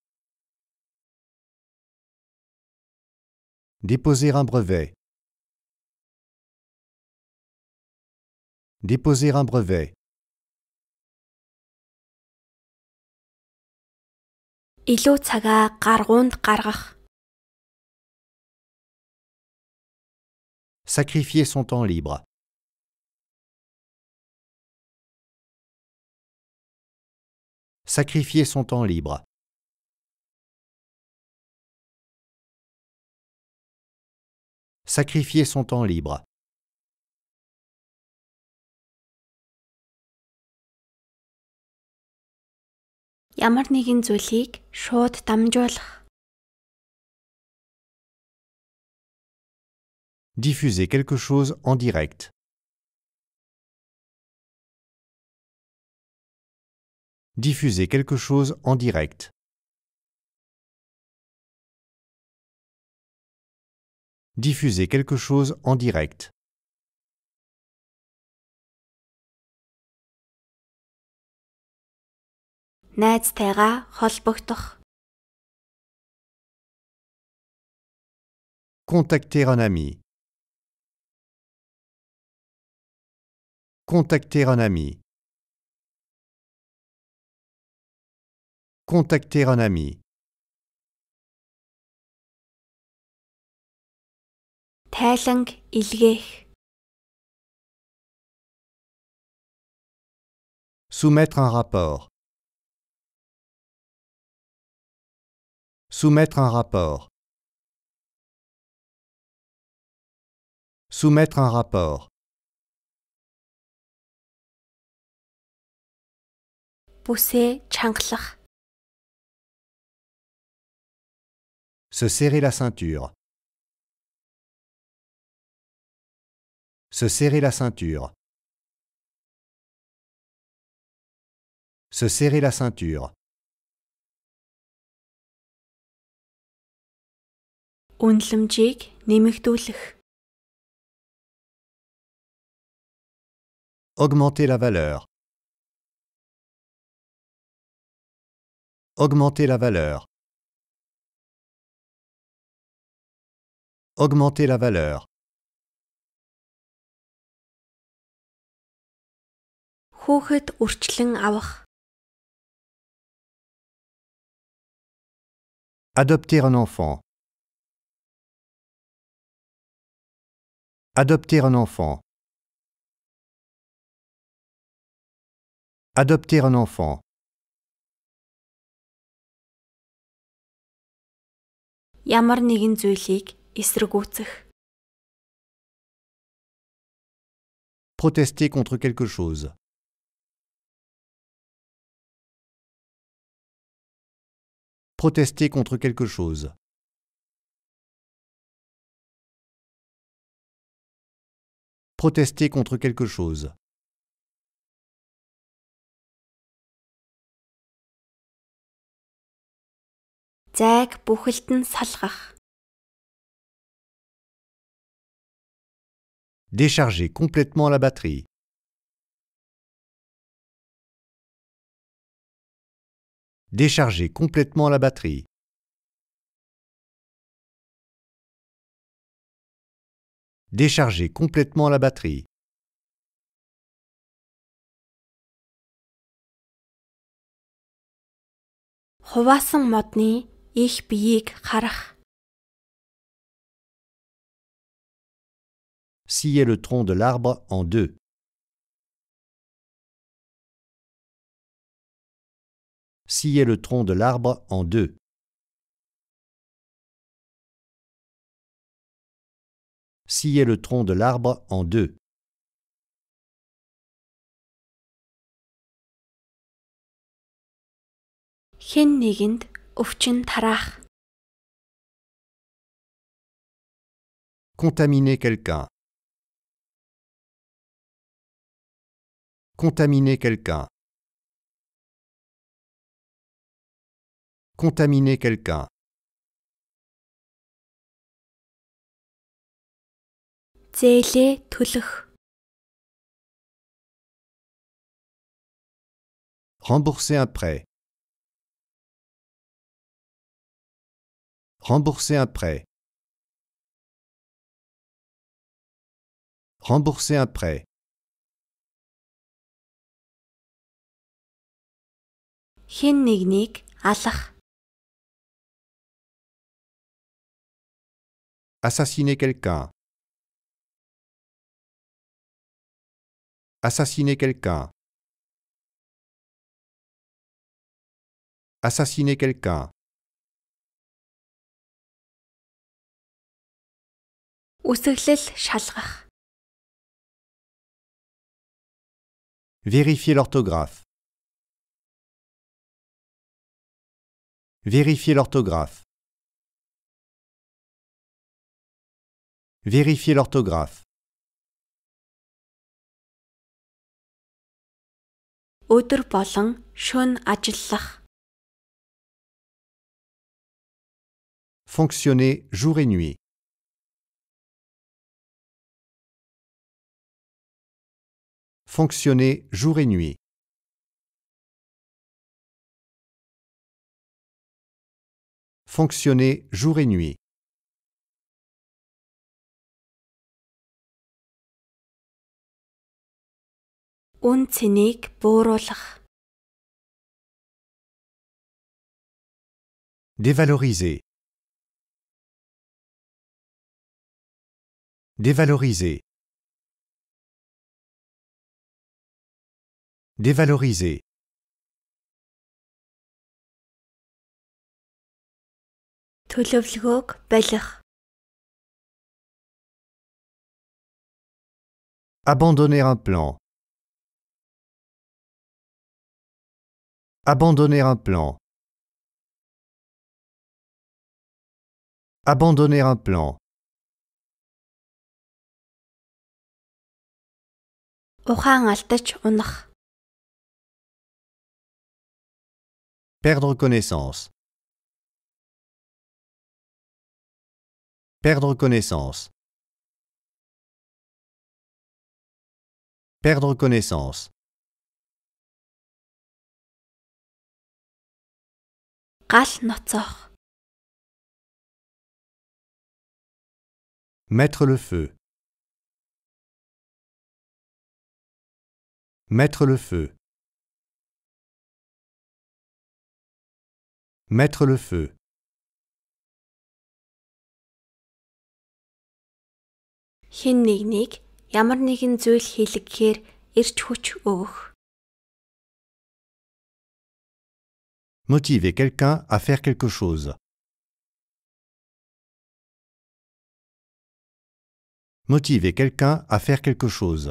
Déposer un brevet. Déposer un brevet. Sacrifier son temps libre. Sacrifier son temps libre. Sacrifier son temps libre. ямар Diffuser quelque chose en direct. Diffuser quelque chose en direct. Diffuser quelque chose en direct. Contacter un ami. Contacter un ami. Contacter un ami. Soumettre un rapport. Soumettre un rapport. Soumettre un rapport. Pousser, chancler. Se serrer la ceinture. Se serrer la ceinture. Se serrer la ceinture. Augmenter la valeur. Augmenter la valeur. Augmenter la valeur. Хүүхэд үрчлэн авах. Adopter un enfant. Adopter un enfant. Adopter un enfant. Ямар нэгэн зүйлийг Protester contre quelque chose. Protester contre quelque chose. protester contre quelque chose. Décharger complètement la batterie. Décharger complètement la batterie. Déchargez complètement la batterie. Хуваасан Sciez le tronc de l'arbre en deux. Sciez le tronc de l'arbre en deux. scier le tronc de l'arbre en deux. Contaminer quelqu'un. Contaminer quelqu'un. Contaminer quelqu'un. Rembourser un prêt. Rembourser un prêt. Rembourser un prêt. Хин Assassiner quelqu'un. Assassiner quelqu'un. Assassiner quelqu'un. Vérifier l'orthographe. Vérifier l'orthographe. Vérifier l'orthographe. өдөр Fonctionner jour et nuit. Fonctionner jour et nuit. Fonctionner jour et nuit. Dévaloriser. Dévaloriser. Dévaloriser. Abandonner un plan. Abandonner un plan. Abandonner un plan. Perdre connaissance. Perdre connaissance. Perdre connaissance. гал ноцоох. Mettre le feu. Mettre le feu. Mettre le feu. Хин нэг нэг ямар нэгэн зүйл хийлгэхээр ирч хүч өөх. motiver quelqu'un à faire quelque chose. Motiver quelqu'un à faire quelque chose.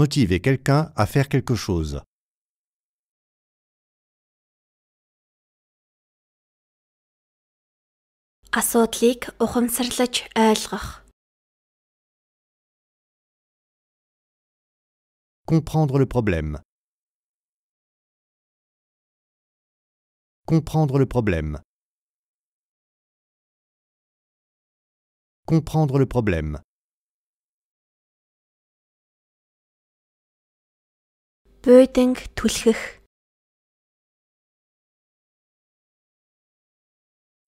Motiver quelqu'un à faire quelque chose. Асуудлыг ухамсарлаж ойлгох. Comprendre le problème. Comprendre le problème. Comprendre le problème.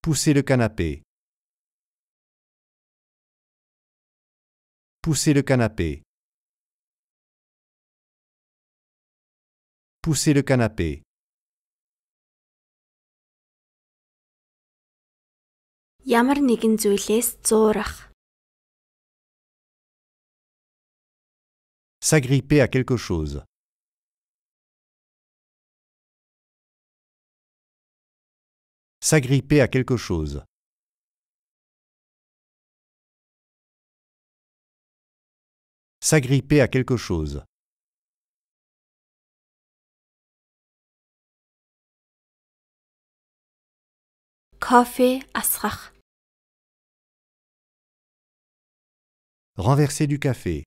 Pousser le canapé. Pousser le canapé. Pousser le canapé. S'agripper à quelque chose. S'agripper à quelque chose. S'agripper à quelque chose. Renverser du café.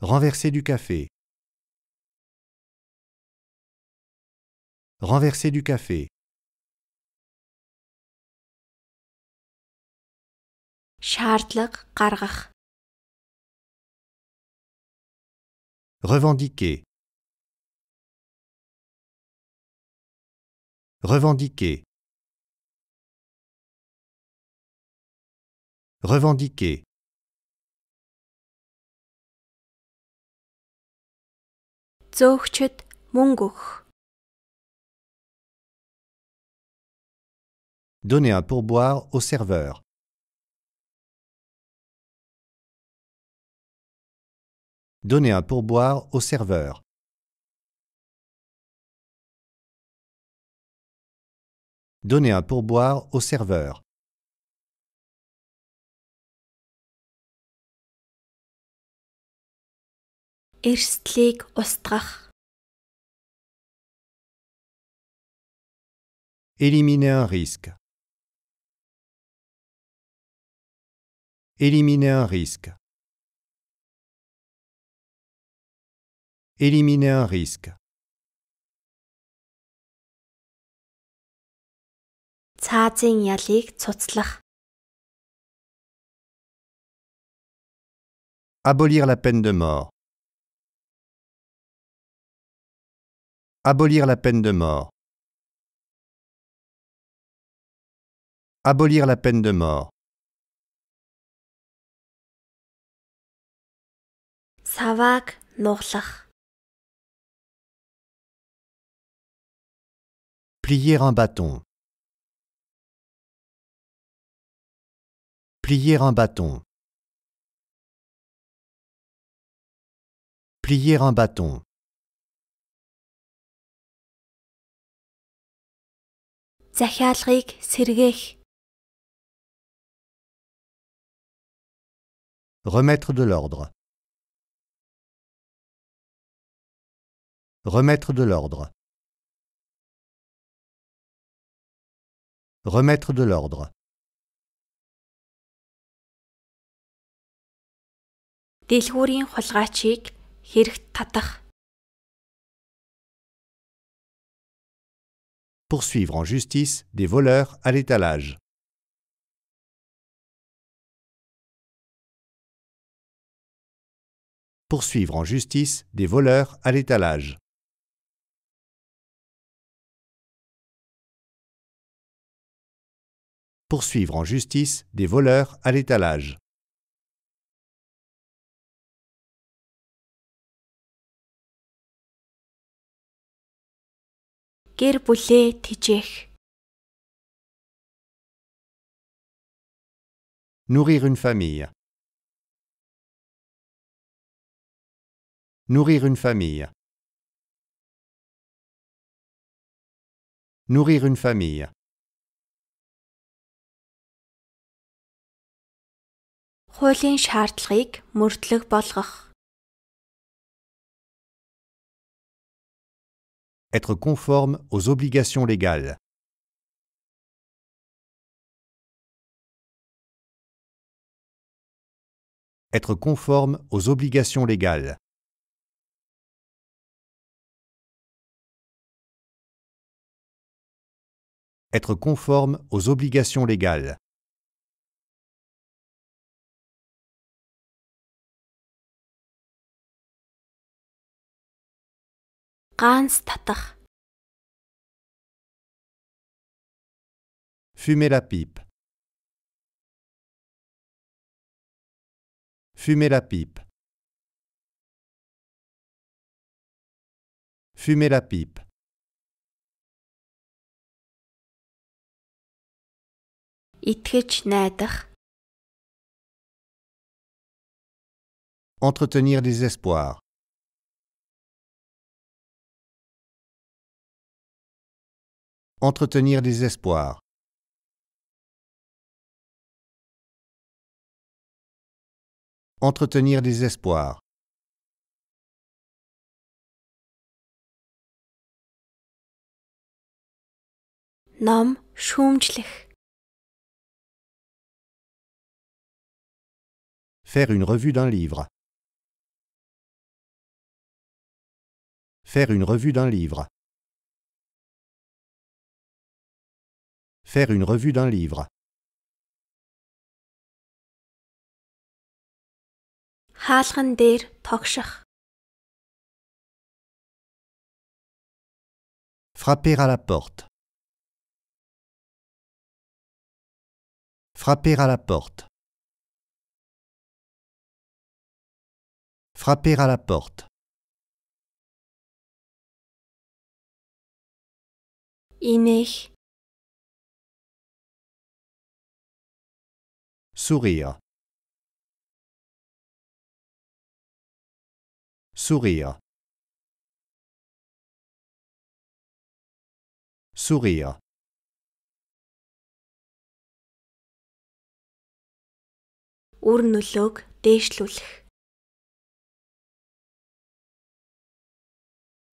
Renverser du café. Renverser du café. Revendiquer. Revendiquer. Revendiquer. Donnez Donner un pourboire au serveur. Donner un pourboire au serveur. Donner un pourboire au serveur. Éliminer un risque. Éliminer un risque. Éliminer un risque. Abolir la peine de mort. Abolir la peine de mort. Abolir la peine de mort. Savak Plier un bâton. Plier un bâton. Plier un bâton. Remettre de l'ordre. Remettre de l'ordre. Remettre de l'ordre. Poursuivre en justice des voleurs à l'étalage. Poursuivre en justice des voleurs à l'étalage. Poursuivre en justice des voleurs à l'étalage. гэр бүлээ тэжээх. Nourrir une famille. Nourrir une famille. Nourrir une famille. хуулийн шаардлагыг мөрдлөг болгох être conforme aux obligations légales. Être conforme aux obligations légales. Être conforme aux obligations légales. ганц Fumer la pipe. Fumer la pipe. Fumer la pipe. Entretenir des espoirs. Entretenir des espoirs. Entretenir des espoirs. nom Faire une revue d'un livre. Faire une revue d'un livre. Faire une revue d'un livre. Frapper à la porte. Frapper à la porte. Frapper à la porte. Sourire. Sourire. Sourire.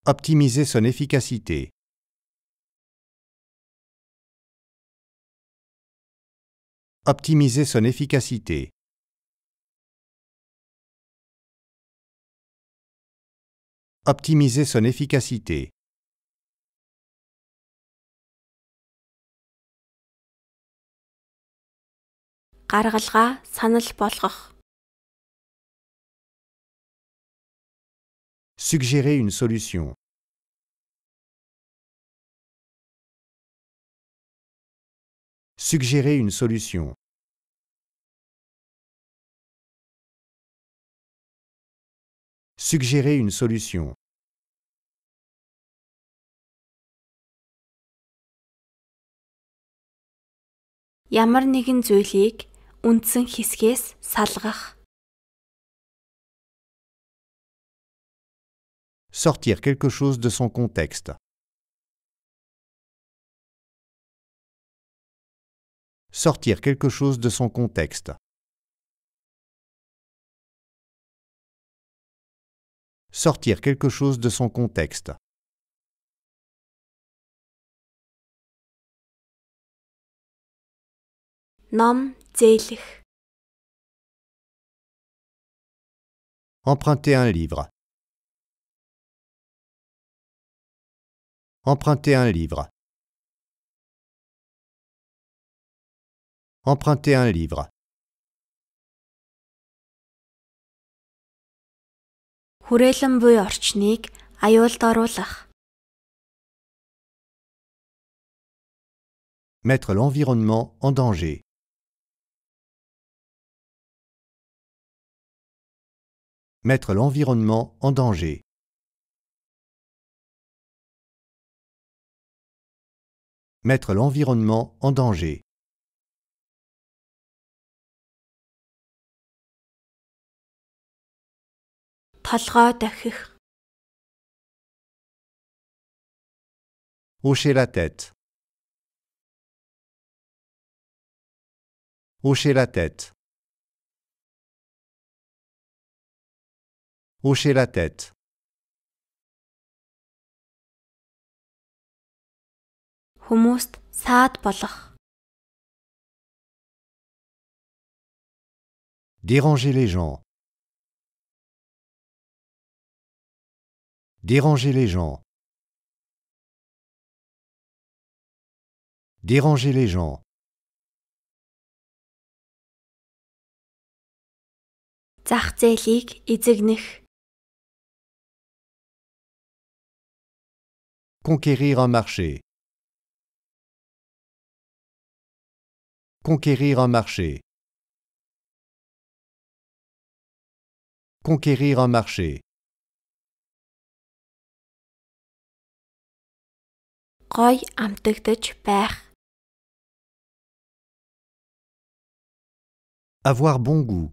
Optimiser son efficacité. optimiser son efficacité. Optimiser son efficacité. гаргалгаа Suggérer une solution. suggérer une solution. Suggérer une solution. Ямар нэгэн зүйлийг үндсэн хэсгээс салгах. Sortir quelque chose de son contexte. sortir quelque chose de son contexte. Sortir quelque chose de son contexte. Nom Emprunter un livre. Emprunter un livre. Emprunter un livre. Mettre l'environnement en danger. Mettre l'environnement en danger. Mettre l'environnement en danger. Hocher la tête. Hocher la tête. Hocher la tête. Déranger les gens. Déranger les gens. Déranger les gens. et Conquérir un marché. Conquérir un marché. Conquérir un marché. гой амтагдж байх. Avoir bon goût.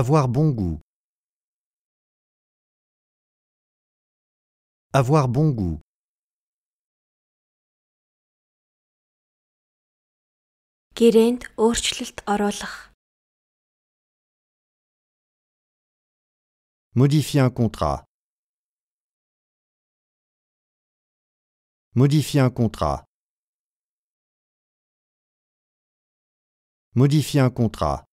Avoir bon goût. Avoir bon goût. гэрээнд өөрчлөлт оруулах. Modifier un contrat. Modifier un contrat. Modifier un contrat.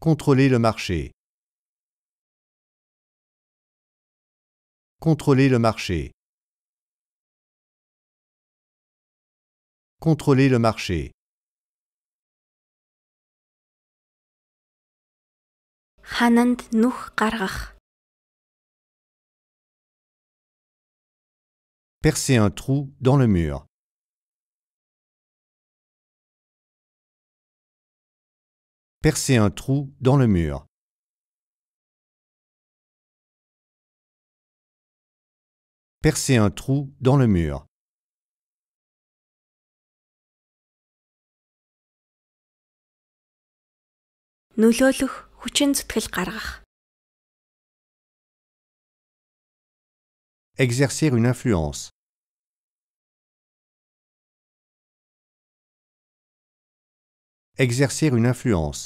Contrôler le marché. Contrôler le marché. Contrôler le marché. хананд Percer un trou dans le mur. Percer un trou dans le mur. Percer un trou dans le mur. хүчин зүтгэл гаргах. Exercer une influence. Exercer une influence.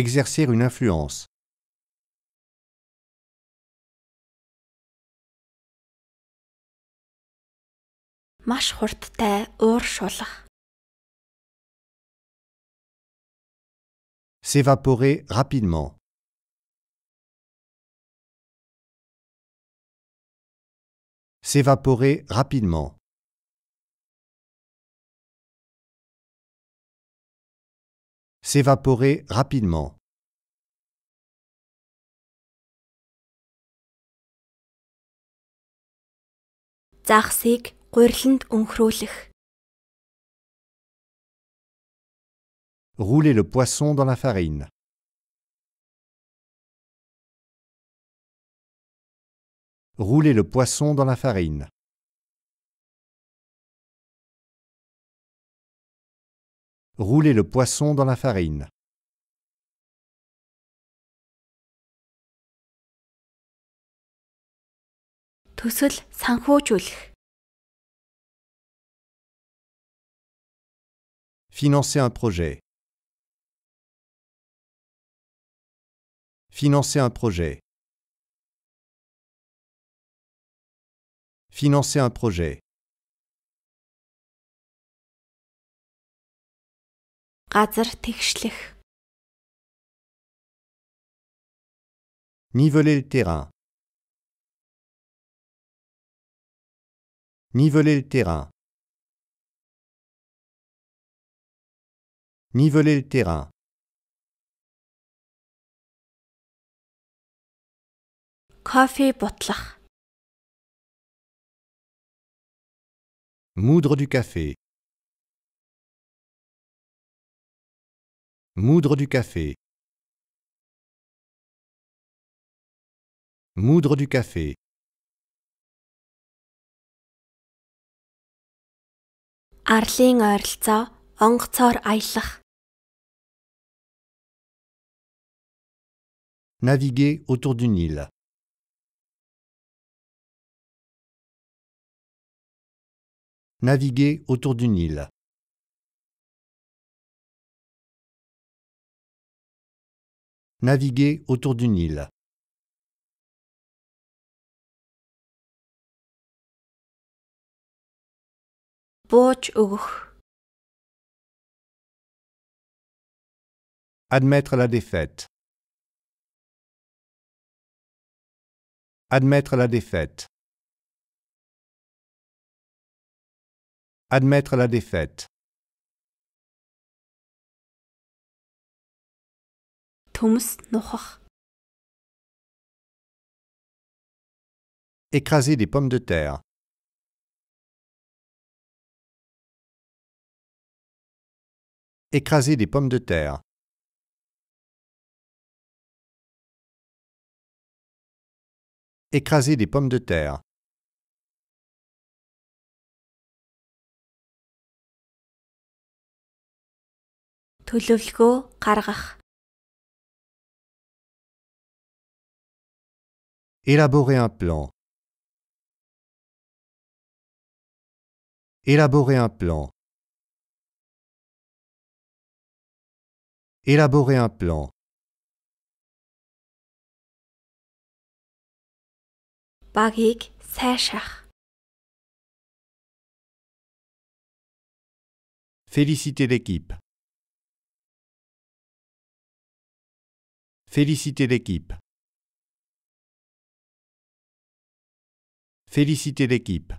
Exercer une influence. маш хурдтай ууршуулах s'évaporer rapidement. S'évaporer rapidement. S'évaporer rapidement. und Roulez le poisson dans la farine. Roulez le poisson dans la farine. Roulez le poisson dans la farine. Financer un projet. Financer un projet. Financer un projet. Niveler le terrain. Niveler le terrain. Niveler le terrain. Moudre du café. Moudre du café. Moudre du café. Naviguer autour du Nil. Naviguer autour du Nil. Naviguer autour du Nil. Admettre la défaite. Admettre la défaite. Admettre la défaite. Écraser des pommes de terre. Écraser des pommes de terre. Écraser des pommes de terre. төлөвлөгөө Élaborer un plan. Élaborer un plan. Élaborer un plan. bagik сайшаах. Féliciter l'équipe. Féliciter l'équipe. Féliciter l'équipe.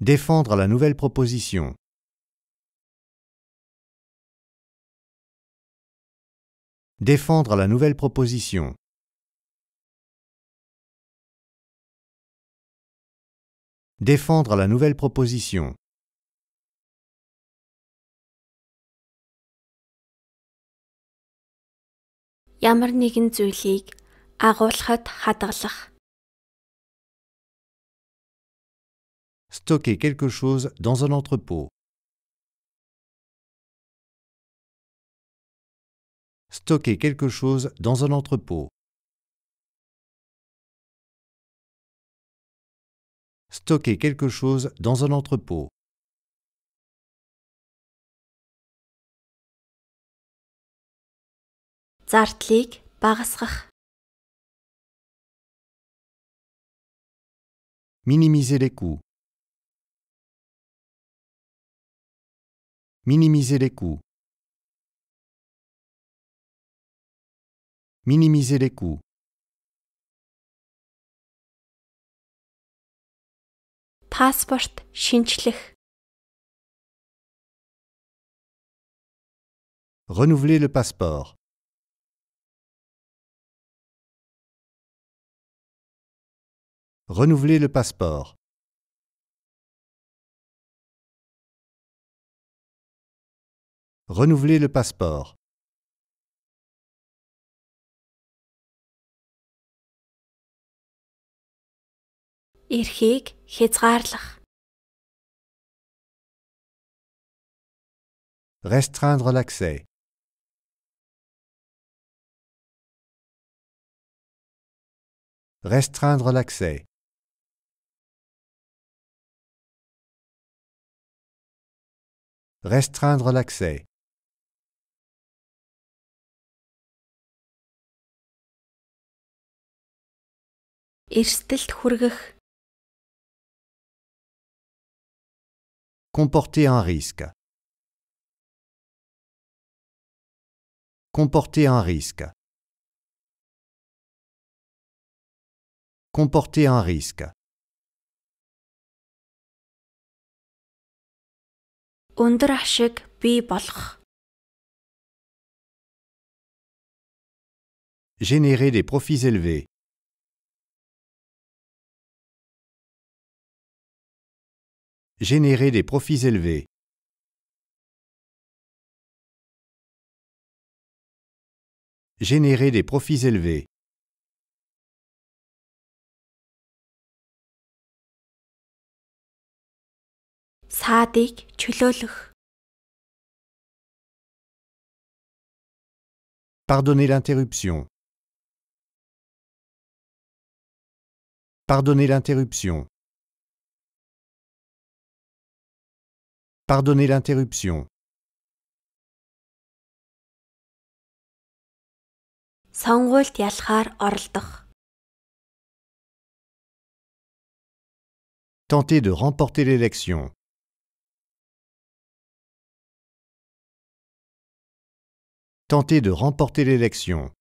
Défendre la nouvelle proposition. Défendre la nouvelle proposition. Défendre la nouvelle proposition. Ямар Stocker quelque chose dans un entrepôt. Stocker quelque chose dans un entrepôt. stocker quelque chose dans un entrepôt. Minimiser les coûts. Minimiser les coûts. Minimiser les coûts. Renouvelez Renouveler le passeport. Renouveler le passeport. Renouveler le passeport. эрхийг хязгаарлах. Restreindre l'accès. Restreindre l'accès. Restreindre l'accès. эрсдэлд хүргэх Comporter un risque. Comporter un risque. Comporter un risque. Générer des profits élevés. générer des profits élevés. Générer des profits élevés. Pardonnez l'interruption. Pardonnez l'interruption. Pardonnez l'interruption. Tentez Tenter de remporter l'élection. Tenter de remporter l'élection.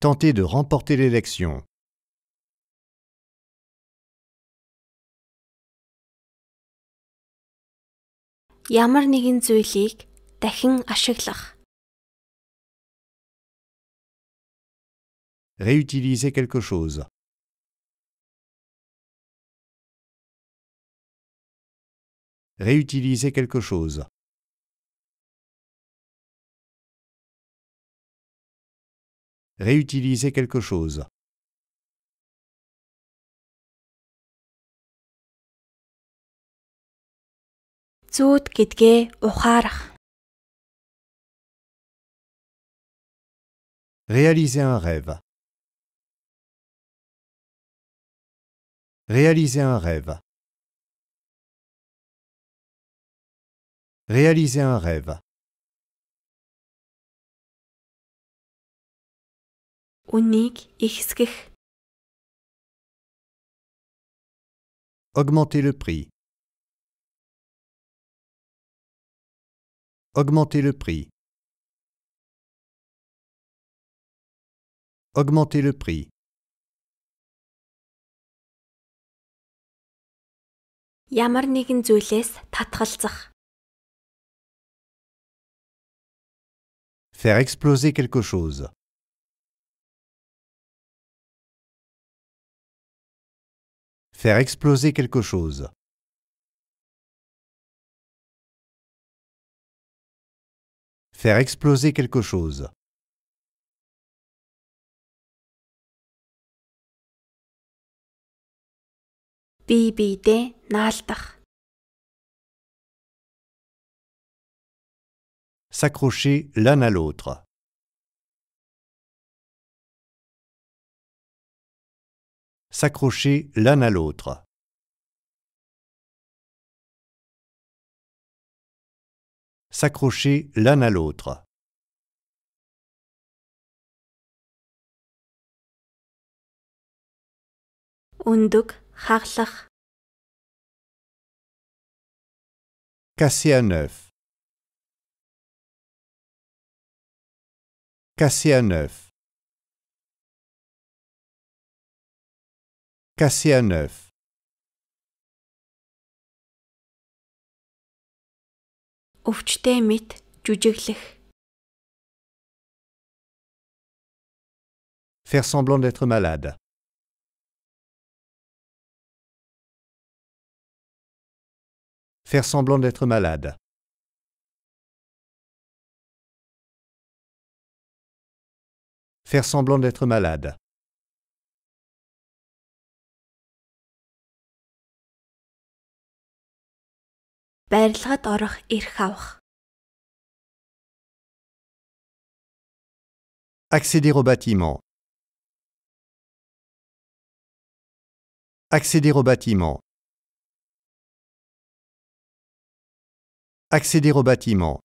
Tenter de remporter l'élection. ямар нэгэн зүйлийг Réutiliser quelque chose. Réutiliser quelque chose. Réutiliser quelque chose. Réaliser un rêve. Réaliser un rêve. Réaliser un rêve. Unique Augmenter le prix. Augmenter le prix. Augmenter le prix. Ямар нэгэн Faire exploser quelque chose. Faire exploser quelque chose. Faire exploser quelque chose. S'accrocher l'un à l'autre. S'accrocher l'un à l'autre. s'accrocher l'un à l'autre. Casser neuf. Casser neuf. neuf. Faire semblant d'être malade. Faire semblant d'être malade. Faire semblant d'être malade. барилгад орох эрх авах. Accéder au bâtiment. Accéder au bâtiment. Accéder au bâtiment.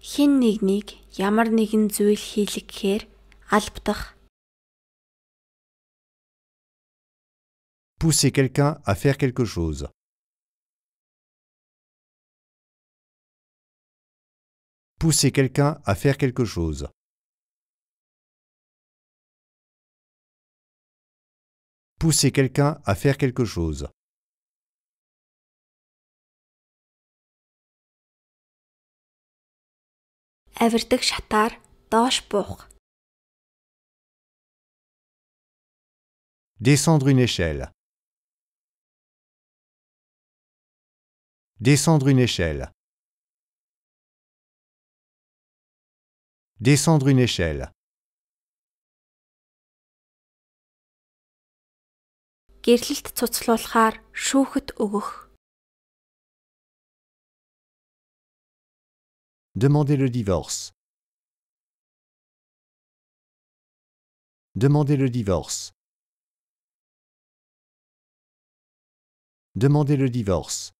Хин нэгнийг ямар нэгэн зүйл хийлгэхээр албадах Pousser quelqu'un à faire quelque chose. Pousser quelqu'un à faire quelque chose. Pousser quelqu'un à faire quelque chose. Descendre une échelle. Descendre une échelle. Descendre une échelle. Гэрлэлт цуцлуулахаар шүүхэд өгөх. Demandez le divorce. Demandez le divorce. Demandez le divorce.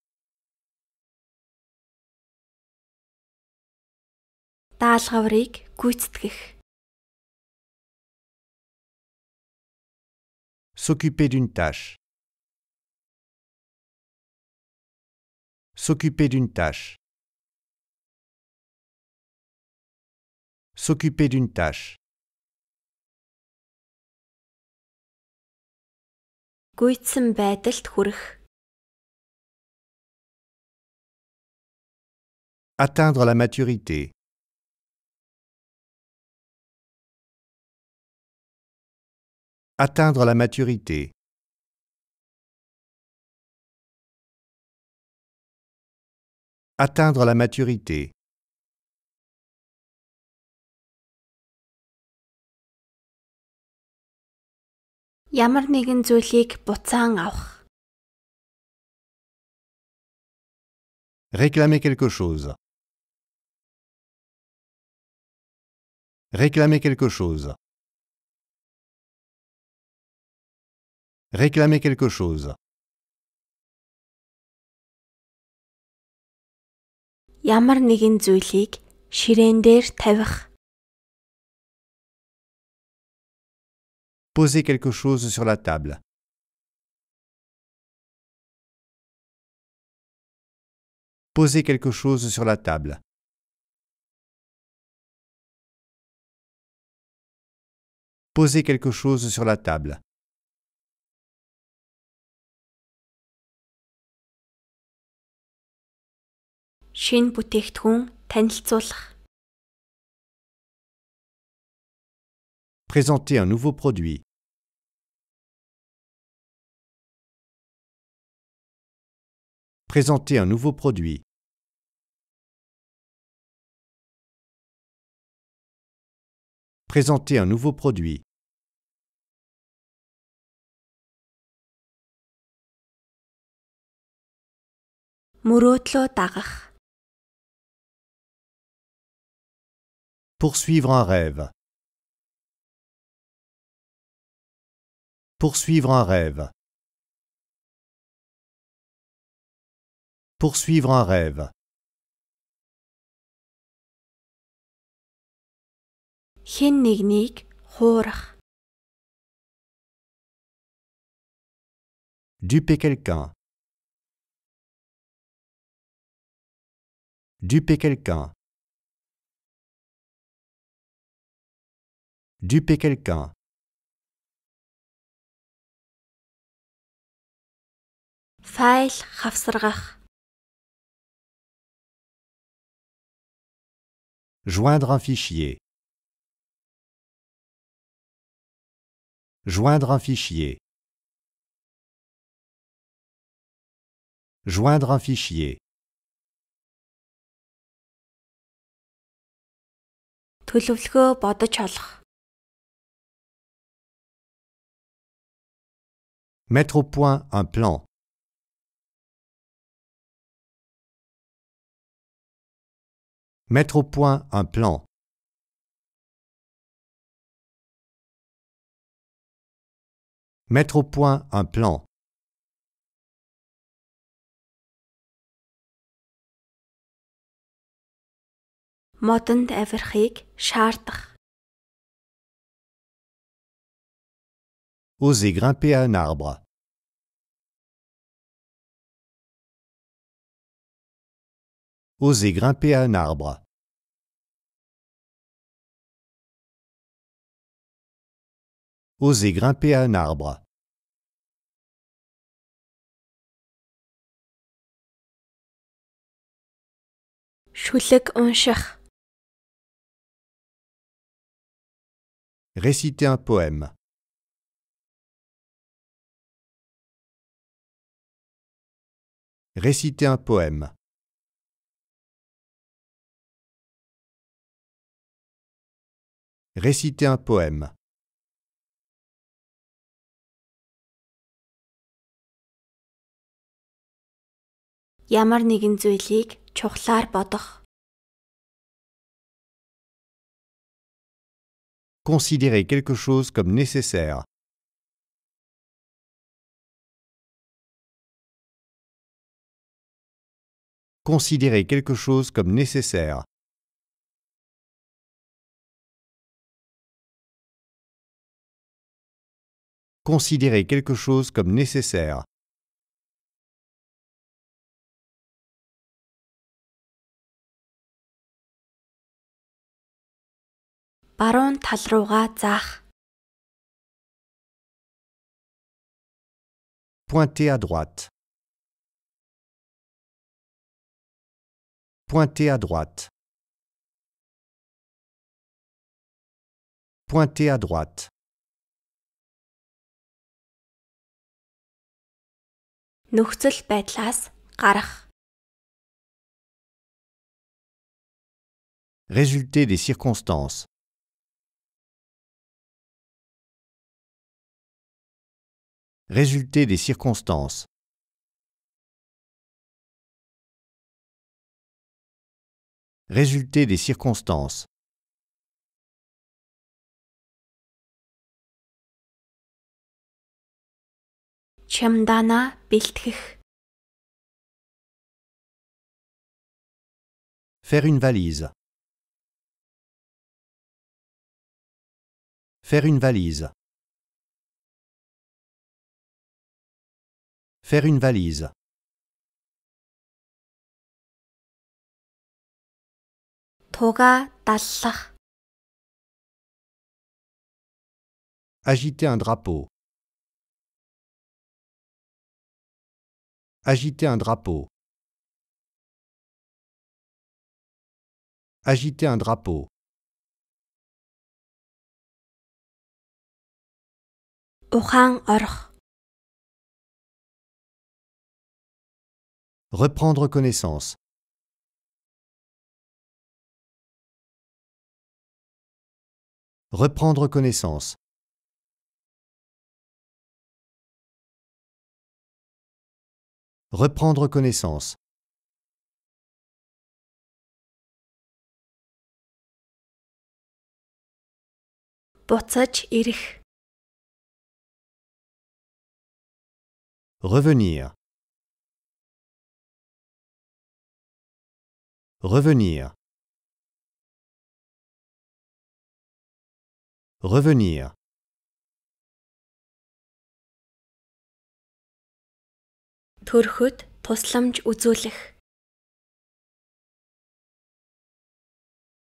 S'occuper d'une tâche. S'occuper d'une tâche. S'occuper d'une tâche. Atteindre la maturité. Atteindre la maturité. Atteindre la maturité. Ямар нэгэн Réclamer quelque chose. Réclamer quelque chose. Réclamer quelque chose. Ямар нэгэн зүйлийг ширээн дээр Poser quelque chose sur la table. Poser quelque chose sur la table. Poser quelque chose sur la table. Présentez Présenter un nouveau produit. Présenter un nouveau produit. Présenter un nouveau produit. Poursuivre un rêve. Poursuivre un rêve. Poursuivre un rêve. Duper quelqu'un. Duper quelqu'un. duper quelqu'un joindre un fichier joindre un fichier joindre un fichier төлөвлөгөө бодож Mettre au point un plan. Mettre au point un plan. Mettre au point un plan. de авирахыг шаардах oser grimper à un arbre. Oser grimper à un arbre. Oser grimper à un arbre. Réciter un poème. Réciter un poème. Réciter un poème. Ямар нэгэн Considérer quelque chose comme nécessaire. Considérer quelque chose comme nécessaire. Considérer quelque chose comme nécessaire. Baron Tatroga zach. à droite. Pointez à droite. Pointez à droite. нөхцөл Résulté des circonstances. Résulté des circonstances. Résulté des circonstances. Faire une valise. Faire une valise. Faire une valise. Agiter un drapeau. Agiter un drapeau. Agiter un drapeau. Reprendre connaissance. Reprendre connaissance. Reprendre connaissance. Revenir. Revenir. Revenir.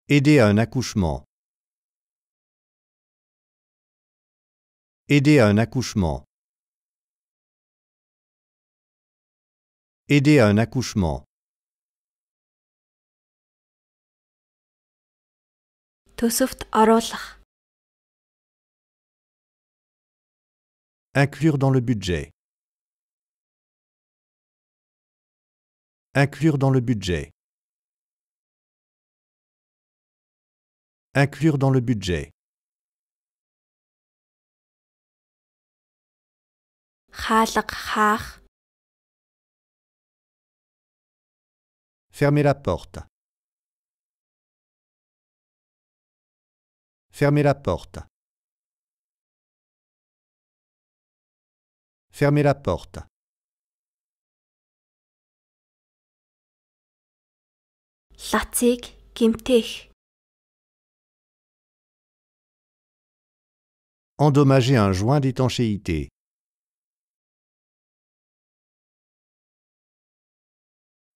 Aider à un accouchement. Aider à un accouchement. Aider à un accouchement. Inclure dans le budget. Inclure dans le budget. Inclure dans le budget. Fermez la porte. Fermez la porte. Fermez la porte. Endommager un joint d'étanchéité.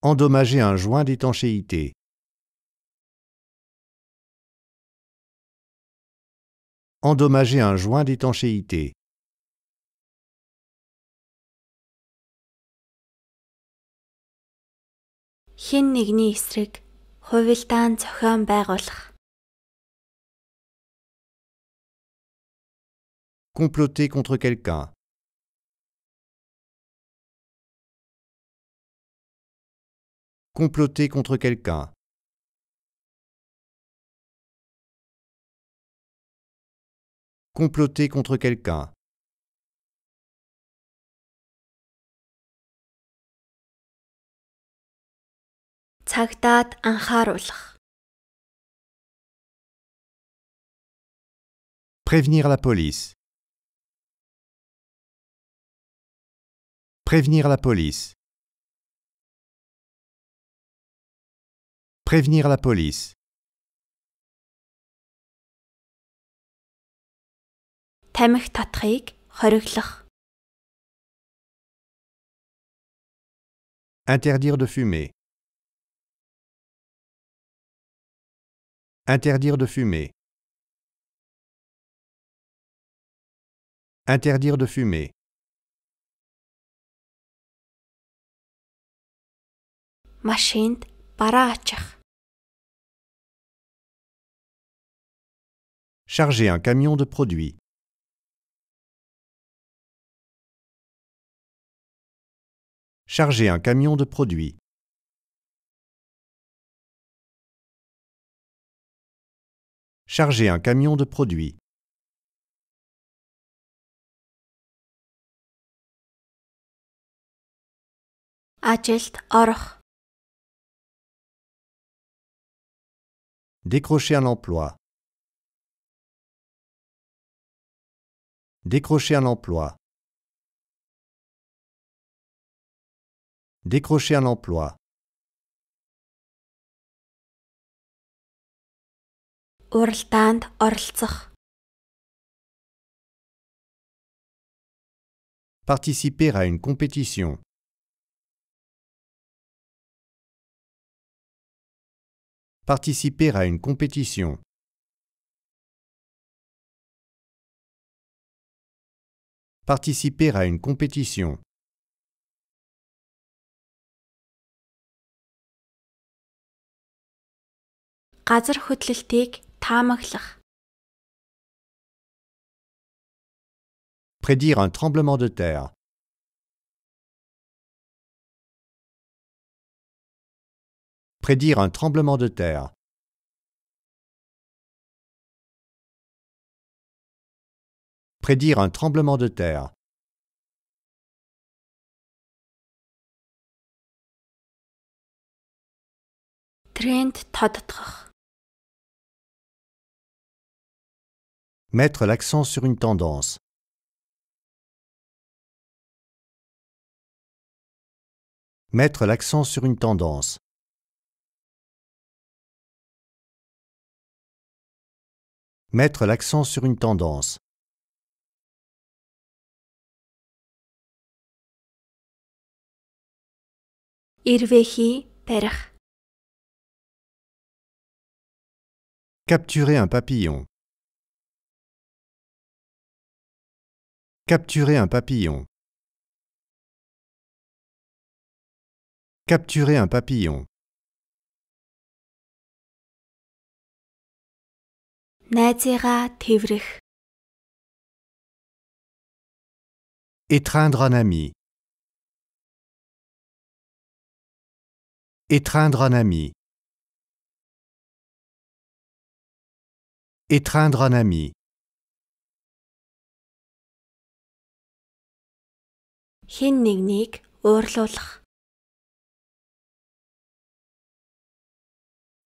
Endommager un joint d'étanchéité. Endommager un joint d'étanchéité. Comploter contre quelqu'un. Comploter contre quelqu'un. Comploter contre quelqu'un. Prévenir la police. Prévenir la police. Prévenir la police. Interdire de fumer. Interdire de fumer. Interdire de fumer. Machine бараа Charger un camion de produits. Charger un camion de produits. Charger un camion de produits. Décrocher un emploi. Décrocher un emploi. Décrocher un emploi. Participer à une compétition. Participer à une compétition. Participer à une compétition. Prédire un tremblement de terre. Prédire un tremblement de terre. Prédire un tremblement de terre. Mettre l'accent sur une tendance. Mettre l'accent sur une tendance. Mettre l'accent sur une tendance. Irvehi Perch. Capturer un papillon. Capturer un papillon. Capturer un papillon. Nazira Étreindre un ami. Étreindre un ami. Étreindre un ami. хин нэгнийг уурлуулах.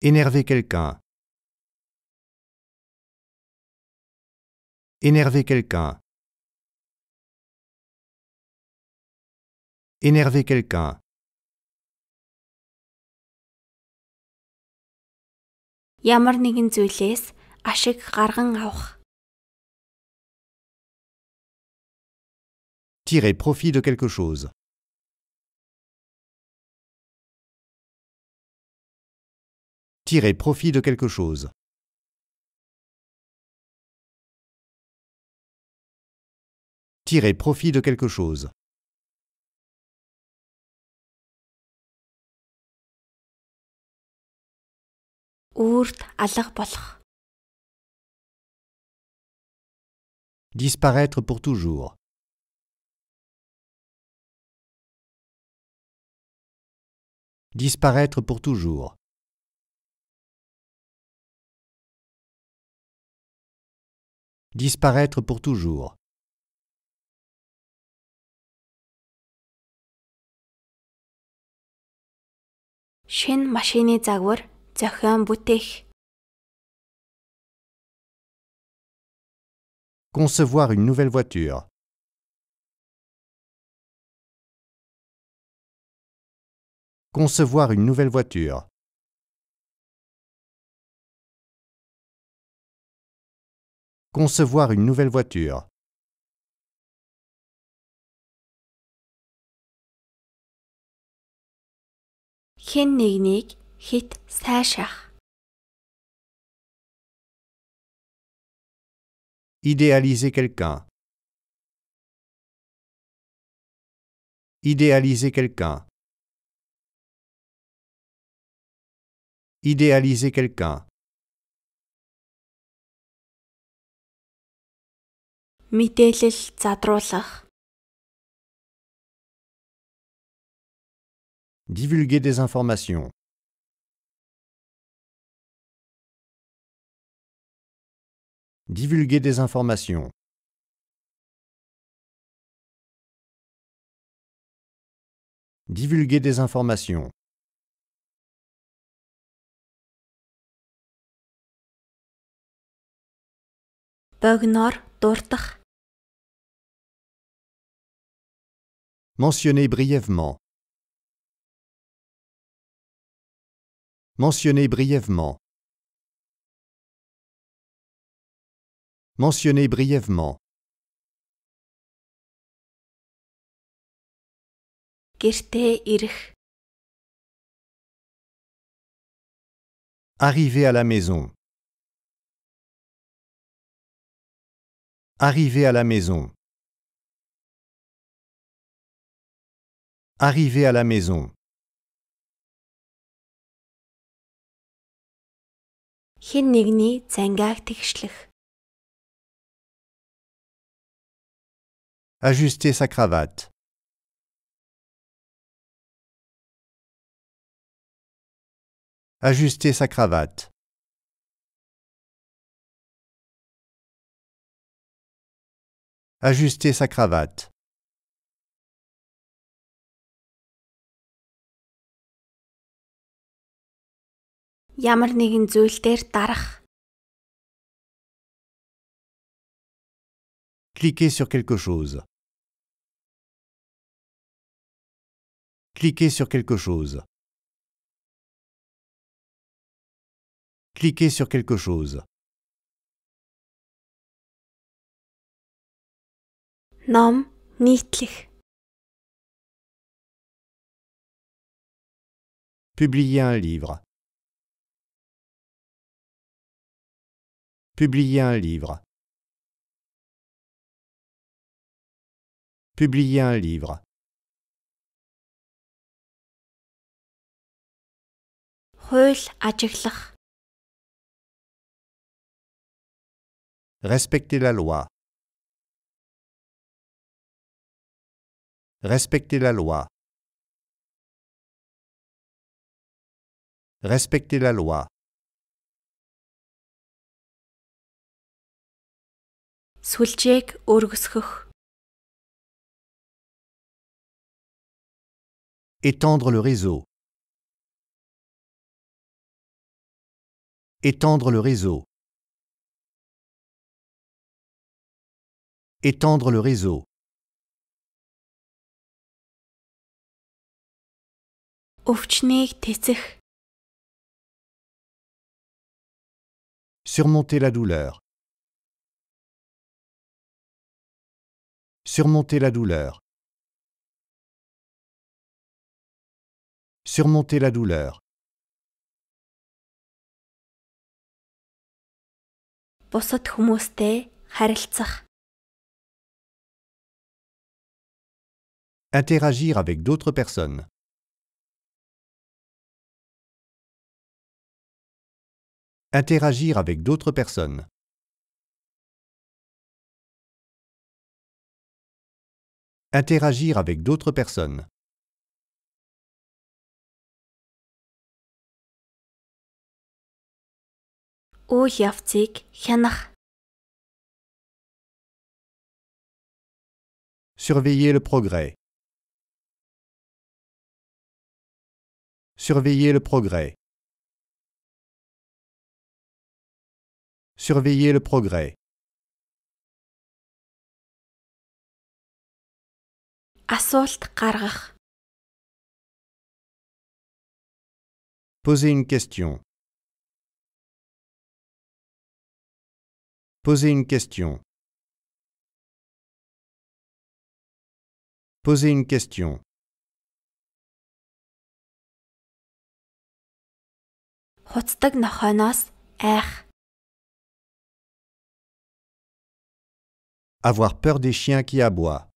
Énerver quelqu'un. Énerver quelqu'un. Énerver quelqu'un. Ямар нэгэн зүйлээс ашиг гарган авах. tirer profit de quelque chose. Tirer profit de quelque chose. Tirer profit de quelque chose. Disparaître pour toujours. disparaître pour toujours. Disparaître pour toujours. Concevoir une nouvelle voiture. Concevoir une nouvelle voiture. Concevoir une nouvelle voiture. Idéaliser quelqu'un. Idéaliser quelqu'un. Idéaliser quelqu'un. Divulguer des informations. Divulguer des informations. Divulguer des informations. Mentionnez Mentionner brièvement. Mentionnez brièvement. Mentionnez brièvement. гэртээ Arriver à la maison. Arriver à la maison. Arriver à la maison. Хин нэгний тэгшлэх. Ajuster sa cravate. Ajuster sa cravate. ajuster sa cravate. Cliquez sur quelque chose. Cliquez sur quelque chose. Cliquez sur quelque chose. ном Publier un livre. Publier un livre. Publier un livre. Respecter la loi. Respecter la loi. Respecter la loi. сүлжээг өргөсгөх étendre le réseau étendre le réseau étendre le réseau Surmonter la douleur. Surmonter la douleur. Surmonter la douleur. Interagir avec d'autres personnes. Interagir avec d'autres personnes. Interagir avec d'autres personnes. Surveiller le progrès. Surveiller le progrès. Surveiller le progrès. Poser une question. Poser une question. Poser une question. Avoir peur des chiens qui aboient.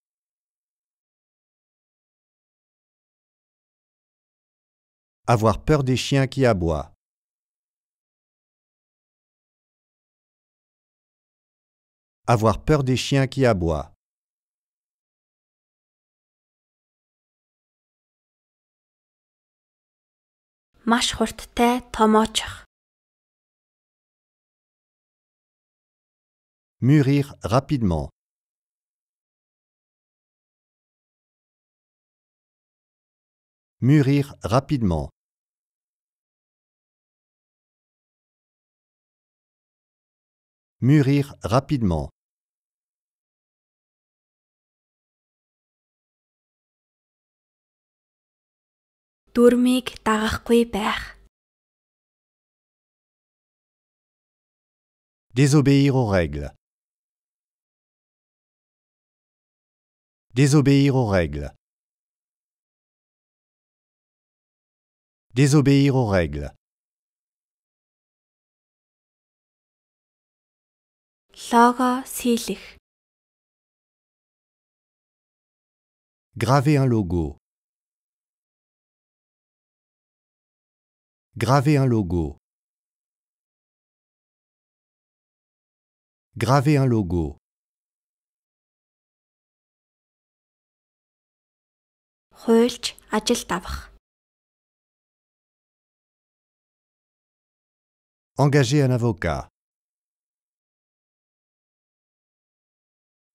Avoir peur des chiens qui aboient. Avoir peur des chiens qui aboient. Mûrir rapidement. Mûrir rapidement. Mûrir rapidement. dormir Désobéir aux règles. Désobéir aux règles. désobéir aux règles. Graver un logo. Graver un logo. Graver un logo. Engager un avocat.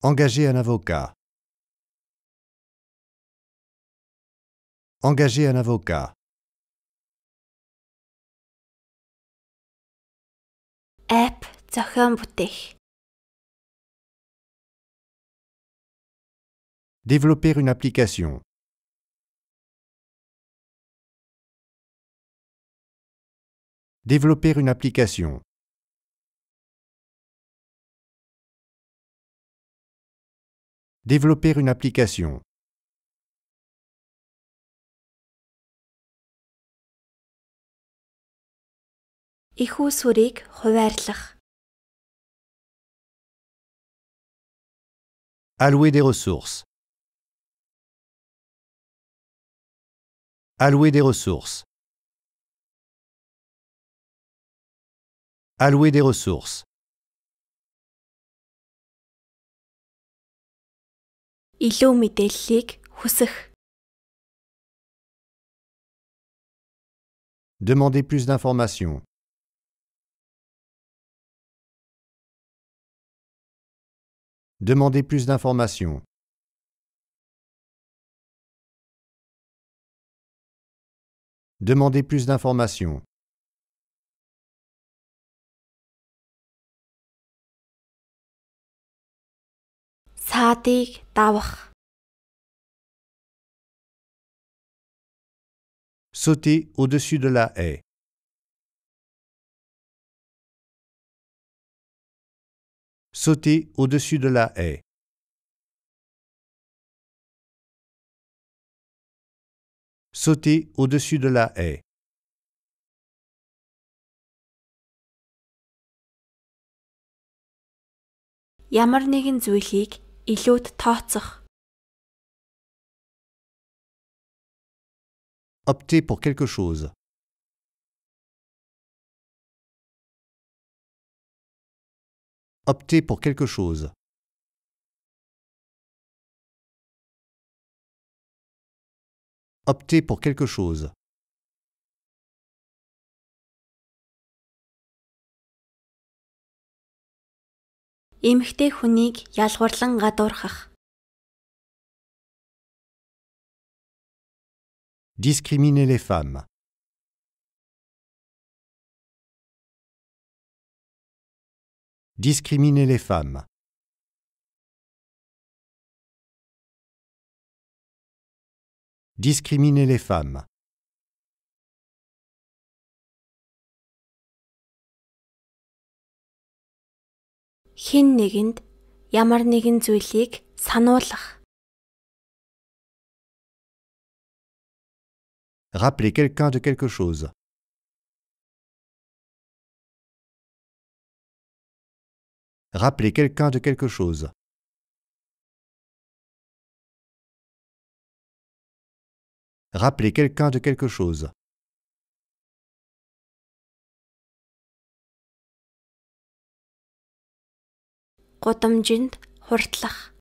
Engager un avocat. Engager un avocat. App Développer une application. Développer une application. Développer une application. Allouer des ressources. Allouer des ressources. allouer des ressources. Demandez plus d'informations. Demandez plus d'informations. Demandez plus d'informations. хаадыг давах. Sauter au-dessus de la haie. Sauter au-dessus de la haie. Sauter au-dessus de la haie. Ямар нэгэн зүйлийг илүүд Opter pour quelque chose. Opter pour quelque chose. Opter pour quelque chose. эмэгтэй хүнийг ялгуурлан гадуурхах. Discriminer les femmes. Discriminer les femmes. Discriminer les femmes. Rappelez Rappeler quelqu'un de quelque chose. Rappeler quelqu'un de quelque chose. Rappeler quelqu'un de quelque chose. гудамжинд хурдлах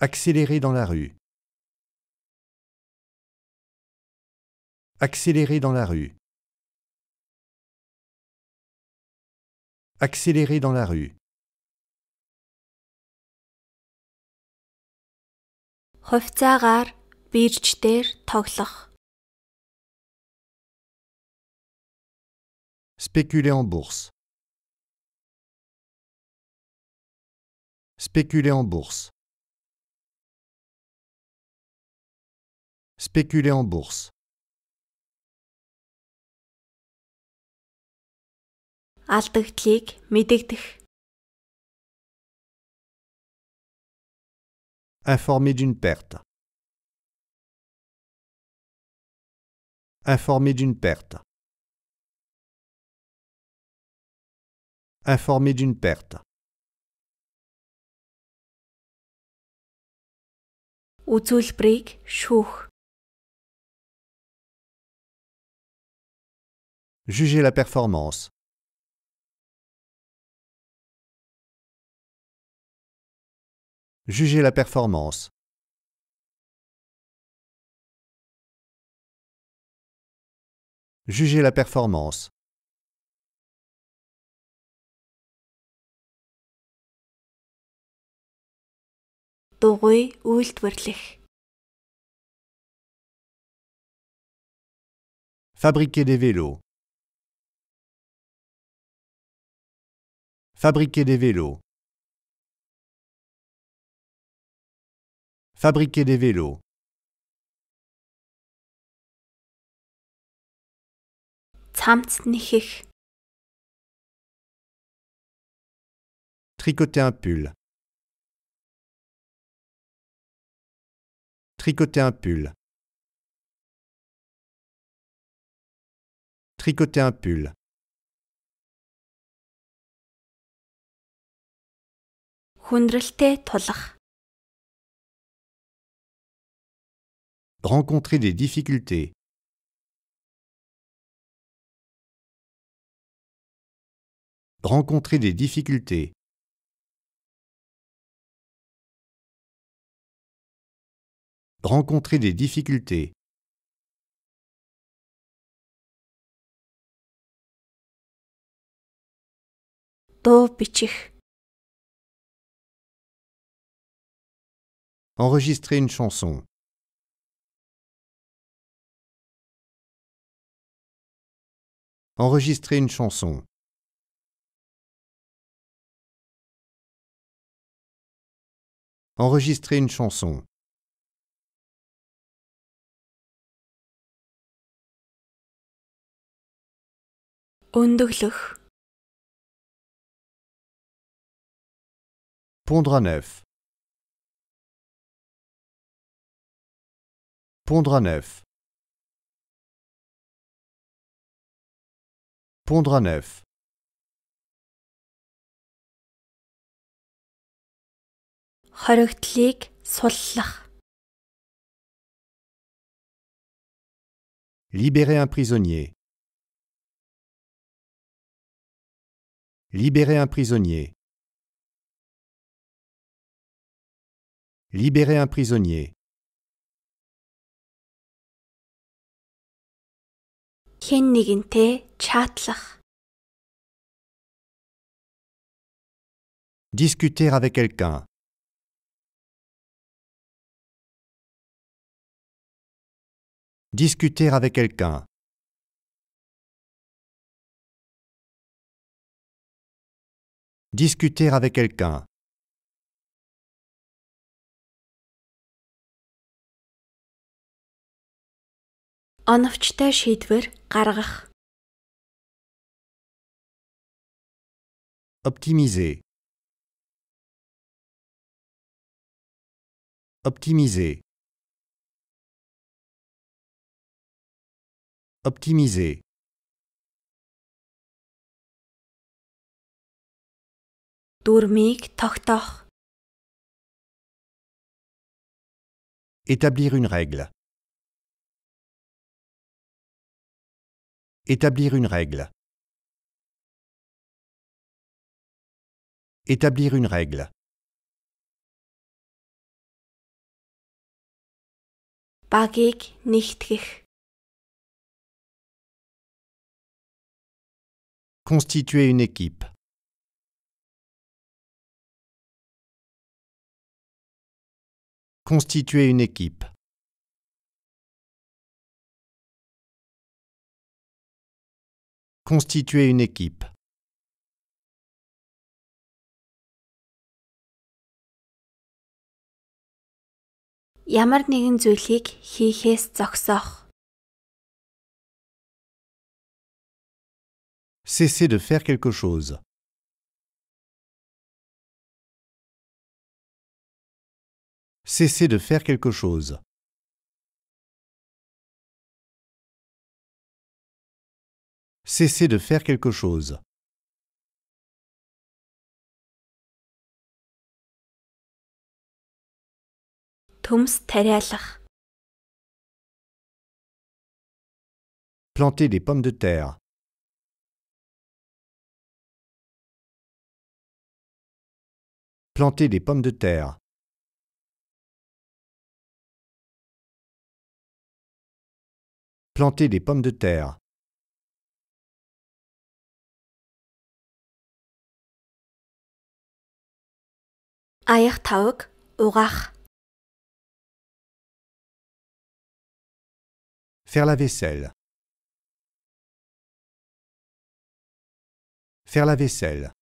Accélérer dans la rue. Accélérer dans la rue. Accélérer dans la rue. Хувцаагаар бирж дээр тоглох. Spéculer en bourse. Spéculer en bourse. Spéculer en bourse. Informer d'une perte. Informer d'une perte. informé d'une perte. Jugez Juger la performance. Jugez la performance. Juger la performance. Fabriquer des vélos. Fabriquer des vélos. Fabriquer des vélos. Tricoter un pull. Tricoter un pull. Tricoter un pull. Rencontrer des difficultés. Rencontrer des difficultés. rencontrer des difficultés. Enregistrer une chanson. Enregistrer une chanson. Enregistrer une chanson. Pondre à neuf. Pondre à neuf. Pondre à neuf. Хоригдлыг Libérer un prisonnier. Libérer un prisonnier. Libérer un prisonnier. Discuter avec quelqu'un. Discuter avec quelqu'un. Discuter avec quelqu'un. Optimiser. Optimiser. Optimiser. Établir une règle. Établir une règle. Établir une règle. Bagig nichtig. Constituer une équipe. Constituer une équipe. Constituer une équipe. Cessez de faire quelque chose. Cessez de faire quelque chose. Cessez de faire quelque chose. Planter des pommes de terre. Planter des pommes de terre. planter des pommes de terre. Faire la vaisselle. Faire la vaisselle.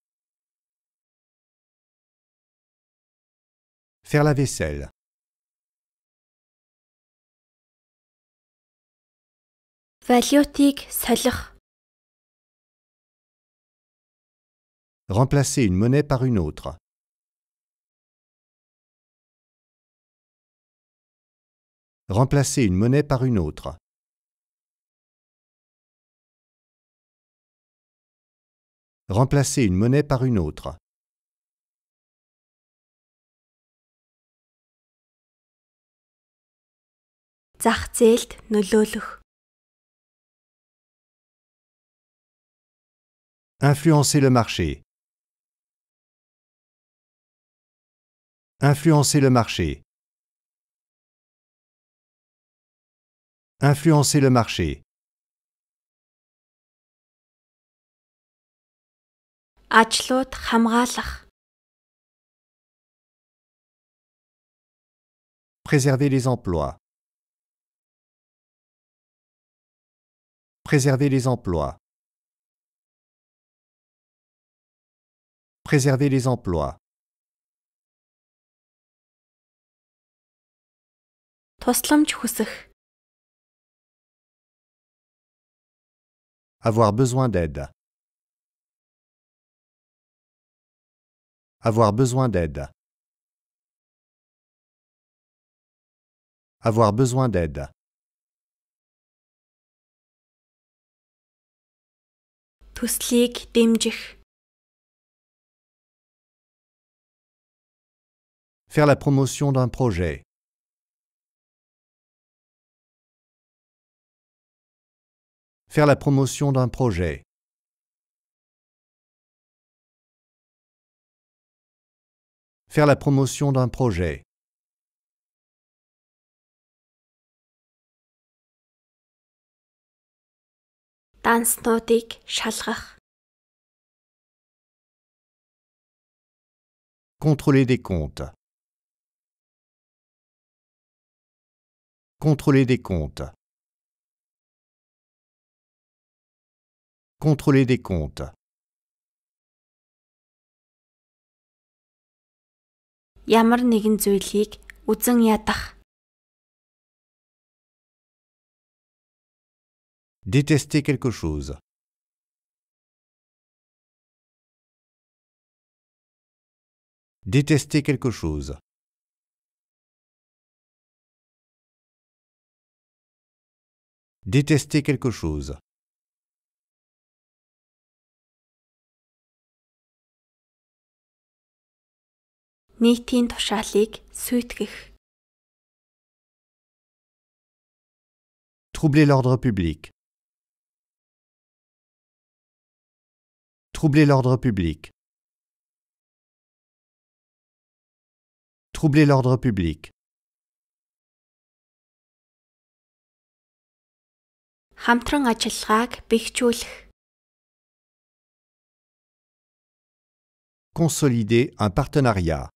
Faire la vaisselle. Remplacer une monnaie par une autre. Remplacer une monnaie par une autre. Remplacer une monnaie par une autre. Influencer le marché. Influencer le marché. Influencer le marché. Préservez Préserver les emplois. Préserver les emplois. préserver les emplois. Avoir besoin d'aide. Avoir besoin d'aide. Avoir besoin d'aide. Төслийг дэмжих. Faire la promotion d'un projet. Faire la promotion d'un projet. Faire la promotion d'un projet. Contrôler des comptes. Contrôler des comptes. Contrôler des comptes. Ямар Détester quelque chose. Détester quelque chose. détester quelque chose. Troubler l'ordre public. Troubler l'ordre public. Troubler l'ordre public. Consolider un partenariat.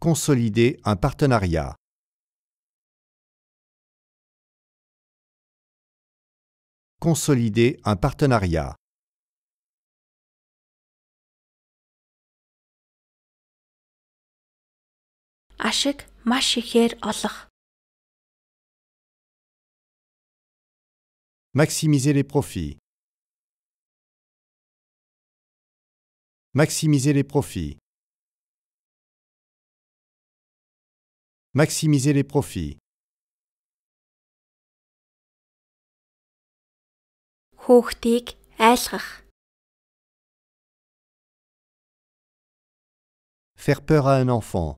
Consolider un partenariat. Consolider un partenariat. Maximiser les profits. Maximiser les profits. Maximiser les profits. Хүүхдийг айлгах. Faire peur à un enfant.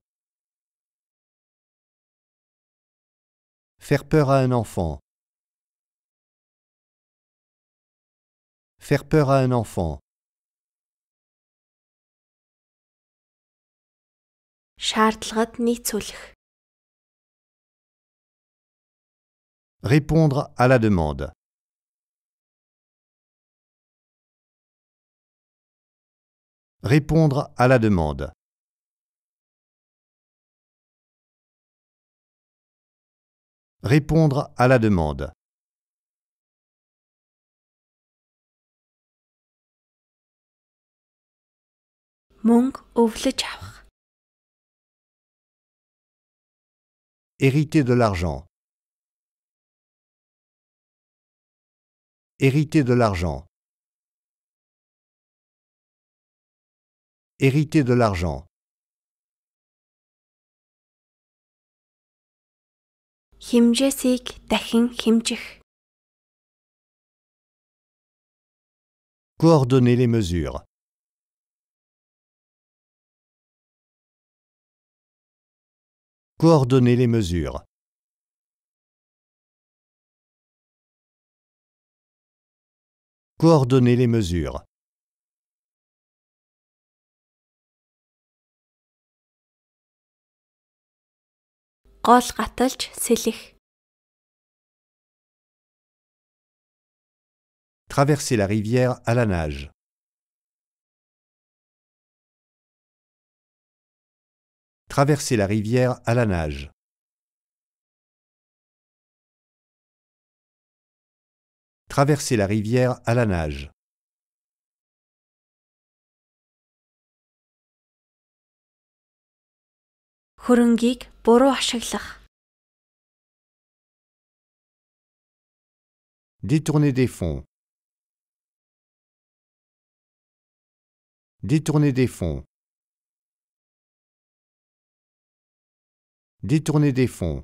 Faire peur à un enfant. Faire peur à un enfant. Répondre à la demande. Répondre à la demande. Répondre à la demande. Hériter de l'argent. Hériter de l'argent. Hériter de l'argent. Coordonner les mesures. Coordonner les mesures. Coordonner les mesures. Traverser la rivière à la nage. Traverser la rivière à la nage. Traverser la rivière à la nage. Détourner des fonds. Détourner des fonds. Détourner des fonds.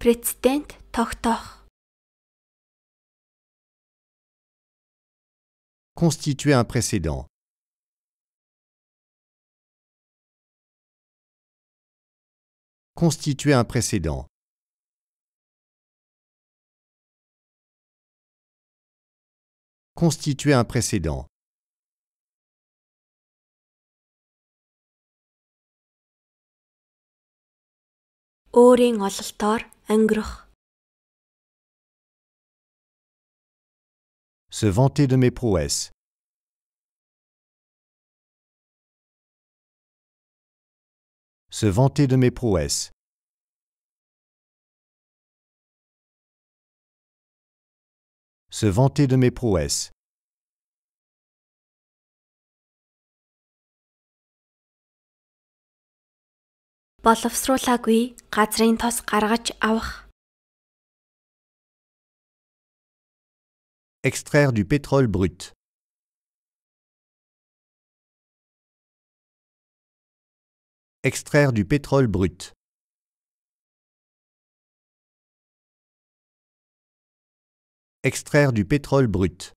Président toch Constituer un précédent. constituer un précédent. Constituer un précédent. Se vanter de mes prouesses. se vanter de mes prouesses. Se vanter de mes prouesses. Extraire du pétrole brut. Extraire du pétrole brut. Extraire du pétrole brut.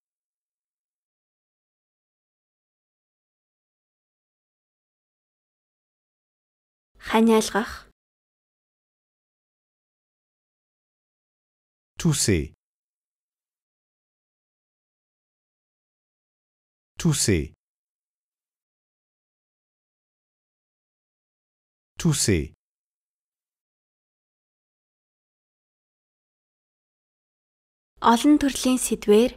Ханиалгах. Tousser. Tousser. tousser төрлийн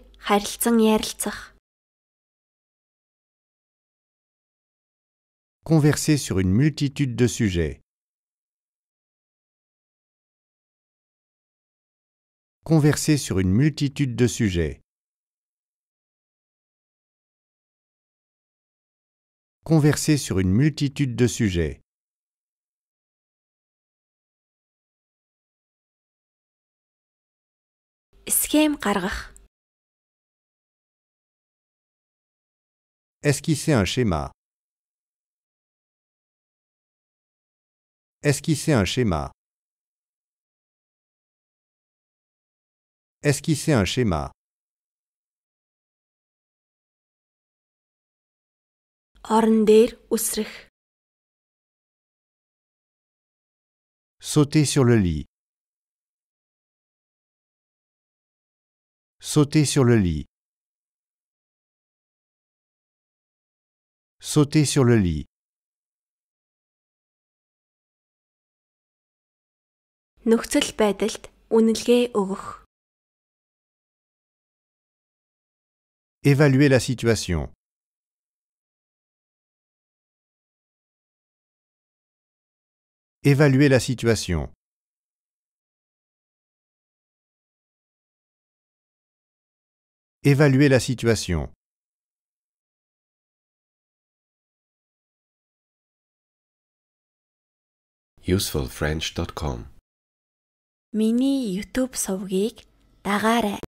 Converser sur une multitude de sujets. Converser sur une multitude de sujets. Converser sur une multitude de sujets. Esquissez Esquisser un schéma. Esquisser un schéma. Esquisser un schéma. Orndir usrich. Sauter sur le lit. Sauter sur le lit. Sauter sur le lit. нөхцөл байдалд үнэлгээ өгөх. Évaluer la situation. Évaluer la situation. Évaluer la situation. usefulfrench.com Mini YouTube sovgik dagare.